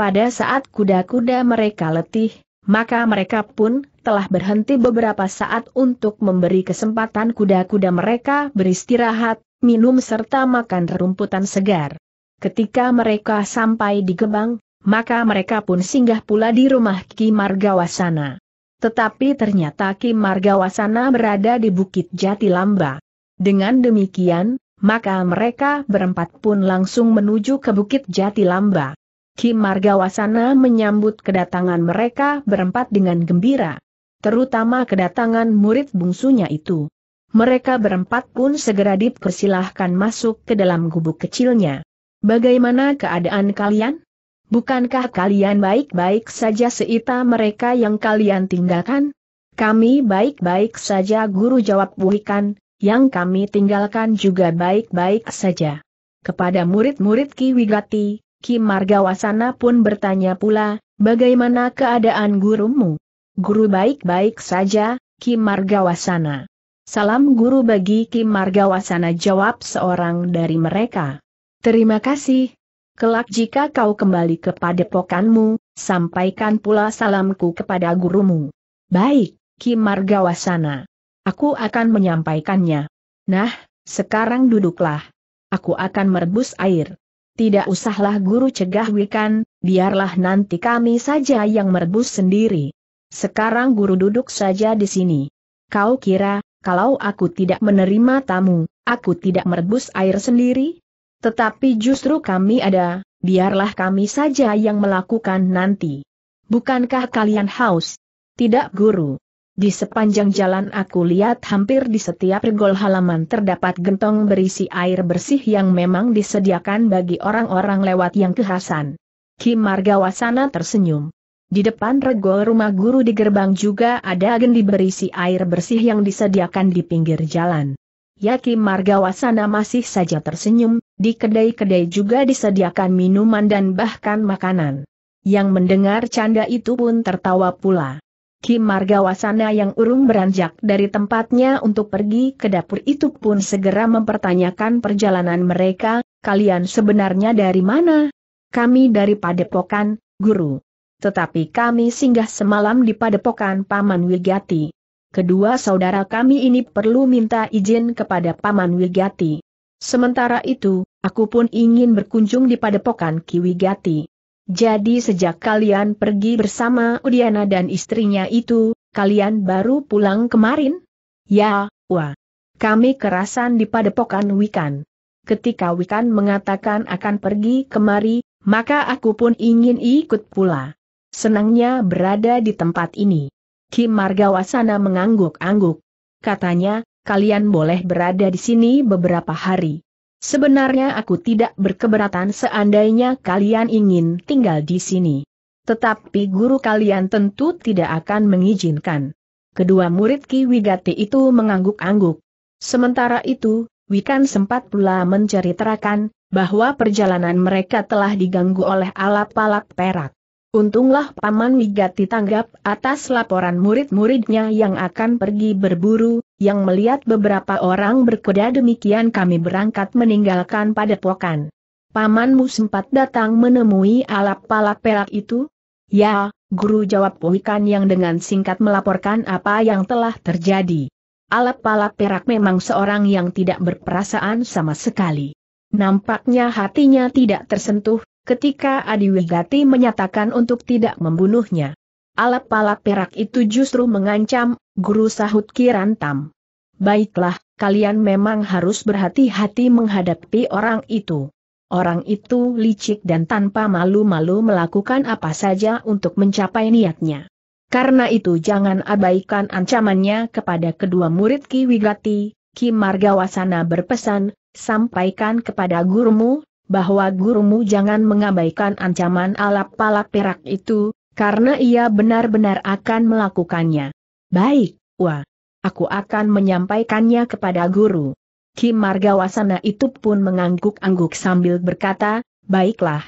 Pada saat kuda-kuda mereka letih, maka mereka pun telah berhenti beberapa saat untuk memberi kesempatan kuda-kuda mereka beristirahat, minum serta makan rumputan segar. Ketika mereka sampai di gebang, maka mereka pun singgah pula di rumah Ki Margawasana. Tetapi ternyata Ki Margawasana berada di Bukit Jatilamba. Dengan demikian, maka mereka berempat pun langsung menuju ke Bukit Jatilamba. Ki Margawasana menyambut kedatangan mereka berempat dengan gembira. Terutama kedatangan murid bungsunya itu. Mereka berempat pun segera dipersilahkan masuk ke dalam gubuk kecilnya. Bagaimana keadaan kalian? Bukankah kalian baik-baik saja seita mereka yang kalian tinggalkan? Kami baik-baik saja guru jawab buhikan. yang kami tinggalkan juga baik-baik saja. Kepada murid-murid Ki Wigati, Ki Margawasana pun bertanya pula, bagaimana keadaan gurumu? Guru baik-baik saja, Ki Margawasana. Salam guru bagi Ki Margawasana jawab seorang dari mereka. Terima kasih. Kelak jika kau kembali ke padepokanmu, sampaikan pula salamku kepada gurumu. Baik, Ki Margawasana. Aku akan menyampaikannya. Nah, sekarang duduklah. Aku akan merebus air tidak usahlah guru cegah Wikan, biarlah nanti kami saja yang merebus sendiri. Sekarang guru duduk saja di sini. Kau kira, kalau aku tidak menerima tamu, aku tidak merebus air sendiri? Tetapi justru kami ada, biarlah kami saja yang melakukan nanti. Bukankah kalian haus? Tidak guru. Di sepanjang jalan aku lihat hampir di setiap regol halaman terdapat gentong berisi air bersih yang memang disediakan bagi orang-orang lewat yang kehasan. Kim Margawasana tersenyum. Di depan regol rumah guru di gerbang juga ada gendi berisi air bersih yang disediakan di pinggir jalan. Ya Kim Margawasana masih saja tersenyum, di kedai-kedai juga disediakan minuman dan bahkan makanan. Yang mendengar canda itu pun tertawa pula. Ki Margawasana yang urung beranjak dari tempatnya untuk pergi ke dapur itu pun segera mempertanyakan perjalanan mereka, kalian sebenarnya dari mana? Kami dari Padepokan, Guru. Tetapi kami singgah semalam di Padepokan Paman Wigati. Kedua saudara kami ini perlu minta izin kepada Paman Wigati. Sementara itu, aku pun ingin berkunjung di padepokan Ki Wigati. Jadi sejak kalian pergi bersama Udiana dan istrinya itu, kalian baru pulang kemarin? Ya, wah. Kami kerasan di padepokan Wikan. Ketika Wikan mengatakan akan pergi kemari, maka aku pun ingin ikut pula. Senangnya berada di tempat ini. Kim Margawasana mengangguk-angguk. Katanya, kalian boleh berada di sini beberapa hari. Sebenarnya aku tidak berkeberatan seandainya kalian ingin tinggal di sini. Tetapi guru kalian tentu tidak akan mengizinkan. Kedua murid Ki Wigati itu mengangguk-angguk. Sementara itu, Wikan sempat pula menceritakan bahwa perjalanan mereka telah diganggu oleh alap-alap perak. Untunglah Paman Wigati tanggap atas laporan murid-muridnya yang akan pergi berburu, yang melihat beberapa orang berkuda demikian kami berangkat meninggalkan padepokan. Pamanmu sempat datang menemui alap palak perak itu? Ya, guru jawab Wikan yang dengan singkat melaporkan apa yang telah terjadi. alap palak perak memang seorang yang tidak berperasaan sama sekali. Nampaknya hatinya tidak tersentuh, ketika Adi Wigati menyatakan untuk tidak membunuhnya. Alap-alap perak itu justru mengancam, guru sahut Kirantam. Baiklah, kalian memang harus berhati-hati menghadapi orang itu. Orang itu licik dan tanpa malu-malu melakukan apa saja untuk mencapai niatnya. Karena itu jangan abaikan ancamannya kepada kedua murid Ki Wigati, Ki Margawasana berpesan, sampaikan kepada gurumu, bahwa gurumu jangan mengabaikan ancaman alap-palap perak itu, karena ia benar-benar akan melakukannya. Baik, Wah. Aku akan menyampaikannya kepada guru. Kim Margawasana itu pun mengangguk-angguk sambil berkata, baiklah.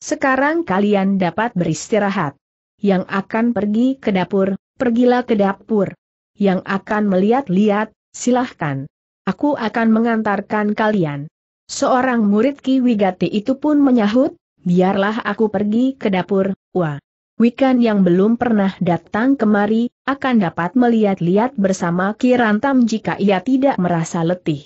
Sekarang kalian dapat beristirahat. Yang akan pergi ke dapur, pergilah ke dapur. Yang akan melihat-lihat, silahkan. Aku akan mengantarkan kalian. Seorang murid Ki Wigati itu pun menyahut, biarlah aku pergi ke dapur, wah. Wikan yang belum pernah datang kemari, akan dapat melihat-lihat bersama Ki Rantam jika ia tidak merasa letih.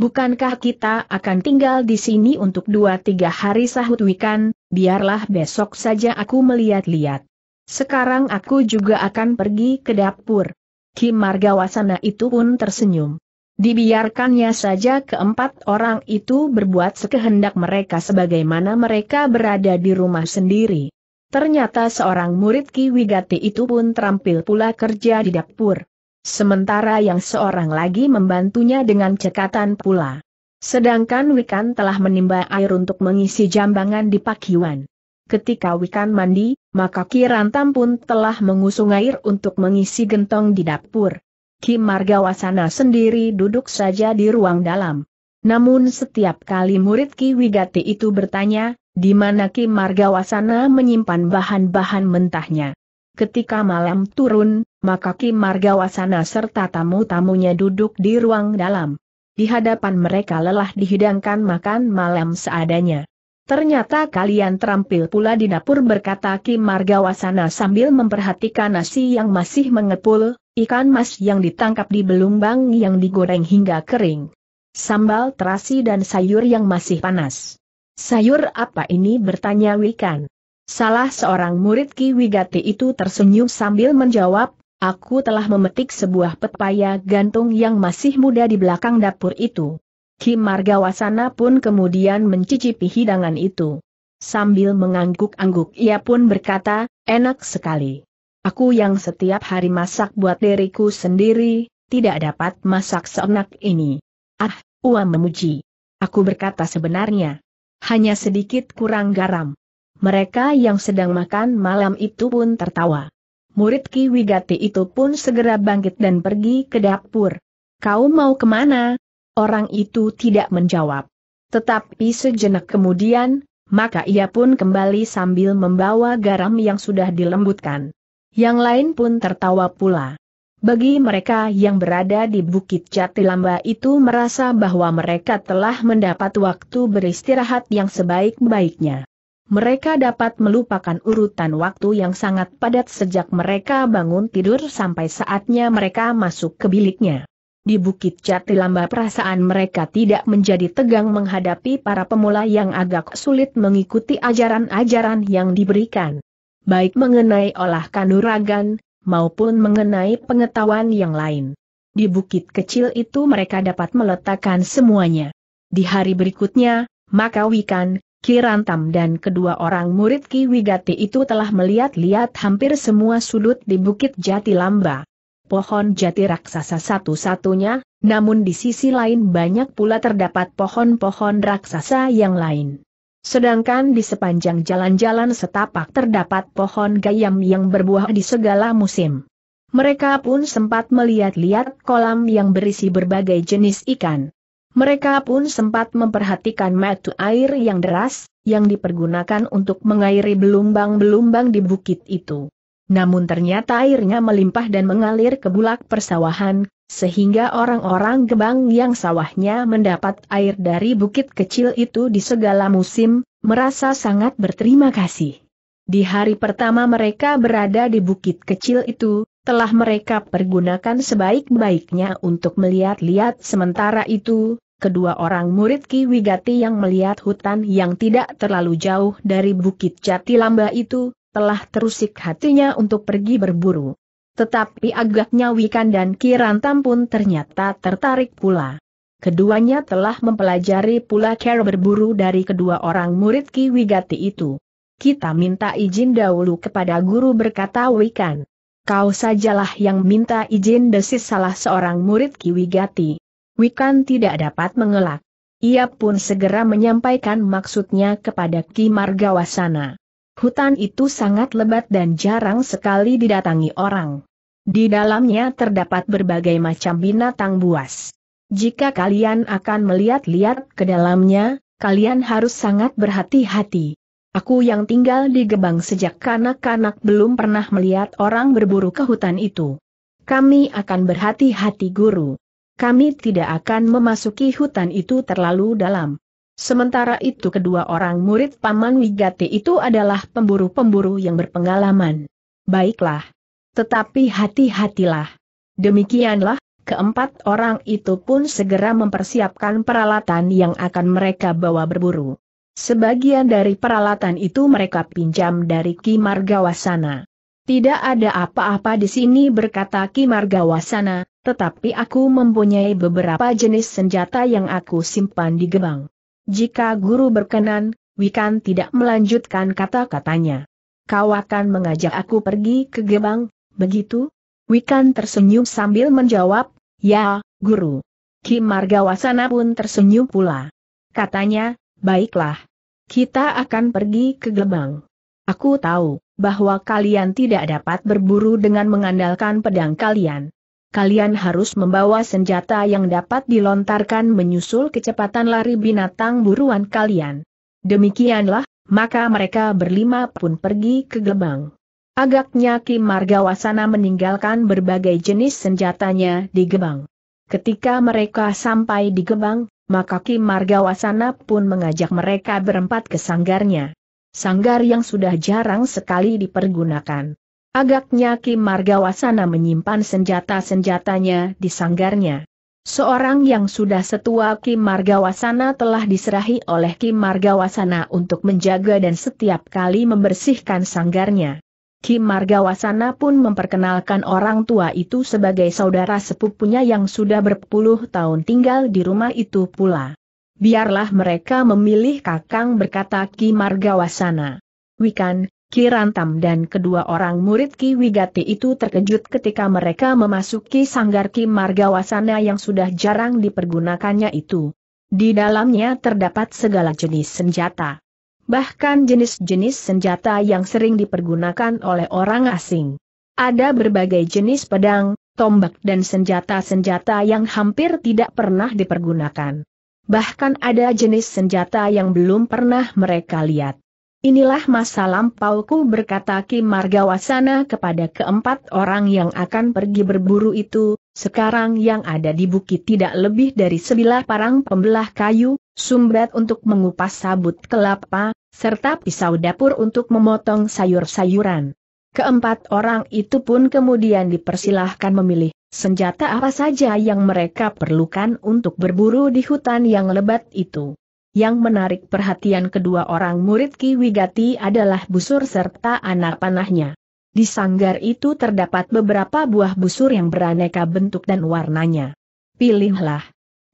Bukankah kita akan tinggal di sini untuk dua tiga hari sahut Wikan, biarlah besok saja aku melihat-lihat. Sekarang aku juga akan pergi ke dapur. Ki Margawasana itu pun tersenyum. Dibiarkannya saja keempat orang itu berbuat sekehendak mereka sebagaimana mereka berada di rumah sendiri. Ternyata seorang murid Ki Wigati itu pun terampil pula kerja di dapur. Sementara yang seorang lagi membantunya dengan cekatan pula. Sedangkan Wikan telah menimba air untuk mengisi jambangan di pakiwan. Ketika Wikan mandi, maka Kirantam pun telah mengusung air untuk mengisi gentong di dapur. Kim Margawasana sendiri duduk saja di ruang dalam. Namun setiap kali murid Ki Wigati itu bertanya, di mana Kim Margawasana menyimpan bahan-bahan mentahnya. Ketika malam turun, maka Kim Margawasana serta tamu-tamunya duduk di ruang dalam. Di hadapan mereka lelah dihidangkan makan malam seadanya. Ternyata kalian terampil pula di dapur berkata Kim Margawasana sambil memperhatikan nasi yang masih mengepul, Ikan mas yang ditangkap di belumbang yang digoreng hingga kering. Sambal terasi dan sayur yang masih panas. Sayur apa ini bertanya Wikan. Salah seorang murid Ki Wigati itu tersenyum sambil menjawab, Aku telah memetik sebuah pepaya gantung yang masih muda di belakang dapur itu. Ki Margawasana pun kemudian mencicipi hidangan itu. Sambil mengangguk-angguk ia pun berkata, enak sekali. Aku yang setiap hari masak buat diriku sendiri, tidak dapat masak seenak ini. Ah, Ua memuji. Aku berkata sebenarnya. Hanya sedikit kurang garam. Mereka yang sedang makan malam itu pun tertawa. Murid Ki Wigati itu pun segera bangkit dan pergi ke dapur. Kau mau kemana? Orang itu tidak menjawab. Tetapi sejenak kemudian, maka ia pun kembali sambil membawa garam yang sudah dilembutkan. Yang lain pun tertawa pula. Bagi mereka yang berada di Bukit Jatilamba itu merasa bahwa mereka telah mendapat waktu beristirahat yang sebaik-baiknya. Mereka dapat melupakan urutan waktu yang sangat padat sejak mereka bangun tidur sampai saatnya mereka masuk ke biliknya. Di Bukit Jatilamba perasaan mereka tidak menjadi tegang menghadapi para pemula yang agak sulit mengikuti ajaran-ajaran yang diberikan baik mengenai olah kanuragan, maupun mengenai pengetahuan yang lain. Di bukit kecil itu mereka dapat meletakkan semuanya. Di hari berikutnya, maka Wikan, Kirantam dan kedua orang murid Ki Wigati itu telah melihat-lihat hampir semua sudut di Bukit Jati Lamba. Pohon jati raksasa satu-satunya, namun di sisi lain banyak pula terdapat pohon-pohon raksasa yang lain. Sedangkan di sepanjang jalan-jalan setapak terdapat pohon gayam yang berbuah di segala musim. Mereka pun sempat melihat-lihat kolam yang berisi berbagai jenis ikan. Mereka pun sempat memperhatikan metu air yang deras, yang dipergunakan untuk mengairi belumbang-belumbang di bukit itu. Namun ternyata airnya melimpah dan mengalir ke bulak persawahan, sehingga orang-orang gebang yang sawahnya mendapat air dari bukit kecil itu di segala musim, merasa sangat berterima kasih. Di hari pertama mereka berada di bukit kecil itu, telah mereka pergunakan sebaik-baiknya untuk melihat-lihat sementara itu, kedua orang murid Ki Wigati yang melihat hutan yang tidak terlalu jauh dari bukit Jatilamba itu, telah terusik hatinya untuk pergi berburu. Tetapi agaknya Wikan dan Kirantam pun ternyata tertarik pula. Keduanya telah mempelajari pula cara berburu dari kedua orang murid Ki Wigati itu. Kita minta izin dahulu kepada guru berkata Wikan. Kau sajalah yang minta izin desis salah seorang murid Ki Wigati. Wikan tidak dapat mengelak. Ia pun segera menyampaikan maksudnya kepada Ki Margawasana. Hutan itu sangat lebat dan jarang sekali didatangi orang. Di dalamnya terdapat berbagai macam binatang buas. Jika kalian akan melihat-lihat ke dalamnya, kalian harus sangat berhati-hati. Aku yang tinggal di Gebang sejak kanak-kanak belum pernah melihat orang berburu ke hutan itu. Kami akan berhati-hati guru. Kami tidak akan memasuki hutan itu terlalu dalam. Sementara itu kedua orang murid Paman Wigati itu adalah pemburu-pemburu yang berpengalaman. Baiklah. Tetapi hati-hatilah. Demikianlah, keempat orang itu pun segera mempersiapkan peralatan yang akan mereka bawa berburu. Sebagian dari peralatan itu mereka pinjam dari Ki Margawasana. Tidak ada apa-apa di sini berkata Ki Margawasana, tetapi aku mempunyai beberapa jenis senjata yang aku simpan di gebang. Jika guru berkenan, Wikan tidak melanjutkan kata-katanya. Kau akan mengajak aku pergi ke Gebang, begitu? Wikan tersenyum sambil menjawab, ya, guru. Kim Margawasana pun tersenyum pula. Katanya, baiklah. Kita akan pergi ke Gebang. Aku tahu, bahwa kalian tidak dapat berburu dengan mengandalkan pedang kalian kalian harus membawa senjata yang dapat dilontarkan menyusul kecepatan lari binatang buruan kalian. Demikianlah, maka mereka berlima pun pergi ke gebang. Agaknya Kim Margawasana meninggalkan berbagai jenis senjatanya di gebang. Ketika mereka sampai di gebang, maka Kim Margawasana pun mengajak mereka berempat ke sanggarnya. Sanggar yang sudah jarang sekali dipergunakan. Agaknya Kim Margawasana menyimpan senjata-senjatanya di sanggarnya. Seorang yang sudah setua Kim Margawasana telah diserahi oleh Kim Margawasana untuk menjaga dan setiap kali membersihkan sanggarnya. Kim Margawasana pun memperkenalkan orang tua itu sebagai saudara sepupunya yang sudah berpuluh tahun tinggal di rumah itu pula. Biarlah mereka memilih kakang berkata Kim Margawasana. Wikan, Kirantam dan kedua orang murid Ki Wigati itu terkejut ketika mereka memasuki sanggar Ki Margawasana yang sudah jarang dipergunakannya itu. Di dalamnya terdapat segala jenis senjata. Bahkan jenis-jenis senjata yang sering dipergunakan oleh orang asing. Ada berbagai jenis pedang, tombak dan senjata-senjata yang hampir tidak pernah dipergunakan. Bahkan ada jenis senjata yang belum pernah mereka lihat. Inilah masa lampauku berkata Kim Margawasana kepada keempat orang yang akan pergi berburu itu, sekarang yang ada di bukit tidak lebih dari sebilah parang pembelah kayu, sumbat untuk mengupas sabut kelapa, serta pisau dapur untuk memotong sayur-sayuran. Keempat orang itu pun kemudian dipersilahkan memilih senjata apa saja yang mereka perlukan untuk berburu di hutan yang lebat itu. Yang menarik perhatian kedua orang murid Ki Wigati adalah busur serta anak panahnya. Di sanggar itu terdapat beberapa buah busur yang beraneka bentuk dan warnanya. Pilihlah.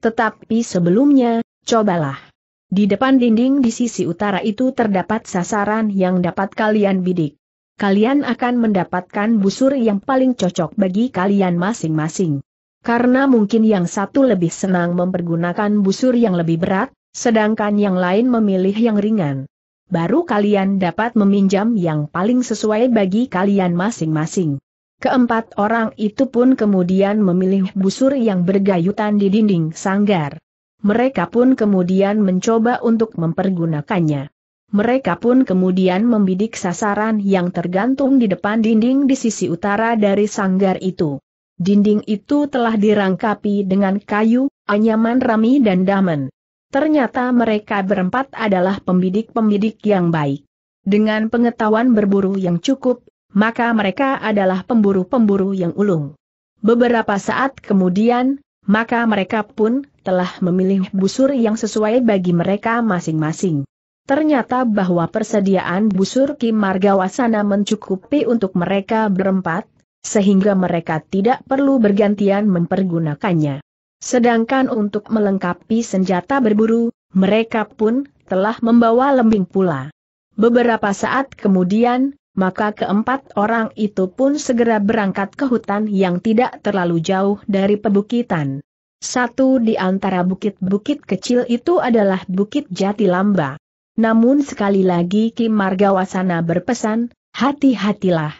Tetapi sebelumnya, cobalah. Di depan dinding di sisi utara itu terdapat sasaran yang dapat kalian bidik. Kalian akan mendapatkan busur yang paling cocok bagi kalian masing-masing. Karena mungkin yang satu lebih senang mempergunakan busur yang lebih berat, sedangkan yang lain memilih yang ringan. Baru kalian dapat meminjam yang paling sesuai bagi kalian masing-masing. Keempat orang itu pun kemudian memilih busur yang bergayutan di dinding sanggar. Mereka pun kemudian mencoba untuk mempergunakannya. Mereka pun kemudian membidik sasaran yang tergantung di depan dinding di sisi utara dari sanggar itu. Dinding itu telah dirangkapi dengan kayu, anyaman rami dan damen. Ternyata mereka berempat adalah pembidik-pembidik yang baik. Dengan pengetahuan berburu yang cukup, maka mereka adalah pemburu-pemburu yang ulung. Beberapa saat kemudian, maka mereka pun telah memilih busur yang sesuai bagi mereka masing-masing. Ternyata bahwa persediaan busur Kim Margawasana mencukupi untuk mereka berempat, sehingga mereka tidak perlu bergantian mempergunakannya. Sedangkan untuk melengkapi senjata berburu, mereka pun telah membawa lembing pula. Beberapa saat kemudian, maka keempat orang itu pun segera berangkat ke hutan yang tidak terlalu jauh dari pebukitan. Satu di antara bukit-bukit kecil itu adalah Bukit Jatilamba. Namun sekali lagi Kim Margawasana berpesan, hati-hatilah.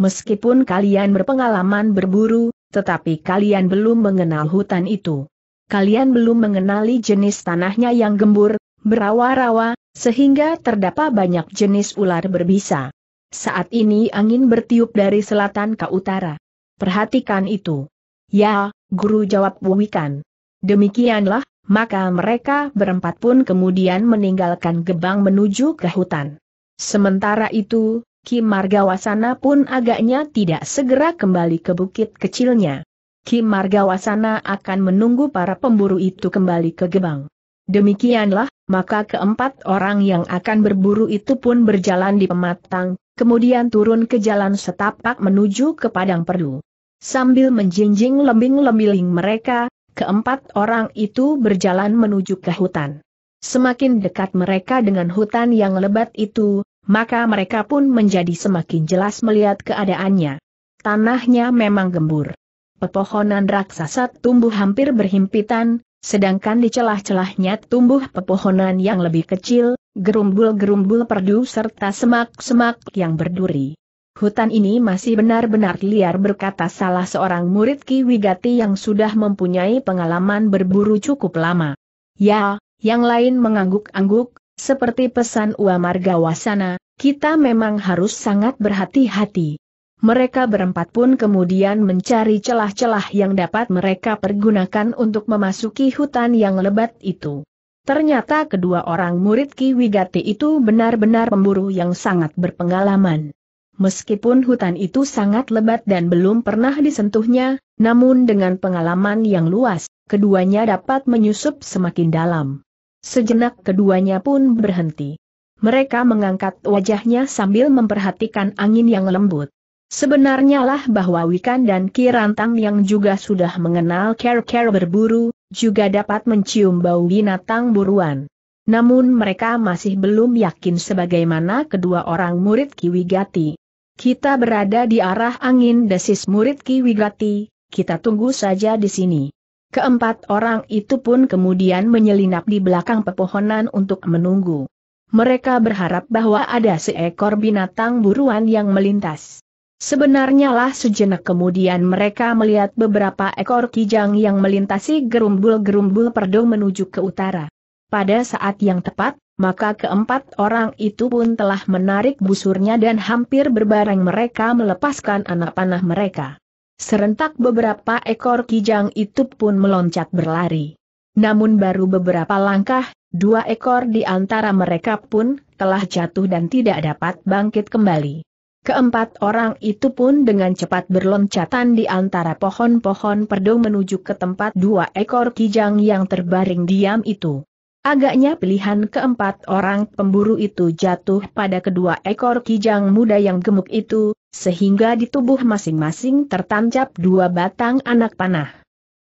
Meskipun kalian berpengalaman berburu, tetapi kalian belum mengenal hutan itu. Kalian belum mengenali jenis tanahnya yang gembur, berawa-rawa, sehingga terdapat banyak jenis ular berbisa. Saat ini angin bertiup dari selatan ke utara. Perhatikan itu. Ya, guru jawab Wuwikan. Demikianlah, maka mereka berempat pun kemudian meninggalkan gebang menuju ke hutan. Sementara itu, Ki Margawasana pun agaknya tidak segera kembali ke bukit kecilnya. Ki Margawasana akan menunggu para pemburu itu kembali ke Gebang. Demikianlah, maka keempat orang yang akan berburu itu pun berjalan di pematang, kemudian turun ke jalan setapak menuju ke Padang perdu. Sambil menjinjing lembing-lembiling mereka, keempat orang itu berjalan menuju ke hutan. Semakin dekat mereka dengan hutan yang lebat itu, maka mereka pun menjadi semakin jelas melihat keadaannya. Tanahnya memang gembur. Pepohonan raksasa tumbuh hampir berhimpitan, sedangkan di celah-celahnya tumbuh pepohonan yang lebih kecil, gerumbul-gerumbul perdu serta semak-semak yang berduri. Hutan ini masih benar-benar liar berkata salah seorang murid Ki Wigati yang sudah mempunyai pengalaman berburu cukup lama. Ya, yang lain mengangguk-angguk, seperti pesan Uamarga Wasana, kita memang harus sangat berhati-hati. Mereka berempat pun kemudian mencari celah-celah yang dapat mereka pergunakan untuk memasuki hutan yang lebat itu. Ternyata kedua orang murid Ki Wigati itu benar-benar pemburu yang sangat berpengalaman. Meskipun hutan itu sangat lebat dan belum pernah disentuhnya, namun dengan pengalaman yang luas, keduanya dapat menyusup semakin dalam. Sejenak keduanya pun berhenti. Mereka mengangkat wajahnya sambil memperhatikan angin yang lembut. Sebenarnya lah bahwa Wikan dan Kirantang yang juga sudah mengenal Ker-Ker berburu, juga dapat mencium bau binatang buruan. Namun mereka masih belum yakin sebagaimana kedua orang murid Kiwigati. Kita berada di arah angin desis murid Kiwigati, kita tunggu saja di sini. Keempat orang itu pun kemudian menyelinap di belakang pepohonan untuk menunggu. Mereka berharap bahwa ada seekor binatang buruan yang melintas. Sebenarnya lah sejenak kemudian mereka melihat beberapa ekor kijang yang melintasi gerumbul-gerumbul perdo menuju ke utara. Pada saat yang tepat, maka keempat orang itu pun telah menarik busurnya dan hampir berbareng mereka melepaskan anak panah mereka. Serentak beberapa ekor kijang itu pun meloncat berlari. Namun baru beberapa langkah, dua ekor di antara mereka pun telah jatuh dan tidak dapat bangkit kembali. Keempat orang itu pun dengan cepat berloncatan di antara pohon-pohon perdu menuju ke tempat dua ekor kijang yang terbaring diam itu. Agaknya pilihan keempat orang pemburu itu jatuh pada kedua ekor kijang muda yang gemuk itu, sehingga di tubuh masing-masing tertancap dua batang anak panah.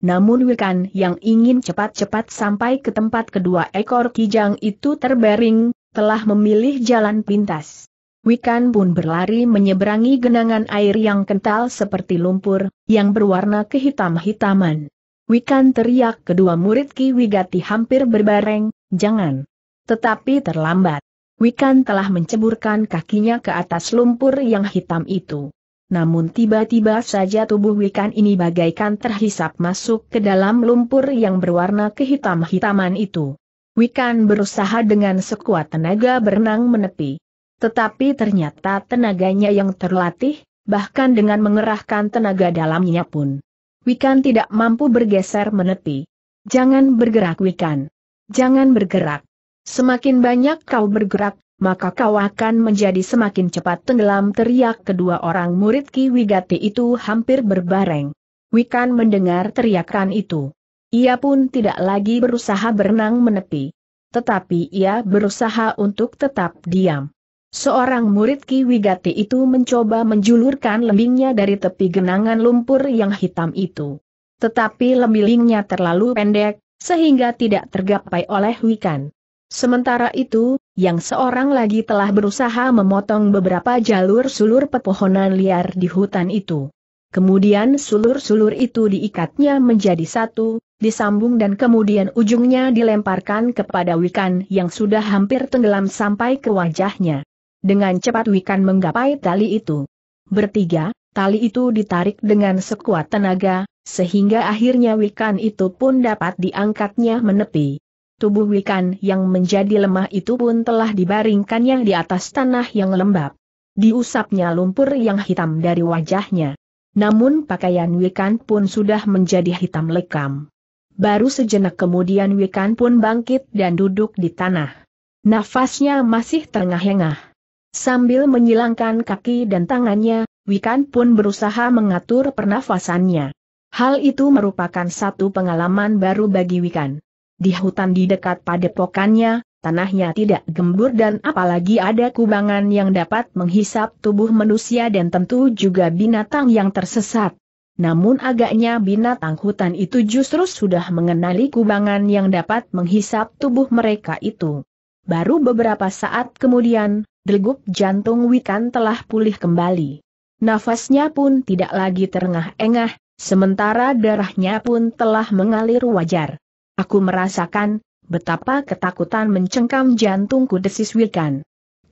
Namun Wikan yang ingin cepat-cepat sampai ke tempat kedua ekor kijang itu terbaring, telah memilih jalan pintas. Wikan pun berlari menyeberangi genangan air yang kental seperti lumpur, yang berwarna kehitam-hitaman. Wikan teriak kedua murid Ki Wigati hampir berbareng, jangan. Tetapi terlambat. Wikan telah menceburkan kakinya ke atas lumpur yang hitam itu. Namun tiba-tiba saja tubuh Wikan ini bagaikan terhisap masuk ke dalam lumpur yang berwarna kehitam-hitaman itu. Wikan berusaha dengan sekuat tenaga berenang menepi. Tetapi ternyata tenaganya yang terlatih, bahkan dengan mengerahkan tenaga dalamnya pun. Wikan tidak mampu bergeser menepi. Jangan bergerak Wikan. Jangan bergerak. Semakin banyak kau bergerak, maka kau akan menjadi semakin cepat tenggelam teriak kedua orang murid Ki Wigati itu hampir berbareng. Wikan mendengar teriakan itu. Ia pun tidak lagi berusaha berenang menepi. Tetapi ia berusaha untuk tetap diam. Seorang murid Ki Wigati itu mencoba menjulurkan lembingnya dari tepi genangan lumpur yang hitam itu. Tetapi lembingnya terlalu pendek, sehingga tidak tergapai oleh Wikan. Sementara itu, yang seorang lagi telah berusaha memotong beberapa jalur sulur pepohonan liar di hutan itu. Kemudian sulur-sulur itu diikatnya menjadi satu, disambung dan kemudian ujungnya dilemparkan kepada Wikan yang sudah hampir tenggelam sampai ke wajahnya. Dengan cepat Wikan menggapai tali itu. Bertiga, tali itu ditarik dengan sekuat tenaga, sehingga akhirnya Wikan itu pun dapat diangkatnya menepi tubuh Wikan yang menjadi lemah itu pun telah yang di atas tanah yang lembab. Diusapnya lumpur yang hitam dari wajahnya. Namun pakaian Wikan pun sudah menjadi hitam lekam. Baru sejenak kemudian Wikan pun bangkit dan duduk di tanah. Nafasnya masih terengah-engah. Sambil menyilangkan kaki dan tangannya, Wikan pun berusaha mengatur pernafasannya. Hal itu merupakan satu pengalaman baru bagi Wikan. Di hutan di dekat padepokannya, tanahnya tidak gembur dan apalagi ada kubangan yang dapat menghisap tubuh manusia dan tentu juga binatang yang tersesat. Namun agaknya binatang hutan itu justru sudah mengenali kubangan yang dapat menghisap tubuh mereka itu. Baru beberapa saat kemudian, degup jantung Wikan telah pulih kembali. Nafasnya pun tidak lagi terengah-engah, sementara darahnya pun telah mengalir wajar. Aku merasakan, betapa ketakutan mencengkam jantungku desis Wilkan.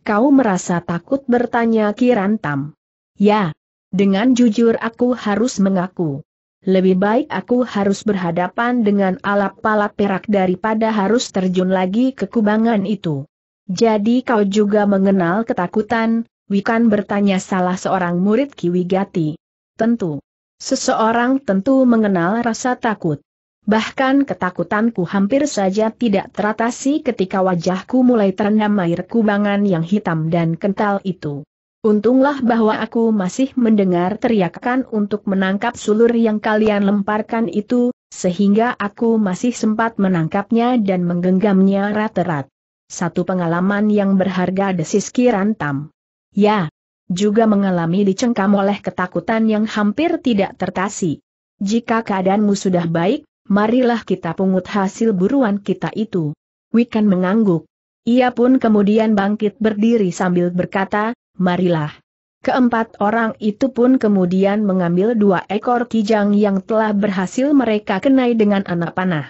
Kau merasa takut bertanya Kirantam. Ya, dengan jujur aku harus mengaku. Lebih baik aku harus berhadapan dengan alap-alap perak daripada harus terjun lagi ke kubangan itu. Jadi kau juga mengenal ketakutan, Wikan bertanya salah seorang murid Kiwigati. Tentu. Seseorang tentu mengenal rasa takut. Bahkan ketakutanku hampir saja tidak teratasi ketika wajahku mulai terendam air kubangan yang hitam dan kental itu. Untunglah bahwa aku masih mendengar teriakan untuk menangkap sulur yang kalian lemparkan itu, sehingga aku masih sempat menangkapnya dan menggenggamnya rat-rat. Satu pengalaman yang berharga desis Kirantam. Ya, juga mengalami dicengkam oleh ketakutan yang hampir tidak tertasi. Jika keadaanmu sudah baik, marilah kita pungut hasil buruan kita itu. Wikan mengangguk. Ia pun kemudian bangkit berdiri sambil berkata, marilah. Keempat orang itu pun kemudian mengambil dua ekor kijang yang telah berhasil mereka kenai dengan anak panah.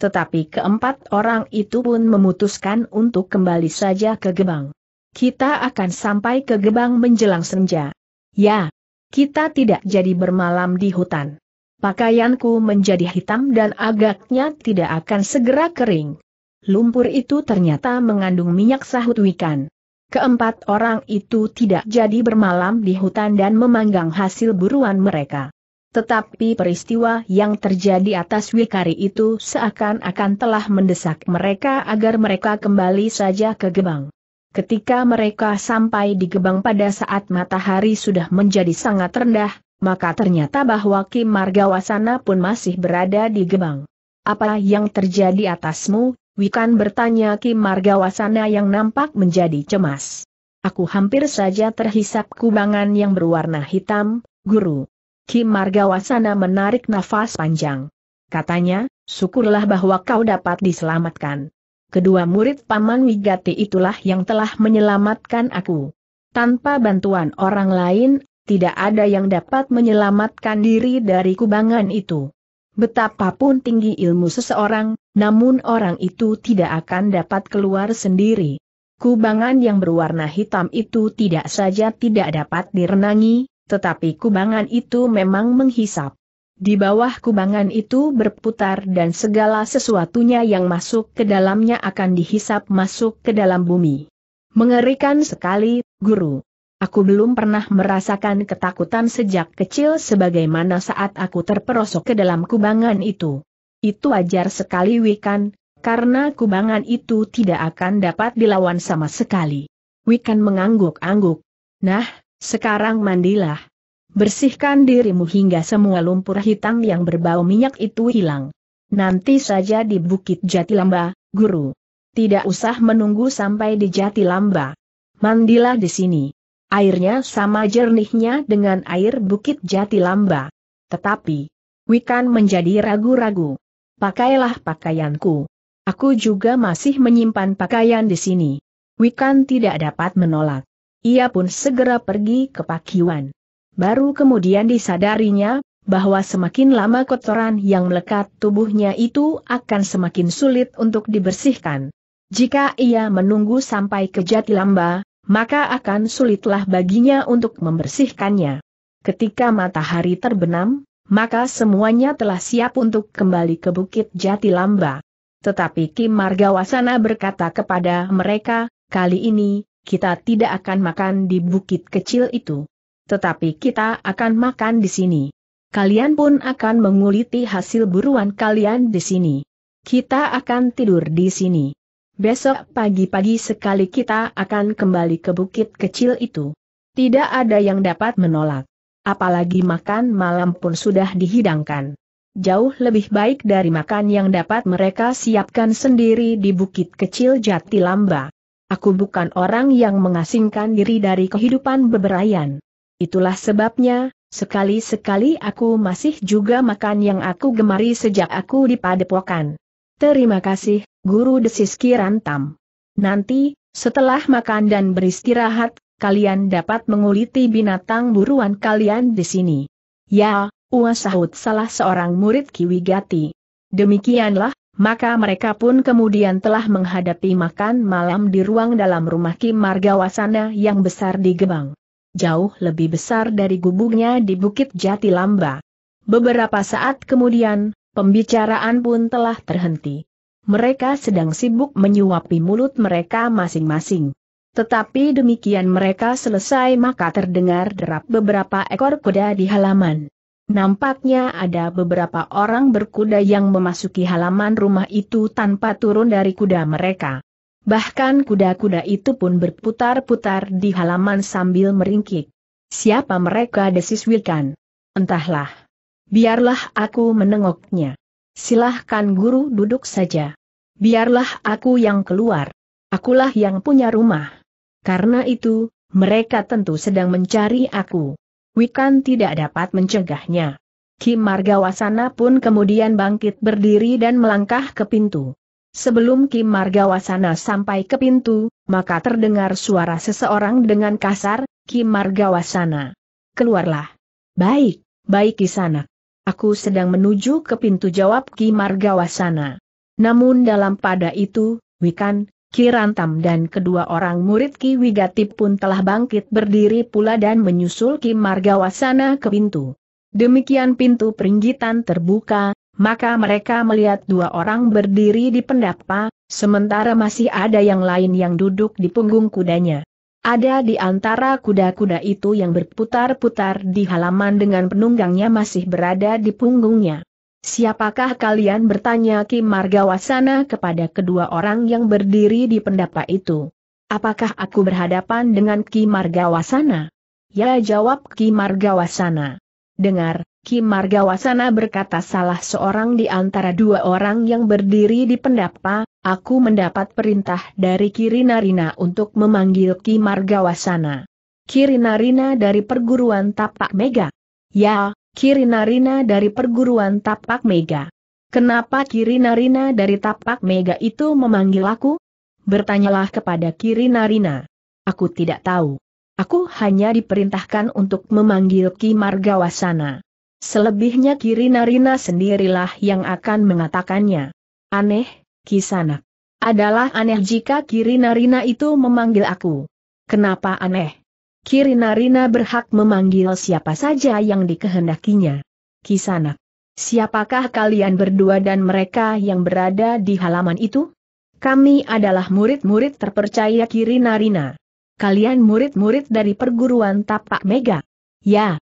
Tetapi keempat orang itu pun memutuskan untuk kembali saja ke gebang. Kita akan sampai ke gebang menjelang senja. Ya, kita tidak jadi bermalam di hutan. Pakaianku menjadi hitam dan agaknya tidak akan segera kering. Lumpur itu ternyata mengandung minyak sahut wikan. Keempat orang itu tidak jadi bermalam di hutan dan memanggang hasil buruan mereka. Tetapi peristiwa yang terjadi atas Wikari itu seakan-akan telah mendesak mereka agar mereka kembali saja ke Gebang. Ketika mereka sampai di Gebang pada saat matahari sudah menjadi sangat rendah, maka ternyata bahwa Kim Margawasana pun masih berada di gebang. Apa yang terjadi atasmu, Wikan bertanya Kim Margawasana yang nampak menjadi cemas. Aku hampir saja terhisap kubangan yang berwarna hitam, guru. Kim Margawasana menarik nafas panjang. Katanya, syukurlah bahwa kau dapat diselamatkan. Kedua murid Paman Wigati itulah yang telah menyelamatkan aku. Tanpa bantuan orang lain, tidak ada yang dapat menyelamatkan diri dari kubangan itu. Betapapun tinggi ilmu seseorang, namun orang itu tidak akan dapat keluar sendiri. Kubangan yang berwarna hitam itu tidak saja tidak dapat direnangi, tetapi kubangan itu memang menghisap. Di bawah kubangan itu berputar dan segala sesuatunya yang masuk ke dalamnya akan dihisap masuk ke dalam bumi. Mengerikan sekali, guru. Aku belum pernah merasakan ketakutan sejak kecil sebagaimana saat aku terperosok ke dalam kubangan itu. Itu wajar sekali Wikan, karena kubangan itu tidak akan dapat dilawan sama sekali. Wikan mengangguk-angguk. Nah, sekarang mandilah. Bersihkan dirimu hingga semua lumpur hitam yang berbau minyak itu hilang. Nanti saja di Bukit Jatilamba, guru. Tidak usah menunggu sampai di Jatilamba. Mandilah di sini. Airnya sama jernihnya dengan air bukit jati lamba. Tetapi, Wikan menjadi ragu-ragu. Pakailah pakaianku. Aku juga masih menyimpan pakaian di sini. Wikan tidak dapat menolak. Ia pun segera pergi ke pakiwan. Baru kemudian disadarinya, bahwa semakin lama kotoran yang melekat tubuhnya itu akan semakin sulit untuk dibersihkan. Jika ia menunggu sampai ke Jatilamba, maka akan sulitlah baginya untuk membersihkannya. Ketika matahari terbenam, maka semuanya telah siap untuk kembali ke Bukit Jatilamba. Tetapi Kim Margawasana berkata kepada mereka, kali ini, kita tidak akan makan di bukit kecil itu. Tetapi kita akan makan di sini. Kalian pun akan menguliti hasil buruan kalian di sini. Kita akan tidur di sini. Besok pagi-pagi sekali kita akan kembali ke bukit kecil itu. Tidak ada yang dapat menolak. Apalagi makan malam pun sudah dihidangkan. Jauh lebih baik dari makan yang dapat mereka siapkan sendiri di bukit kecil Jatilamba. Aku bukan orang yang mengasingkan diri dari kehidupan beberayan. Itulah sebabnya, sekali-sekali aku masih juga makan yang aku gemari sejak aku di padepokan. Terima kasih, Guru Desis Kirantam. Nanti, setelah makan dan beristirahat, kalian dapat menguliti binatang buruan kalian di sini. Ya, Uasahut salah seorang murid Kiwigati. Demikianlah, maka mereka pun kemudian telah menghadapi makan malam di ruang dalam rumah Kim Margawasana yang besar di Gebang. Jauh lebih besar dari gubuknya di Bukit Jatilamba. Beberapa saat kemudian, Pembicaraan pun telah terhenti. Mereka sedang sibuk menyuapi mulut mereka masing-masing. Tetapi demikian mereka selesai maka terdengar derap beberapa ekor kuda di halaman. Nampaknya ada beberapa orang berkuda yang memasuki halaman rumah itu tanpa turun dari kuda mereka. Bahkan kuda-kuda itu pun berputar-putar di halaman sambil meringkik. Siapa mereka desis Wilkan? Entahlah. Biarlah aku menengoknya. Silahkan guru duduk saja. Biarlah aku yang keluar. Akulah yang punya rumah. Karena itu, mereka tentu sedang mencari aku. Wikan tidak dapat mencegahnya. Kim Margawasana pun kemudian bangkit berdiri dan melangkah ke pintu. Sebelum Kim Margawasana sampai ke pintu, maka terdengar suara seseorang dengan kasar, Kim Margawasana. Keluarlah. Baik, baik di sana. Aku sedang menuju ke pintu jawab Ki Margawasana. Namun dalam pada itu, Wikan, Ki Rantam dan kedua orang murid Ki Wigati pun telah bangkit berdiri pula dan menyusul Ki Margawasana ke pintu. Demikian pintu peringgitan terbuka, maka mereka melihat dua orang berdiri di pendapa, sementara masih ada yang lain yang duduk di punggung kudanya. Ada di antara kuda-kuda itu yang berputar-putar di halaman dengan penunggangnya masih berada di punggungnya. Siapakah kalian bertanya Ki Margawasana kepada kedua orang yang berdiri di pendapa itu? Apakah aku berhadapan dengan Ki Margawasana? Ya jawab Ki Margawasana. Dengar, Ki Margawasana berkata salah seorang di antara dua orang yang berdiri di pendapa, aku mendapat perintah dari Kirinarina untuk memanggil Ki Margawasana. Kirinarina dari perguruan Tapak Mega. Ya, Kirinarina dari perguruan Tapak Mega. Kenapa Kirinarina dari Tapak Mega itu memanggil aku? Bertanyalah kepada Kirinarina. Aku tidak tahu. Aku hanya diperintahkan untuk memanggil Ki Margawasana. Selebihnya Kirinarina sendirilah yang akan mengatakannya. Aneh, Kisana, Adalah aneh jika Kirinarina itu memanggil aku. Kenapa aneh? Kirinarina berhak memanggil siapa saja yang dikehendakinya. Kisana, Siapakah kalian berdua dan mereka yang berada di halaman itu? Kami adalah murid-murid terpercaya Kirinarina. Kalian murid-murid dari perguruan Tapak Mega. Ya,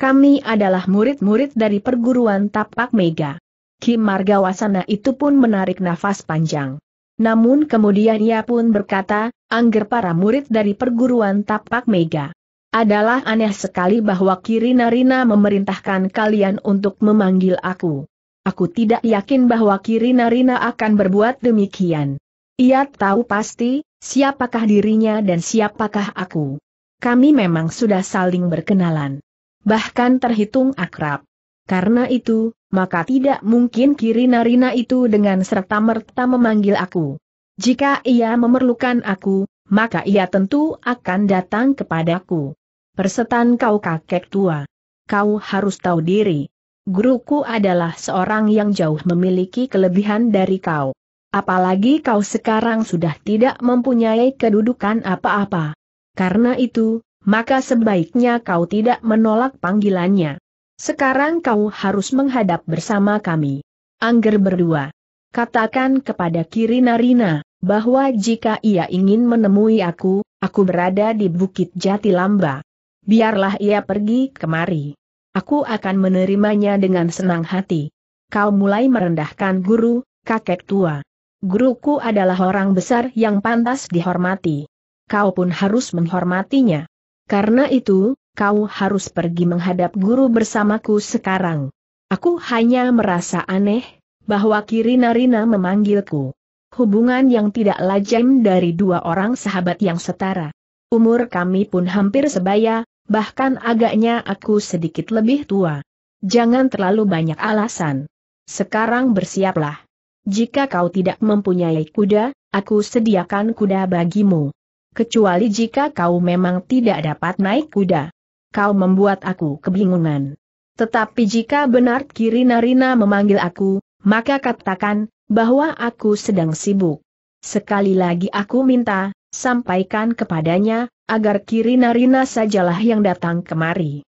kami adalah murid-murid dari perguruan Tapak Mega. Kim Margawasana itu pun menarik nafas panjang. Namun kemudian ia pun berkata, angger para murid dari perguruan tapak mega. Adalah aneh sekali bahwa Kirina Rina memerintahkan kalian untuk memanggil aku. Aku tidak yakin bahwa Kirina Rina akan berbuat demikian. Ia tahu pasti, siapakah dirinya dan siapakah aku. Kami memang sudah saling berkenalan. Bahkan terhitung akrab. Karena itu, maka tidak mungkin Kirinarina itu dengan serta-merta memanggil aku. Jika ia memerlukan aku, maka ia tentu akan datang kepadaku. Persetan kau kakek tua. Kau harus tahu diri. Guruku adalah seorang yang jauh memiliki kelebihan dari kau. Apalagi kau sekarang sudah tidak mempunyai kedudukan apa-apa. Karena itu, maka sebaiknya kau tidak menolak panggilannya. Sekarang kau harus menghadap bersama kami. Angger berdua. Katakan kepada Kirina Rina, bahwa jika ia ingin menemui aku, aku berada di Bukit Jatilamba. Biarlah ia pergi kemari. Aku akan menerimanya dengan senang hati. Kau mulai merendahkan guru, kakek tua. Guruku adalah orang besar yang pantas dihormati. Kau pun harus menghormatinya. Karena itu, kau harus pergi menghadap guru bersamaku sekarang. Aku hanya merasa aneh, bahwa Kirina Rina memanggilku. Hubungan yang tidak lazim dari dua orang sahabat yang setara. Umur kami pun hampir sebaya, bahkan agaknya aku sedikit lebih tua. Jangan terlalu banyak alasan. Sekarang bersiaplah. Jika kau tidak mempunyai kuda, aku sediakan kuda bagimu. Kecuali jika kau memang tidak dapat naik kuda kau membuat aku kebingungan. Tetapi jika benar kiri Narina memanggil aku, maka katakan, bahwa aku sedang sibuk. Sekali lagi aku minta, sampaikan kepadanya, agar kiri Narina sajalah yang datang kemari.